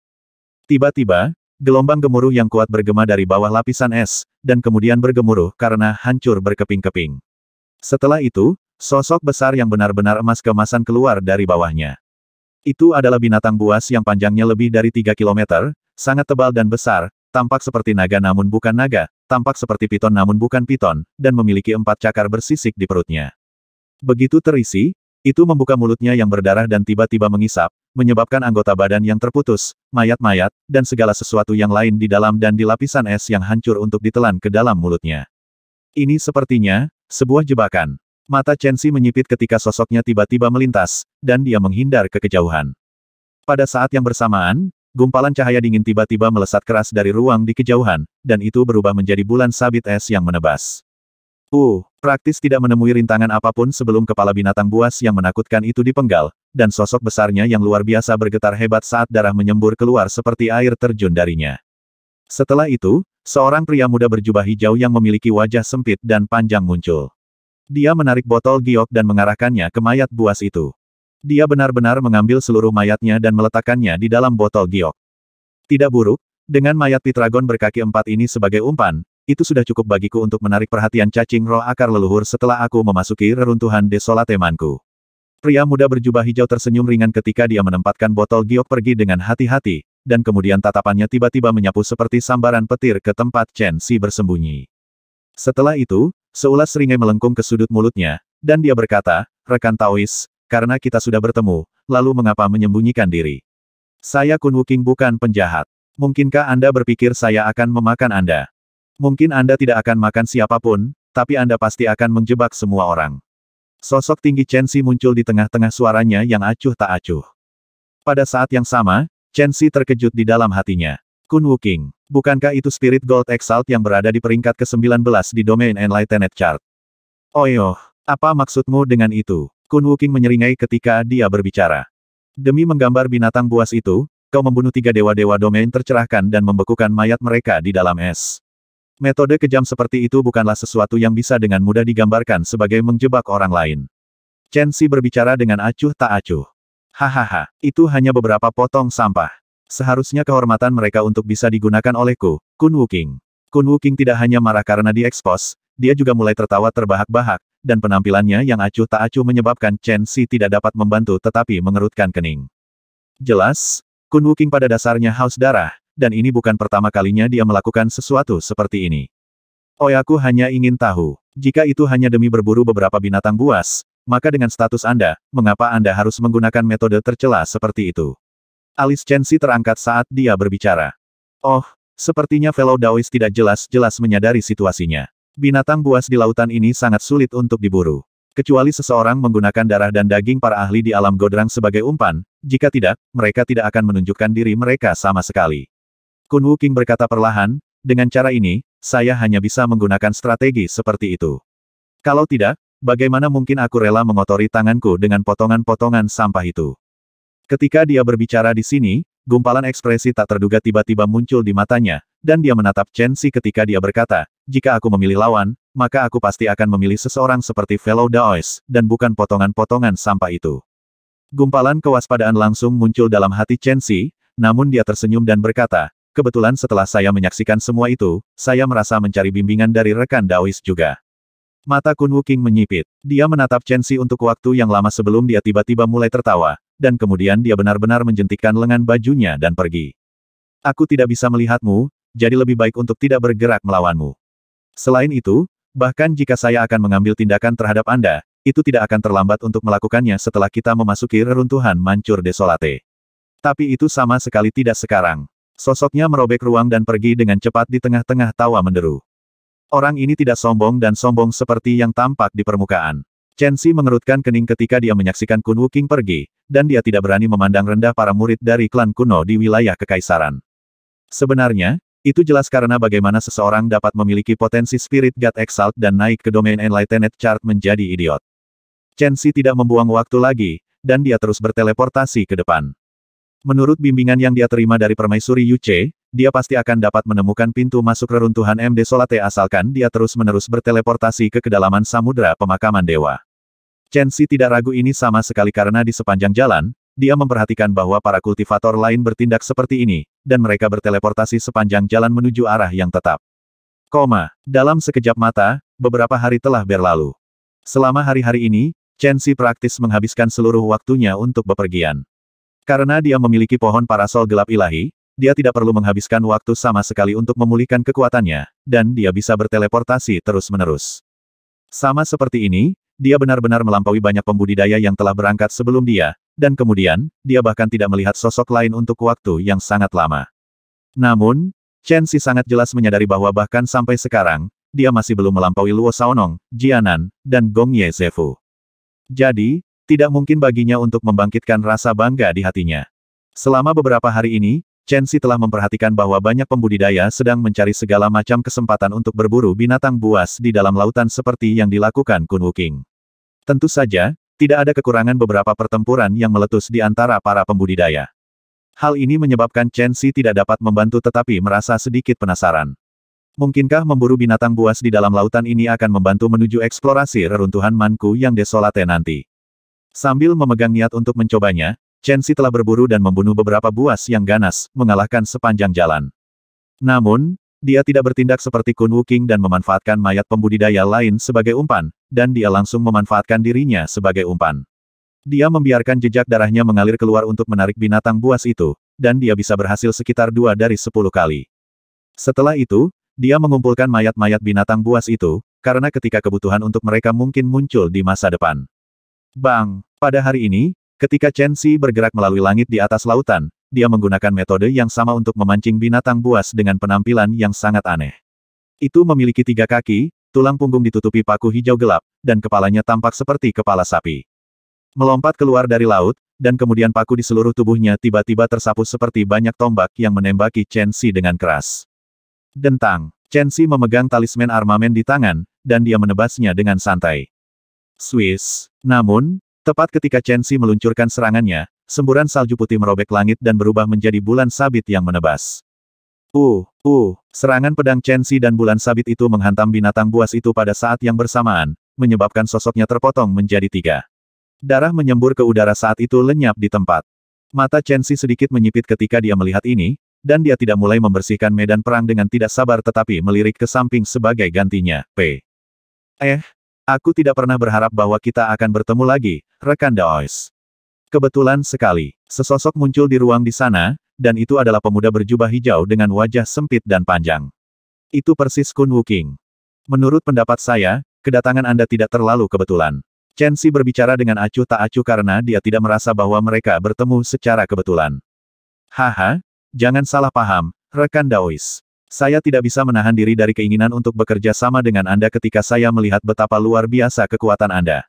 Tiba-tiba, gelombang gemuruh yang kuat bergema dari bawah lapisan es, dan kemudian bergemuruh karena hancur berkeping-keping. Setelah itu, sosok besar yang benar-benar emas kemasan keluar dari bawahnya. Itu adalah binatang buas yang panjangnya lebih dari 3 km, sangat tebal dan besar, tampak seperti naga namun bukan naga, tampak seperti piton namun bukan piton, dan memiliki empat cakar bersisik di perutnya. Begitu terisi, itu membuka mulutnya yang berdarah dan tiba-tiba mengisap, menyebabkan anggota badan yang terputus, mayat-mayat, dan segala sesuatu yang lain di dalam dan di lapisan es yang hancur untuk ditelan ke dalam mulutnya. Ini sepertinya, sebuah jebakan. Mata Chen Xi menyipit ketika sosoknya tiba-tiba melintas, dan dia menghindar ke kejauhan. Pada saat yang bersamaan, Gumpalan cahaya dingin tiba-tiba melesat keras dari ruang di kejauhan, dan itu berubah menjadi bulan sabit es yang menebas. Uh, praktis tidak menemui rintangan apapun sebelum kepala binatang buas yang menakutkan itu dipenggal, dan sosok besarnya yang luar biasa bergetar hebat saat darah menyembur keluar seperti air terjun darinya. Setelah itu, seorang pria muda berjubah hijau yang memiliki wajah sempit dan panjang muncul. Dia menarik botol giok dan mengarahkannya ke mayat buas itu. Dia benar-benar mengambil seluruh mayatnya dan meletakkannya di dalam botol giok. Tidak buruk, dengan mayat Pitragon berkaki empat ini sebagai umpan, itu sudah cukup bagiku untuk menarik perhatian cacing roh akar leluhur setelah aku memasuki reruntuhan desolatemanku. Pria muda berjubah hijau tersenyum ringan ketika dia menempatkan botol giok pergi dengan hati-hati, dan kemudian tatapannya tiba-tiba menyapu seperti sambaran petir ke tempat Chen Si bersembunyi. Setelah itu, seulas seringai melengkung ke sudut mulutnya, dan dia berkata, Rekan Taois, karena kita sudah bertemu, lalu mengapa menyembunyikan diri? Saya Kun Wuking bukan penjahat. Mungkinkah Anda berpikir saya akan memakan Anda? Mungkin Anda tidak akan makan siapapun, tapi Anda pasti akan menjebak semua orang. Sosok tinggi Chen Xi muncul di tengah-tengah suaranya yang acuh tak acuh. Pada saat yang sama, Chen Xi terkejut di dalam hatinya. Kun Wuking, bukankah itu Spirit Gold Exalt yang berada di peringkat ke-19 di domain Enlightened Chart? Oyoh, iya. apa maksudmu dengan itu? Kun Wuking menyeringai ketika dia berbicara. Demi menggambar binatang buas itu, kau membunuh tiga dewa-dewa domain tercerahkan dan membekukan mayat mereka di dalam es. Metode kejam seperti itu bukanlah sesuatu yang bisa dengan mudah digambarkan sebagai menjebak orang lain. Chen Si berbicara dengan acuh tak acuh. Hahaha, itu hanya beberapa potong sampah. Seharusnya kehormatan mereka untuk bisa digunakan olehku, Kun Wuking. Kun Wuking tidak hanya marah karena diekspos, dia juga mulai tertawa terbahak-bahak, dan penampilannya yang acuh tak acuh menyebabkan Chen Xi tidak dapat membantu tetapi mengerutkan kening. Jelas, Kun Wuking pada dasarnya haus darah, dan ini bukan pertama kalinya dia melakukan sesuatu seperti ini. Oh, aku hanya ingin tahu, jika itu hanya demi berburu beberapa binatang buas, maka dengan status Anda, mengapa Anda harus menggunakan metode tercela seperti itu? Alis Chen Xi terangkat saat dia berbicara. Oh, Sepertinya Fellow Daois tidak jelas-jelas menyadari situasinya. Binatang buas di lautan ini sangat sulit untuk diburu. Kecuali seseorang menggunakan darah dan daging para ahli di alam godrang sebagai umpan, jika tidak, mereka tidak akan menunjukkan diri mereka sama sekali. Kun Wuking berkata perlahan, dengan cara ini, saya hanya bisa menggunakan strategi seperti itu. Kalau tidak, bagaimana mungkin aku rela mengotori tanganku dengan potongan-potongan sampah itu? Ketika dia berbicara di sini, gumpalan ekspresi tak terduga tiba-tiba muncul di matanya, dan dia menatap Chen Xi ketika dia berkata, jika aku memilih lawan, maka aku pasti akan memilih seseorang seperti fellow Daois, dan bukan potongan-potongan sampah itu. Gumpalan kewaspadaan langsung muncul dalam hati Chen Xi, namun dia tersenyum dan berkata, kebetulan setelah saya menyaksikan semua itu, saya merasa mencari bimbingan dari rekan Daois juga. Mata Kun Wuking menyipit. Dia menatap Chen Xi untuk waktu yang lama sebelum dia tiba-tiba mulai tertawa, dan kemudian dia benar-benar menjentikkan lengan bajunya dan pergi. Aku tidak bisa melihatmu, jadi lebih baik untuk tidak bergerak melawanmu. Selain itu, bahkan jika saya akan mengambil tindakan terhadap Anda, itu tidak akan terlambat untuk melakukannya setelah kita memasuki reruntuhan mancur desolate. Tapi itu sama sekali tidak sekarang. Sosoknya merobek ruang dan pergi dengan cepat di tengah-tengah tawa menderu. Orang ini tidak sombong dan sombong seperti yang tampak di permukaan. Chen Xi mengerutkan kening ketika dia menyaksikan Kun Wuking pergi, dan dia tidak berani memandang rendah para murid dari klan kuno di wilayah kekaisaran. Sebenarnya, itu jelas karena bagaimana seseorang dapat memiliki potensi spirit God Exalt dan naik ke domain Enlightened Chart menjadi idiot. Chen Xi tidak membuang waktu lagi, dan dia terus berteleportasi ke depan. Menurut bimbingan yang dia terima dari Permaisuri Yu Che, dia pasti akan dapat menemukan pintu masuk reruntuhan MD Solate asalkan dia terus-menerus berteleportasi ke kedalaman samudera pemakaman dewa. Chen Xi tidak ragu ini sama sekali karena di sepanjang jalan, dia memperhatikan bahwa para kultivator lain bertindak seperti ini, dan mereka berteleportasi sepanjang jalan menuju arah yang tetap. Koma, dalam sekejap mata, beberapa hari telah berlalu. Selama hari-hari ini, Chen Xi praktis menghabiskan seluruh waktunya untuk bepergian. Karena dia memiliki pohon parasol gelap ilahi, dia tidak perlu menghabiskan waktu sama sekali untuk memulihkan kekuatannya, dan dia bisa berteleportasi terus-menerus. Sama seperti ini, dia benar-benar melampaui banyak pembudidaya yang telah berangkat sebelum dia, dan kemudian, dia bahkan tidak melihat sosok lain untuk waktu yang sangat lama. Namun, Chen Si sangat jelas menyadari bahwa bahkan sampai sekarang, dia masih belum melampaui Luo Saonong, Jianan, dan Gong Ye Zefu. Jadi, tidak mungkin baginya untuk membangkitkan rasa bangga di hatinya. Selama beberapa hari ini, Chen Si telah memperhatikan bahwa banyak pembudidaya sedang mencari segala macam kesempatan untuk berburu binatang buas di dalam lautan seperti yang dilakukan Kun Wuking. Tentu saja, tidak ada kekurangan beberapa pertempuran yang meletus di antara para pembudidaya. Hal ini menyebabkan Chen Xi tidak dapat membantu tetapi merasa sedikit penasaran. Mungkinkah memburu binatang buas di dalam lautan ini akan membantu menuju eksplorasi reruntuhan Manku yang desolate nanti? Sambil memegang niat untuk mencobanya, Chen Xi telah berburu dan membunuh beberapa buas yang ganas, mengalahkan sepanjang jalan. Namun, dia tidak bertindak seperti Kun Wuking dan memanfaatkan mayat pembudidaya lain sebagai umpan, dan dia langsung memanfaatkan dirinya sebagai umpan. Dia membiarkan jejak darahnya mengalir keluar untuk menarik binatang buas itu, dan dia bisa berhasil sekitar dua dari sepuluh kali. Setelah itu, dia mengumpulkan mayat-mayat binatang buas itu, karena ketika kebutuhan untuk mereka mungkin muncul di masa depan. Bang, pada hari ini, ketika Chen Xi bergerak melalui langit di atas lautan, dia menggunakan metode yang sama untuk memancing binatang buas dengan penampilan yang sangat aneh. Itu memiliki tiga kaki, Tulang punggung ditutupi paku hijau gelap, dan kepalanya tampak seperti kepala sapi. Melompat keluar dari laut, dan kemudian paku di seluruh tubuhnya tiba-tiba tersapu seperti banyak tombak yang menembaki Chen Xi dengan keras. Dentang, Chen Xi memegang talisman armamen di tangan, dan dia menebasnya dengan santai. Swiss. Namun, tepat ketika Chen Xi meluncurkan serangannya, semburan salju putih merobek langit dan berubah menjadi bulan sabit yang menebas. Uh, Uh, serangan pedang Chensi dan bulan sabit itu menghantam binatang buas itu pada saat yang bersamaan, menyebabkan sosoknya terpotong menjadi tiga. Darah menyembur ke udara saat itu lenyap di tempat. Mata Chensi sedikit menyipit ketika dia melihat ini, dan dia tidak mulai membersihkan medan perang dengan tidak sabar tetapi melirik ke samping sebagai gantinya, P. Eh, aku tidak pernah berharap bahwa kita akan bertemu lagi, rekan Daois. Kebetulan sekali, sesosok muncul di ruang di sana, dan itu adalah pemuda berjubah hijau dengan wajah sempit dan panjang. Itu persis Kun Wuking. Menurut pendapat saya, kedatangan Anda tidak terlalu kebetulan. Chen Xi berbicara dengan acuh tak acuh karena dia tidak merasa bahwa mereka bertemu secara kebetulan. Haha, jangan salah paham, rekan Daois. Saya tidak bisa menahan diri dari keinginan untuk bekerja sama dengan Anda ketika saya melihat betapa luar biasa kekuatan Anda.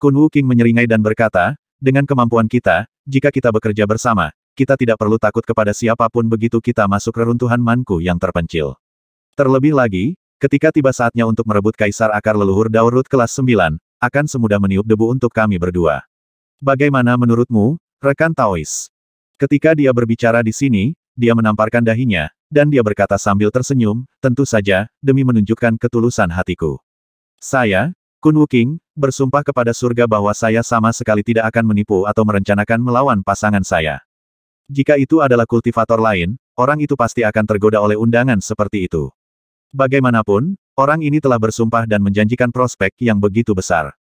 Kun Wuking menyeringai dan berkata, dengan kemampuan kita, jika kita bekerja bersama, kita tidak perlu takut kepada siapapun begitu kita masuk reruntuhan manku yang terpencil. Terlebih lagi, ketika tiba saatnya untuk merebut kaisar akar leluhur Daurut kelas 9, akan semudah meniup debu untuk kami berdua. Bagaimana menurutmu, rekan Taois? Ketika dia berbicara di sini, dia menamparkan dahinya, dan dia berkata sambil tersenyum, tentu saja, demi menunjukkan ketulusan hatiku. Saya, Kun Wuking, bersumpah kepada surga bahwa saya sama sekali tidak akan menipu atau merencanakan melawan pasangan saya. Jika itu adalah kultivator lain, orang itu pasti akan tergoda oleh undangan seperti itu. Bagaimanapun, orang ini telah bersumpah dan menjanjikan prospek yang begitu besar.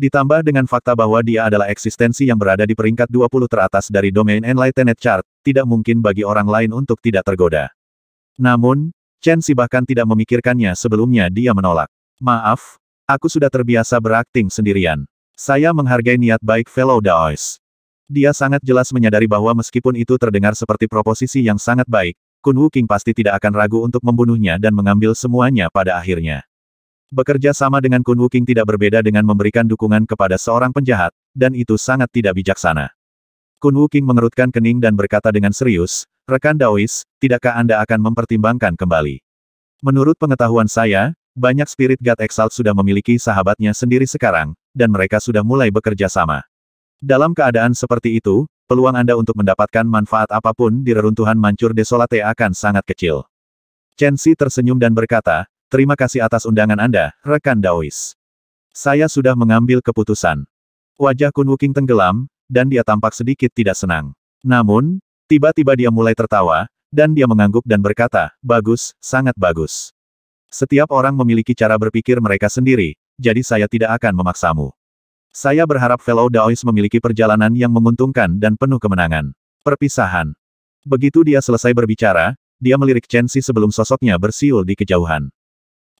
Ditambah dengan fakta bahwa dia adalah eksistensi yang berada di peringkat 20 teratas dari domain Enlightened Chart, tidak mungkin bagi orang lain untuk tidak tergoda. Namun, Chen Si bahkan tidak memikirkannya sebelumnya dia menolak. Maaf, aku sudah terbiasa berakting sendirian. Saya menghargai niat baik fellow Daois. Dia sangat jelas menyadari bahwa meskipun itu terdengar seperti proposisi yang sangat baik, Kun Wu King pasti tidak akan ragu untuk membunuhnya dan mengambil semuanya pada akhirnya. Bekerja sama dengan Kun Wu King tidak berbeda dengan memberikan dukungan kepada seorang penjahat, dan itu sangat tidak bijaksana. Kun Wu King mengerutkan kening dan berkata dengan serius, Rekan Daois, tidakkah Anda akan mempertimbangkan kembali? Menurut pengetahuan saya, banyak spirit God Exalt sudah memiliki sahabatnya sendiri sekarang, dan mereka sudah mulai bekerja sama. Dalam keadaan seperti itu, peluang Anda untuk mendapatkan manfaat apapun di reruntuhan mancur desolate akan sangat kecil. Chen Xi tersenyum dan berkata, Terima kasih atas undangan Anda, rekan Daois. Saya sudah mengambil keputusan. Wajah Kun Wuking tenggelam, dan dia tampak sedikit tidak senang. Namun, tiba-tiba dia mulai tertawa, dan dia mengangguk dan berkata, bagus, sangat bagus. Setiap orang memiliki cara berpikir mereka sendiri, jadi saya tidak akan memaksamu. Saya berharap Fellow Daois memiliki perjalanan yang menguntungkan dan penuh kemenangan. Perpisahan. Begitu dia selesai berbicara, dia melirik Chen Chensi sebelum sosoknya bersiul di kejauhan.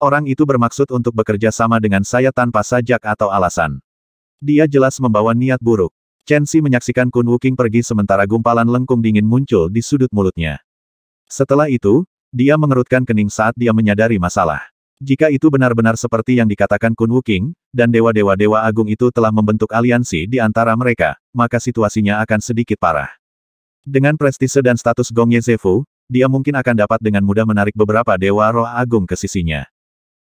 Orang itu bermaksud untuk bekerja sama dengan saya tanpa sajak atau alasan. Dia jelas membawa niat buruk. Chen Chensi menyaksikan Kun Wuking pergi sementara gumpalan lengkung dingin muncul di sudut mulutnya. Setelah itu, dia mengerutkan kening saat dia menyadari masalah. Jika itu benar-benar seperti yang dikatakan Kun Wuking, dan dewa-dewa dewa agung itu telah membentuk aliansi di antara mereka, maka situasinya akan sedikit parah. Dengan prestise dan status Gong Ye Zefu, dia mungkin akan dapat dengan mudah menarik beberapa dewa roh agung ke sisinya.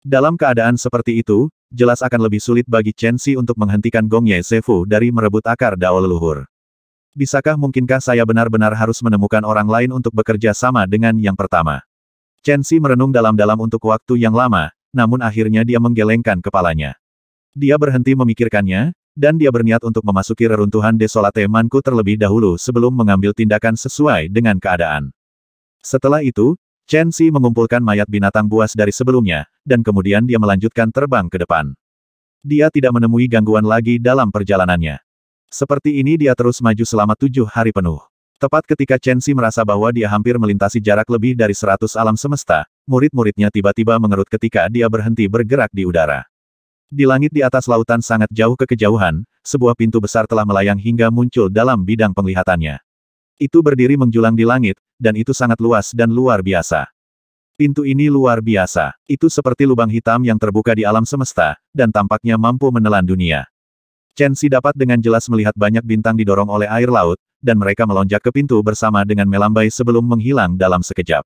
Dalam keadaan seperti itu, jelas akan lebih sulit bagi Chen Xi untuk menghentikan Gong Ye Zefu dari merebut akar dao leluhur. Bisakah mungkinkah saya benar-benar harus menemukan orang lain untuk bekerja sama dengan yang pertama? Chen Xi merenung dalam-dalam untuk waktu yang lama, namun akhirnya dia menggelengkan kepalanya. Dia berhenti memikirkannya, dan dia berniat untuk memasuki reruntuhan desolate Manku terlebih dahulu sebelum mengambil tindakan sesuai dengan keadaan. Setelah itu, Chen Xi mengumpulkan mayat binatang buas dari sebelumnya, dan kemudian dia melanjutkan terbang ke depan. Dia tidak menemui gangguan lagi dalam perjalanannya. Seperti ini dia terus maju selama tujuh hari penuh. Tepat ketika Chen Xi merasa bahwa dia hampir melintasi jarak lebih dari seratus alam semesta, murid-muridnya tiba-tiba mengerut ketika dia berhenti bergerak di udara. Di langit di atas lautan sangat jauh ke kejauhan, sebuah pintu besar telah melayang hingga muncul dalam bidang penglihatannya. Itu berdiri menjulang di langit, dan itu sangat luas dan luar biasa. Pintu ini luar biasa. Itu seperti lubang hitam yang terbuka di alam semesta, dan tampaknya mampu menelan dunia. Chen Xi dapat dengan jelas melihat banyak bintang didorong oleh air laut, dan mereka melonjak ke pintu bersama dengan melambai sebelum menghilang dalam sekejap.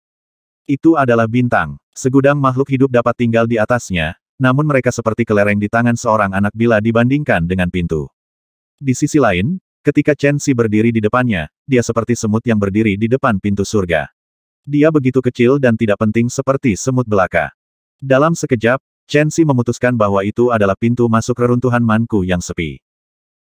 Itu adalah bintang. Segudang makhluk hidup dapat tinggal di atasnya, namun mereka seperti kelereng di tangan seorang anak bila dibandingkan dengan pintu. Di sisi lain, ketika Chen Xi berdiri di depannya, dia seperti semut yang berdiri di depan pintu surga. Dia begitu kecil dan tidak penting seperti semut belaka. Dalam sekejap, Chen Xi memutuskan bahwa itu adalah pintu masuk reruntuhan Manku yang sepi.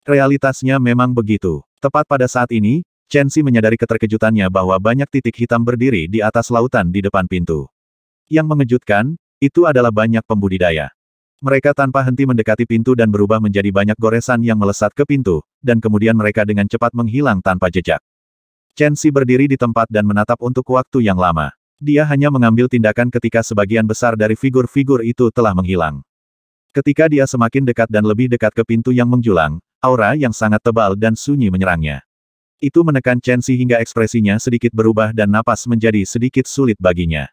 Realitasnya memang begitu. Tepat pada saat ini, Chen Xi menyadari keterkejutannya bahwa banyak titik hitam berdiri di atas lautan di depan pintu. Yang mengejutkan, itu adalah banyak pembudidaya. Mereka tanpa henti mendekati pintu dan berubah menjadi banyak goresan yang melesat ke pintu, dan kemudian mereka dengan cepat menghilang tanpa jejak. Chen Xi berdiri di tempat dan menatap untuk waktu yang lama. Dia hanya mengambil tindakan ketika sebagian besar dari figur-figur itu telah menghilang. Ketika dia semakin dekat dan lebih dekat ke pintu yang menjulang, Aura yang sangat tebal dan sunyi menyerangnya. Itu menekan Chen Xi hingga ekspresinya sedikit berubah dan napas menjadi sedikit sulit baginya.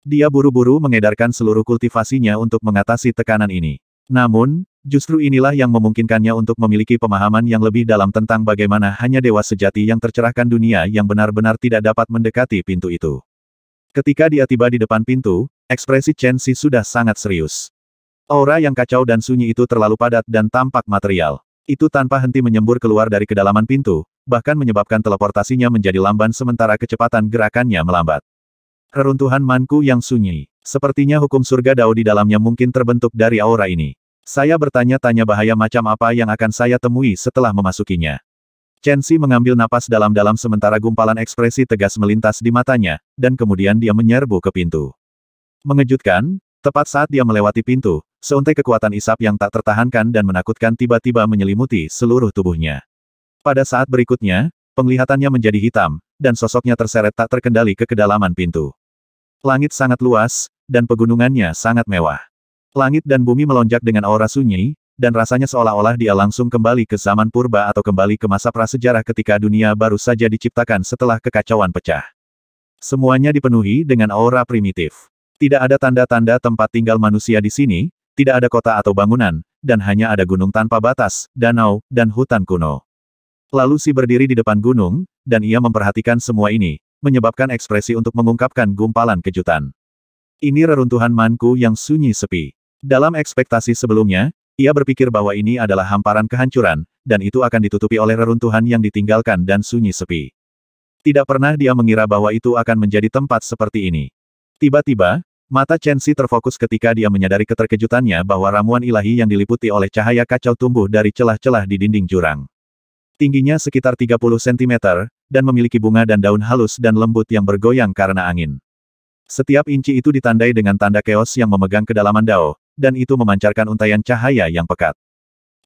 Dia buru-buru mengedarkan seluruh kultivasinya untuk mengatasi tekanan ini. Namun, justru inilah yang memungkinkannya untuk memiliki pemahaman yang lebih dalam tentang bagaimana hanya dewa sejati yang tercerahkan dunia yang benar-benar tidak dapat mendekati pintu itu. Ketika dia tiba di depan pintu, ekspresi Chen Xi sudah sangat serius. Aura yang kacau dan sunyi itu terlalu padat dan tampak material. Itu tanpa henti menyembur keluar dari kedalaman pintu, bahkan menyebabkan teleportasinya menjadi lamban sementara kecepatan gerakannya melambat. Reruntuhan manku yang sunyi. Sepertinya hukum surga Dao di dalamnya mungkin terbentuk dari aura ini. Saya bertanya-tanya bahaya macam apa yang akan saya temui setelah memasukinya. Chen Xi mengambil napas dalam-dalam sementara gumpalan ekspresi tegas melintas di matanya, dan kemudian dia menyerbu ke pintu. Mengejutkan, Tepat saat dia melewati pintu, seuntai kekuatan isap yang tak tertahankan dan menakutkan tiba-tiba menyelimuti seluruh tubuhnya. Pada saat berikutnya, penglihatannya menjadi hitam, dan sosoknya terseret tak terkendali ke kedalaman pintu. Langit sangat luas, dan pegunungannya sangat mewah. Langit dan bumi melonjak dengan aura sunyi, dan rasanya seolah-olah dia langsung kembali ke zaman purba atau kembali ke masa prasejarah ketika dunia baru saja diciptakan setelah kekacauan pecah. Semuanya dipenuhi dengan aura primitif. Tidak ada tanda-tanda tempat tinggal manusia di sini, tidak ada kota atau bangunan, dan hanya ada gunung tanpa batas, danau, dan hutan kuno. Lalu si berdiri di depan gunung, dan ia memperhatikan semua ini, menyebabkan ekspresi untuk mengungkapkan gumpalan kejutan. Ini reruntuhan manku yang sunyi sepi. Dalam ekspektasi sebelumnya, ia berpikir bahwa ini adalah hamparan kehancuran, dan itu akan ditutupi oleh reruntuhan yang ditinggalkan dan sunyi sepi. Tidak pernah dia mengira bahwa itu akan menjadi tempat seperti ini. Tiba-tiba, mata Chen Xi terfokus ketika dia menyadari keterkejutannya bahwa ramuan ilahi yang diliputi oleh cahaya kacau tumbuh dari celah-celah di dinding jurang. Tingginya sekitar 30 cm, dan memiliki bunga dan daun halus dan lembut yang bergoyang karena angin. Setiap inci itu ditandai dengan tanda keos yang memegang kedalaman dao, dan itu memancarkan untayan cahaya yang pekat.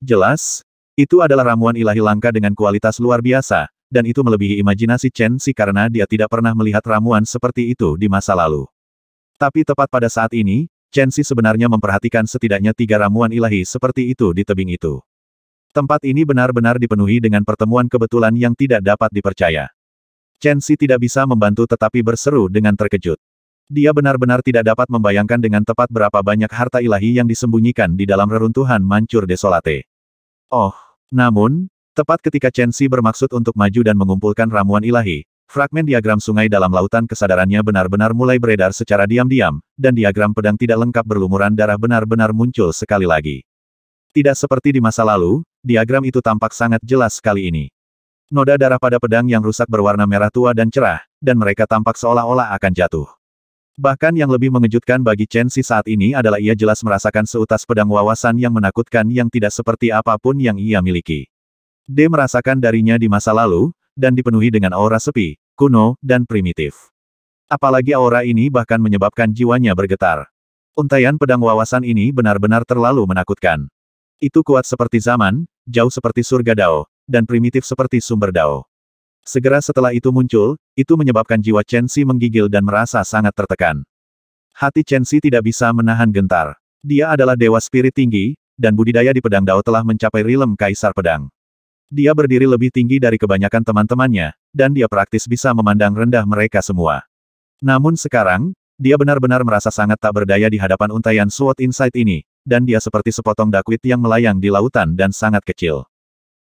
Jelas, itu adalah ramuan ilahi langka dengan kualitas luar biasa, dan itu melebihi imajinasi Chen Si karena dia tidak pernah melihat ramuan seperti itu di masa lalu. Tapi tepat pada saat ini, Chen Xi sebenarnya memperhatikan setidaknya tiga ramuan ilahi seperti itu di tebing itu. Tempat ini benar-benar dipenuhi dengan pertemuan kebetulan yang tidak dapat dipercaya. Chen Xi tidak bisa membantu tetapi berseru dengan terkejut. Dia benar-benar tidak dapat membayangkan dengan tepat berapa banyak harta ilahi yang disembunyikan di dalam reruntuhan mancur desolate. Oh, namun, tepat ketika Chen Xi bermaksud untuk maju dan mengumpulkan ramuan ilahi, Fragmen diagram sungai dalam lautan kesadarannya benar-benar mulai beredar secara diam-diam, dan diagram pedang tidak lengkap berlumuran darah benar-benar muncul sekali lagi. Tidak seperti di masa lalu, diagram itu tampak sangat jelas sekali ini. Noda darah pada pedang yang rusak berwarna merah tua dan cerah, dan mereka tampak seolah-olah akan jatuh. Bahkan yang lebih mengejutkan bagi Chen Xi saat ini adalah ia jelas merasakan seutas pedang wawasan yang menakutkan yang tidak seperti apapun yang ia miliki. D merasakan darinya di masa lalu, dan dipenuhi dengan aura sepi, kuno, dan primitif. Apalagi aura ini bahkan menyebabkan jiwanya bergetar. Untaian pedang wawasan ini benar-benar terlalu menakutkan. Itu kuat seperti zaman, jauh seperti surga Dao, dan primitif seperti sumber Dao. Segera setelah itu muncul, itu menyebabkan jiwa Chen Xi menggigil dan merasa sangat tertekan. Hati Chen Xi tidak bisa menahan gentar. Dia adalah dewa spirit tinggi, dan budidaya di pedang Dao telah mencapai rilem kaisar pedang. Dia berdiri lebih tinggi dari kebanyakan teman-temannya, dan dia praktis bisa memandang rendah mereka semua. Namun sekarang, dia benar-benar merasa sangat tak berdaya di hadapan untayan Sword Insight ini, dan dia seperti sepotong dakwit yang melayang di lautan dan sangat kecil.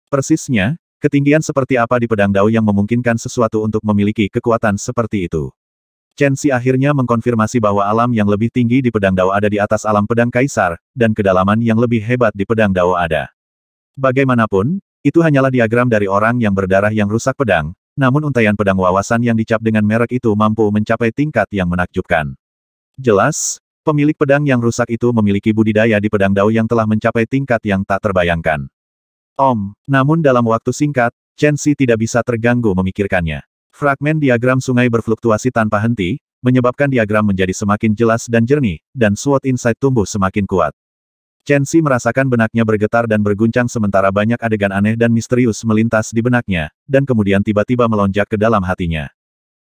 Persisnya, ketinggian seperti apa di pedang dao yang memungkinkan sesuatu untuk memiliki kekuatan seperti itu. Chen Xi akhirnya mengkonfirmasi bahwa alam yang lebih tinggi di pedang dao ada di atas alam pedang kaisar, dan kedalaman yang lebih hebat di pedang dao ada. Bagaimanapun, itu hanyalah diagram dari orang yang berdarah yang rusak pedang, namun untaian pedang wawasan yang dicap dengan merek itu mampu mencapai tingkat yang menakjubkan. Jelas, pemilik pedang yang rusak itu memiliki budidaya di pedang dao yang telah mencapai tingkat yang tak terbayangkan. Om, namun dalam waktu singkat, Chen Xi tidak bisa terganggu memikirkannya. Fragmen diagram sungai berfluktuasi tanpa henti, menyebabkan diagram menjadi semakin jelas dan jernih, dan SWOT insight tumbuh semakin kuat. Chen Xi merasakan benaknya bergetar dan berguncang sementara banyak adegan aneh dan misterius melintas di benaknya, dan kemudian tiba-tiba melonjak ke dalam hatinya.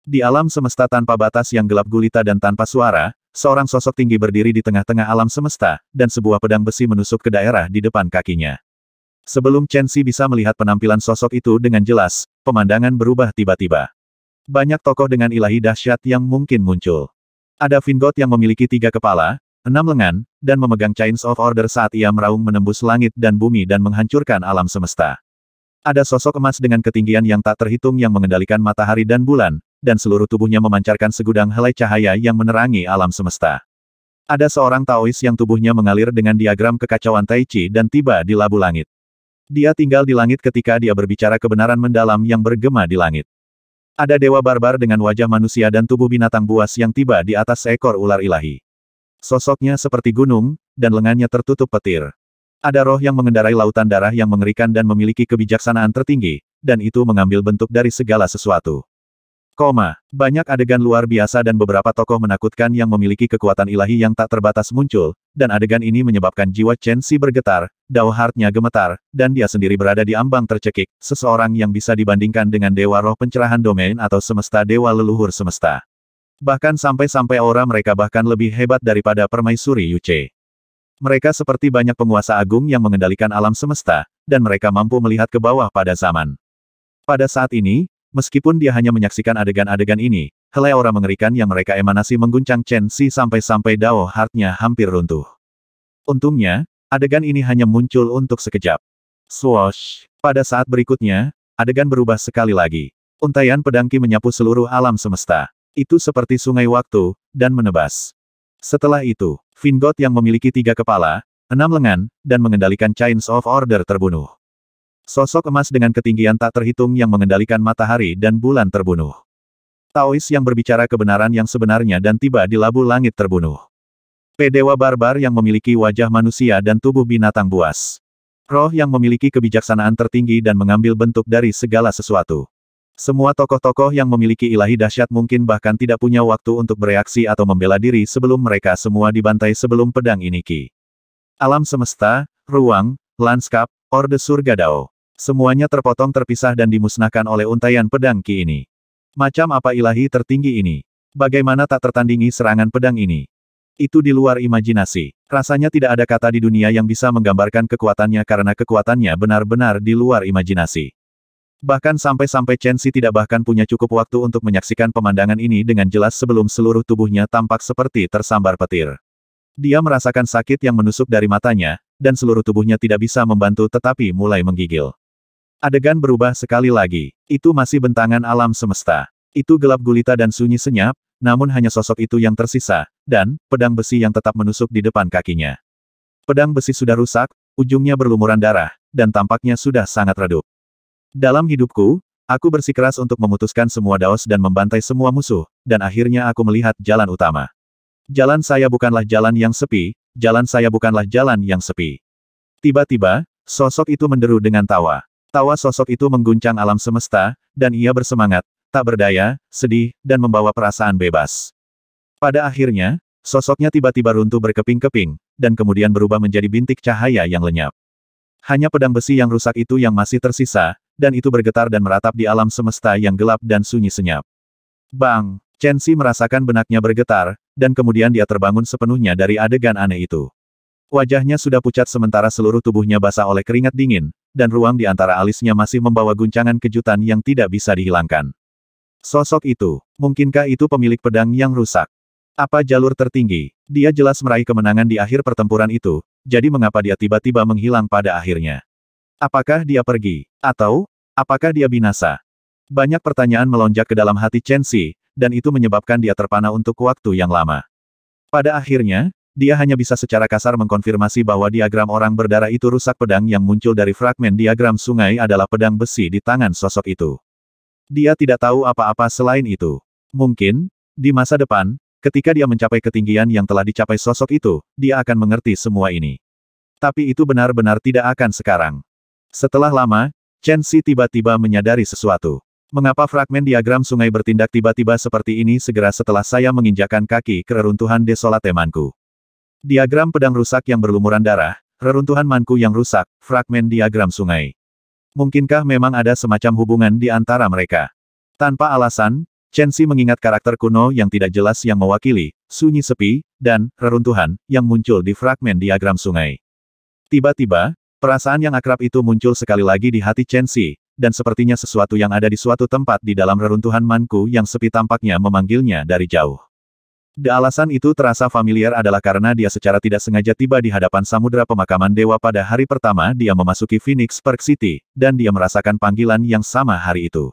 Di alam semesta tanpa batas yang gelap gulita dan tanpa suara, seorang sosok tinggi berdiri di tengah-tengah alam semesta, dan sebuah pedang besi menusuk ke daerah di depan kakinya. Sebelum Chen Xi bisa melihat penampilan sosok itu dengan jelas, pemandangan berubah tiba-tiba. Banyak tokoh dengan ilahi dahsyat yang mungkin muncul. Ada Vingot yang memiliki tiga kepala, enam lengan, dan memegang Chains of Order saat ia meraung menembus langit dan bumi dan menghancurkan alam semesta. Ada sosok emas dengan ketinggian yang tak terhitung yang mengendalikan matahari dan bulan, dan seluruh tubuhnya memancarkan segudang helai cahaya yang menerangi alam semesta. Ada seorang Taois yang tubuhnya mengalir dengan diagram kekacauan Tai Chi dan tiba di labu langit. Dia tinggal di langit ketika dia berbicara kebenaran mendalam yang bergema di langit. Ada dewa barbar dengan wajah manusia dan tubuh binatang buas yang tiba di atas seekor ular ilahi. Sosoknya seperti gunung, dan lengannya tertutup petir. Ada roh yang mengendarai lautan darah yang mengerikan dan memiliki kebijaksanaan tertinggi, dan itu mengambil bentuk dari segala sesuatu. Koma, banyak adegan luar biasa dan beberapa tokoh menakutkan yang memiliki kekuatan ilahi yang tak terbatas muncul, dan adegan ini menyebabkan jiwa Chen Si bergetar, Dao heart gemetar, dan dia sendiri berada di ambang tercekik, seseorang yang bisa dibandingkan dengan Dewa Roh Pencerahan Domain atau Semesta Dewa Leluhur Semesta. Bahkan sampai-sampai aura mereka bahkan lebih hebat daripada permaisuri Yuce. Mereka seperti banyak penguasa agung yang mengendalikan alam semesta, dan mereka mampu melihat ke bawah pada zaman. Pada saat ini, meskipun dia hanya menyaksikan adegan-adegan ini, helai aura mengerikan yang mereka emanasi mengguncang Chen Si sampai-sampai Dao Heart-nya hampir runtuh. Untungnya, adegan ini hanya muncul untuk sekejap. Swoosh! Pada saat berikutnya, adegan berubah sekali lagi. Untaian pedangki menyapu seluruh alam semesta. Itu seperti sungai waktu, dan menebas. Setelah itu, Vingot yang memiliki tiga kepala, enam lengan, dan mengendalikan Chains of Order terbunuh. Sosok emas dengan ketinggian tak terhitung yang mengendalikan matahari dan bulan terbunuh. Taois yang berbicara kebenaran yang sebenarnya dan tiba di labu langit terbunuh. Pedewa barbar yang memiliki wajah manusia dan tubuh binatang buas. Roh yang memiliki kebijaksanaan tertinggi dan mengambil bentuk dari segala sesuatu. Semua tokoh-tokoh yang memiliki ilahi dahsyat mungkin bahkan tidak punya waktu untuk bereaksi atau membela diri sebelum mereka semua dibantai sebelum pedang ini ki. Alam semesta, ruang, lanskap, orde surga dao. Semuanya terpotong terpisah dan dimusnahkan oleh untaian pedang ki ini. Macam apa ilahi tertinggi ini? Bagaimana tak tertandingi serangan pedang ini? Itu di luar imajinasi. Rasanya tidak ada kata di dunia yang bisa menggambarkan kekuatannya karena kekuatannya benar-benar di luar imajinasi. Bahkan sampai-sampai Chen Xi tidak bahkan punya cukup waktu untuk menyaksikan pemandangan ini dengan jelas sebelum seluruh tubuhnya tampak seperti tersambar petir. Dia merasakan sakit yang menusuk dari matanya, dan seluruh tubuhnya tidak bisa membantu tetapi mulai menggigil. Adegan berubah sekali lagi. Itu masih bentangan alam semesta. Itu gelap gulita dan sunyi senyap, namun hanya sosok itu yang tersisa, dan pedang besi yang tetap menusuk di depan kakinya. Pedang besi sudah rusak, ujungnya berlumuran darah, dan tampaknya sudah sangat redup. Dalam hidupku, aku bersikeras untuk memutuskan semua daos dan membantai semua musuh, dan akhirnya aku melihat jalan utama. Jalan saya bukanlah jalan yang sepi, jalan saya bukanlah jalan yang sepi. Tiba-tiba, sosok itu menderu dengan tawa. Tawa sosok itu mengguncang alam semesta, dan ia bersemangat, tak berdaya, sedih, dan membawa perasaan bebas. Pada akhirnya, sosoknya tiba-tiba runtuh berkeping-keping, dan kemudian berubah menjadi bintik cahaya yang lenyap. Hanya pedang besi yang rusak itu yang masih tersisa, dan itu bergetar dan meratap di alam semesta yang gelap dan sunyi senyap. Bang! Chen Xi merasakan benaknya bergetar, dan kemudian dia terbangun sepenuhnya dari adegan aneh itu. Wajahnya sudah pucat sementara seluruh tubuhnya basah oleh keringat dingin, dan ruang di antara alisnya masih membawa guncangan kejutan yang tidak bisa dihilangkan. Sosok itu, mungkinkah itu pemilik pedang yang rusak? Apa jalur tertinggi? Dia jelas meraih kemenangan di akhir pertempuran itu, jadi mengapa dia tiba-tiba menghilang pada akhirnya? Apakah dia pergi? Atau, apakah dia binasa? Banyak pertanyaan melonjak ke dalam hati Chen Xi, dan itu menyebabkan dia terpana untuk waktu yang lama. Pada akhirnya, dia hanya bisa secara kasar mengkonfirmasi bahwa diagram orang berdarah itu rusak pedang yang muncul dari fragmen diagram sungai adalah pedang besi di tangan sosok itu. Dia tidak tahu apa-apa selain itu. Mungkin, di masa depan, ketika dia mencapai ketinggian yang telah dicapai sosok itu, dia akan mengerti semua ini. Tapi itu benar-benar tidak akan sekarang. Setelah lama, Chen Xi tiba-tiba menyadari sesuatu. Mengapa fragmen diagram sungai bertindak tiba-tiba seperti ini segera setelah saya menginjakan kaki ke reruntuhan Desolate temanku? Diagram pedang rusak yang berlumuran darah, reruntuhan manku yang rusak, fragmen diagram sungai. Mungkinkah memang ada semacam hubungan di antara mereka? Tanpa alasan, Chen Xi mengingat karakter kuno yang tidak jelas yang mewakili, sunyi sepi, dan reruntuhan yang muncul di fragmen diagram sungai. Tiba-tiba, Perasaan yang akrab itu muncul sekali lagi di hati Chen Xi, dan sepertinya sesuatu yang ada di suatu tempat di dalam reruntuhan Manku yang sepi tampaknya memanggilnya dari jauh. Da alasan itu terasa familiar adalah karena dia secara tidak sengaja tiba di hadapan samudera pemakaman dewa pada hari pertama dia memasuki Phoenix Park City, dan dia merasakan panggilan yang sama hari itu.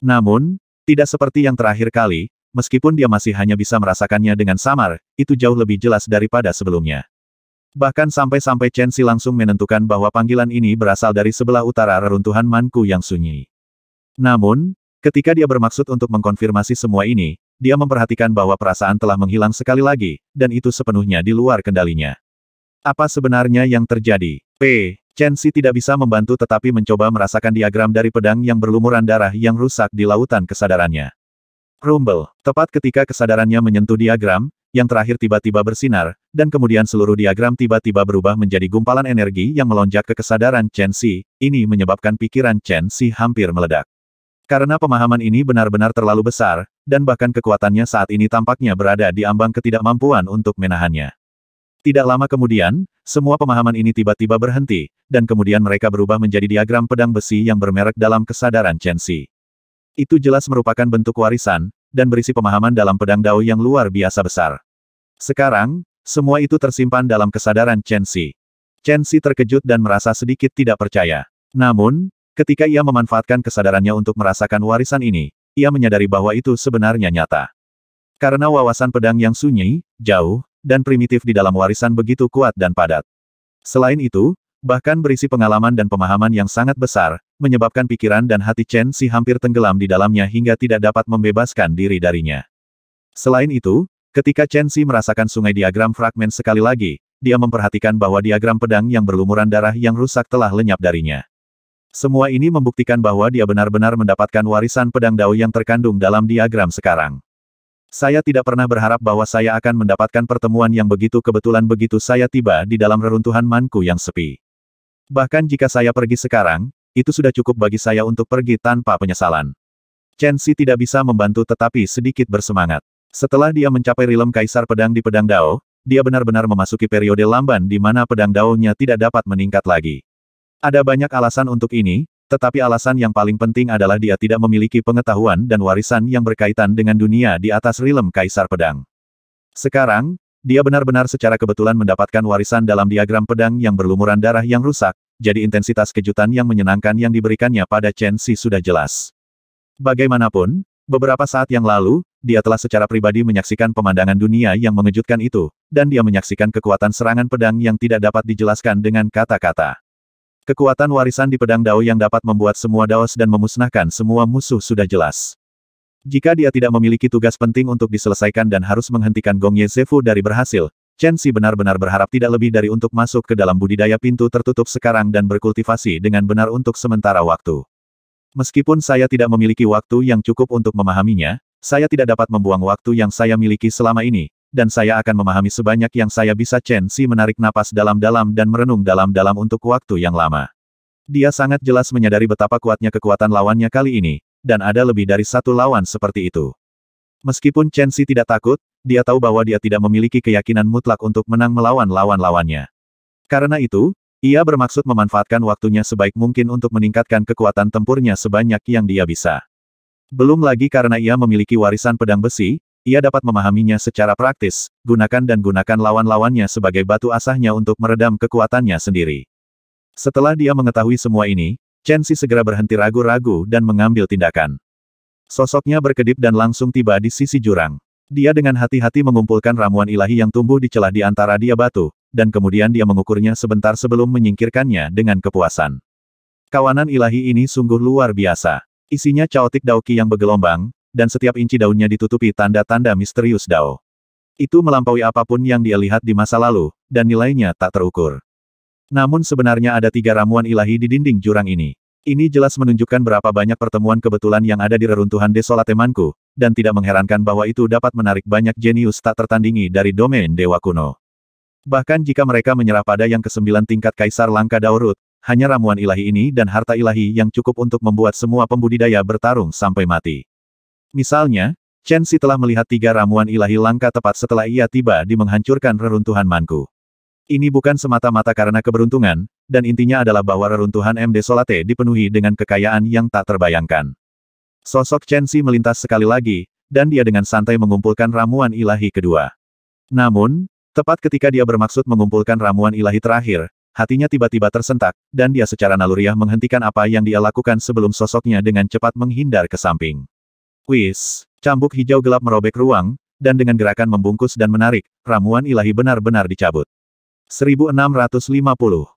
Namun, tidak seperti yang terakhir kali, meskipun dia masih hanya bisa merasakannya dengan samar, itu jauh lebih jelas daripada sebelumnya. Bahkan sampai-sampai Chen Si langsung menentukan bahwa panggilan ini berasal dari sebelah utara reruntuhan Manku yang sunyi. Namun, ketika dia bermaksud untuk mengkonfirmasi semua ini, dia memperhatikan bahwa perasaan telah menghilang sekali lagi, dan itu sepenuhnya di luar kendalinya. Apa sebenarnya yang terjadi? P. Chen Si tidak bisa membantu tetapi mencoba merasakan diagram dari pedang yang berlumuran darah yang rusak di lautan kesadarannya. Rumble, tepat ketika kesadarannya menyentuh diagram, yang terakhir tiba-tiba bersinar, dan kemudian seluruh diagram tiba-tiba berubah menjadi gumpalan energi yang melonjak ke kesadaran Chen Xi, ini menyebabkan pikiran Chen Xi hampir meledak. Karena pemahaman ini benar-benar terlalu besar, dan bahkan kekuatannya saat ini tampaknya berada di ambang ketidakmampuan untuk menahannya. Tidak lama kemudian, semua pemahaman ini tiba-tiba berhenti, dan kemudian mereka berubah menjadi diagram pedang besi yang bermerek dalam kesadaran Chen Xi. Itu jelas merupakan bentuk warisan, dan berisi pemahaman dalam pedang Dao yang luar biasa besar. Sekarang, semua itu tersimpan dalam kesadaran Chen Xi. Chen Xi terkejut dan merasa sedikit tidak percaya. Namun, ketika ia memanfaatkan kesadarannya untuk merasakan warisan ini, ia menyadari bahwa itu sebenarnya nyata. Karena wawasan pedang yang sunyi, jauh, dan primitif di dalam warisan begitu kuat dan padat. Selain itu, bahkan berisi pengalaman dan pemahaman yang sangat besar, menyebabkan pikiran dan hati Chen Si hampir tenggelam di dalamnya hingga tidak dapat membebaskan diri darinya. Selain itu, ketika Chen Si merasakan sungai diagram fragmen sekali lagi, dia memperhatikan bahwa diagram pedang yang berlumuran darah yang rusak telah lenyap darinya. Semua ini membuktikan bahwa dia benar-benar mendapatkan warisan pedang Dao yang terkandung dalam diagram sekarang. Saya tidak pernah berharap bahwa saya akan mendapatkan pertemuan yang begitu kebetulan begitu saya tiba di dalam reruntuhan manku yang sepi. Bahkan jika saya pergi sekarang, itu sudah cukup bagi saya untuk pergi tanpa penyesalan. Chen Xi tidak bisa membantu tetapi sedikit bersemangat. Setelah dia mencapai rilem kaisar pedang di pedang Dao, dia benar-benar memasuki periode lamban di mana pedang Dao-nya tidak dapat meningkat lagi. Ada banyak alasan untuk ini, tetapi alasan yang paling penting adalah dia tidak memiliki pengetahuan dan warisan yang berkaitan dengan dunia di atas rilem kaisar pedang. Sekarang, dia benar-benar secara kebetulan mendapatkan warisan dalam diagram pedang yang berlumuran darah yang rusak, jadi intensitas kejutan yang menyenangkan yang diberikannya pada Chen Xi sudah jelas. Bagaimanapun, beberapa saat yang lalu, dia telah secara pribadi menyaksikan pemandangan dunia yang mengejutkan itu, dan dia menyaksikan kekuatan serangan pedang yang tidak dapat dijelaskan dengan kata-kata. Kekuatan warisan di pedang Dao yang dapat membuat semua Daos dan memusnahkan semua musuh sudah jelas. Jika dia tidak memiliki tugas penting untuk diselesaikan dan harus menghentikan Gong Ye Zefu dari berhasil, Chen Xi benar-benar berharap tidak lebih dari untuk masuk ke dalam budidaya pintu tertutup sekarang dan berkultivasi dengan benar untuk sementara waktu. Meskipun saya tidak memiliki waktu yang cukup untuk memahaminya, saya tidak dapat membuang waktu yang saya miliki selama ini, dan saya akan memahami sebanyak yang saya bisa Chen Xi menarik napas dalam-dalam dan merenung dalam-dalam untuk waktu yang lama. Dia sangat jelas menyadari betapa kuatnya kekuatan lawannya kali ini, dan ada lebih dari satu lawan seperti itu. Meskipun Chen Xi tidak takut, dia tahu bahwa dia tidak memiliki keyakinan mutlak untuk menang melawan lawan-lawannya. Karena itu, ia bermaksud memanfaatkan waktunya sebaik mungkin untuk meningkatkan kekuatan tempurnya sebanyak yang dia bisa. Belum lagi karena ia memiliki warisan pedang besi, ia dapat memahaminya secara praktis, gunakan dan gunakan lawan-lawannya sebagai batu asahnya untuk meredam kekuatannya sendiri. Setelah dia mengetahui semua ini, Chen Xi segera berhenti ragu-ragu dan mengambil tindakan. Sosoknya berkedip dan langsung tiba di sisi jurang. Dia dengan hati-hati mengumpulkan ramuan ilahi yang tumbuh di celah di antara dia batu, dan kemudian dia mengukurnya sebentar sebelum menyingkirkannya dengan kepuasan. Kawanan ilahi ini sungguh luar biasa. Isinya caotik dauki yang bergelombang, dan setiap inci daunnya ditutupi tanda-tanda misterius dao. Itu melampaui apapun yang dia lihat di masa lalu, dan nilainya tak terukur. Namun sebenarnya ada tiga ramuan ilahi di dinding jurang ini. Ini jelas menunjukkan berapa banyak pertemuan kebetulan yang ada di reruntuhan desolatemanku, dan tidak mengherankan bahwa itu dapat menarik banyak jenius tak tertandingi dari domain dewa kuno. Bahkan jika mereka menyerah pada yang kesembilan tingkat kaisar langka Daurut, hanya ramuan ilahi ini dan harta ilahi yang cukup untuk membuat semua pembudidaya bertarung sampai mati. Misalnya, Chen Si telah melihat tiga ramuan ilahi langka tepat setelah ia tiba di menghancurkan reruntuhan Manku. Ini bukan semata-mata karena keberuntungan, dan intinya adalah bahwa reruntuhan MD Solate dipenuhi dengan kekayaan yang tak terbayangkan. Sosok Chen Xi melintas sekali lagi, dan dia dengan santai mengumpulkan ramuan ilahi kedua. Namun, tepat ketika dia bermaksud mengumpulkan ramuan ilahi terakhir, hatinya tiba-tiba tersentak, dan dia secara naluriah menghentikan apa yang dia lakukan sebelum sosoknya dengan cepat menghindar ke samping. Wis, cambuk hijau gelap merobek ruang, dan dengan gerakan membungkus dan menarik, ramuan ilahi benar-benar dicabut. 1650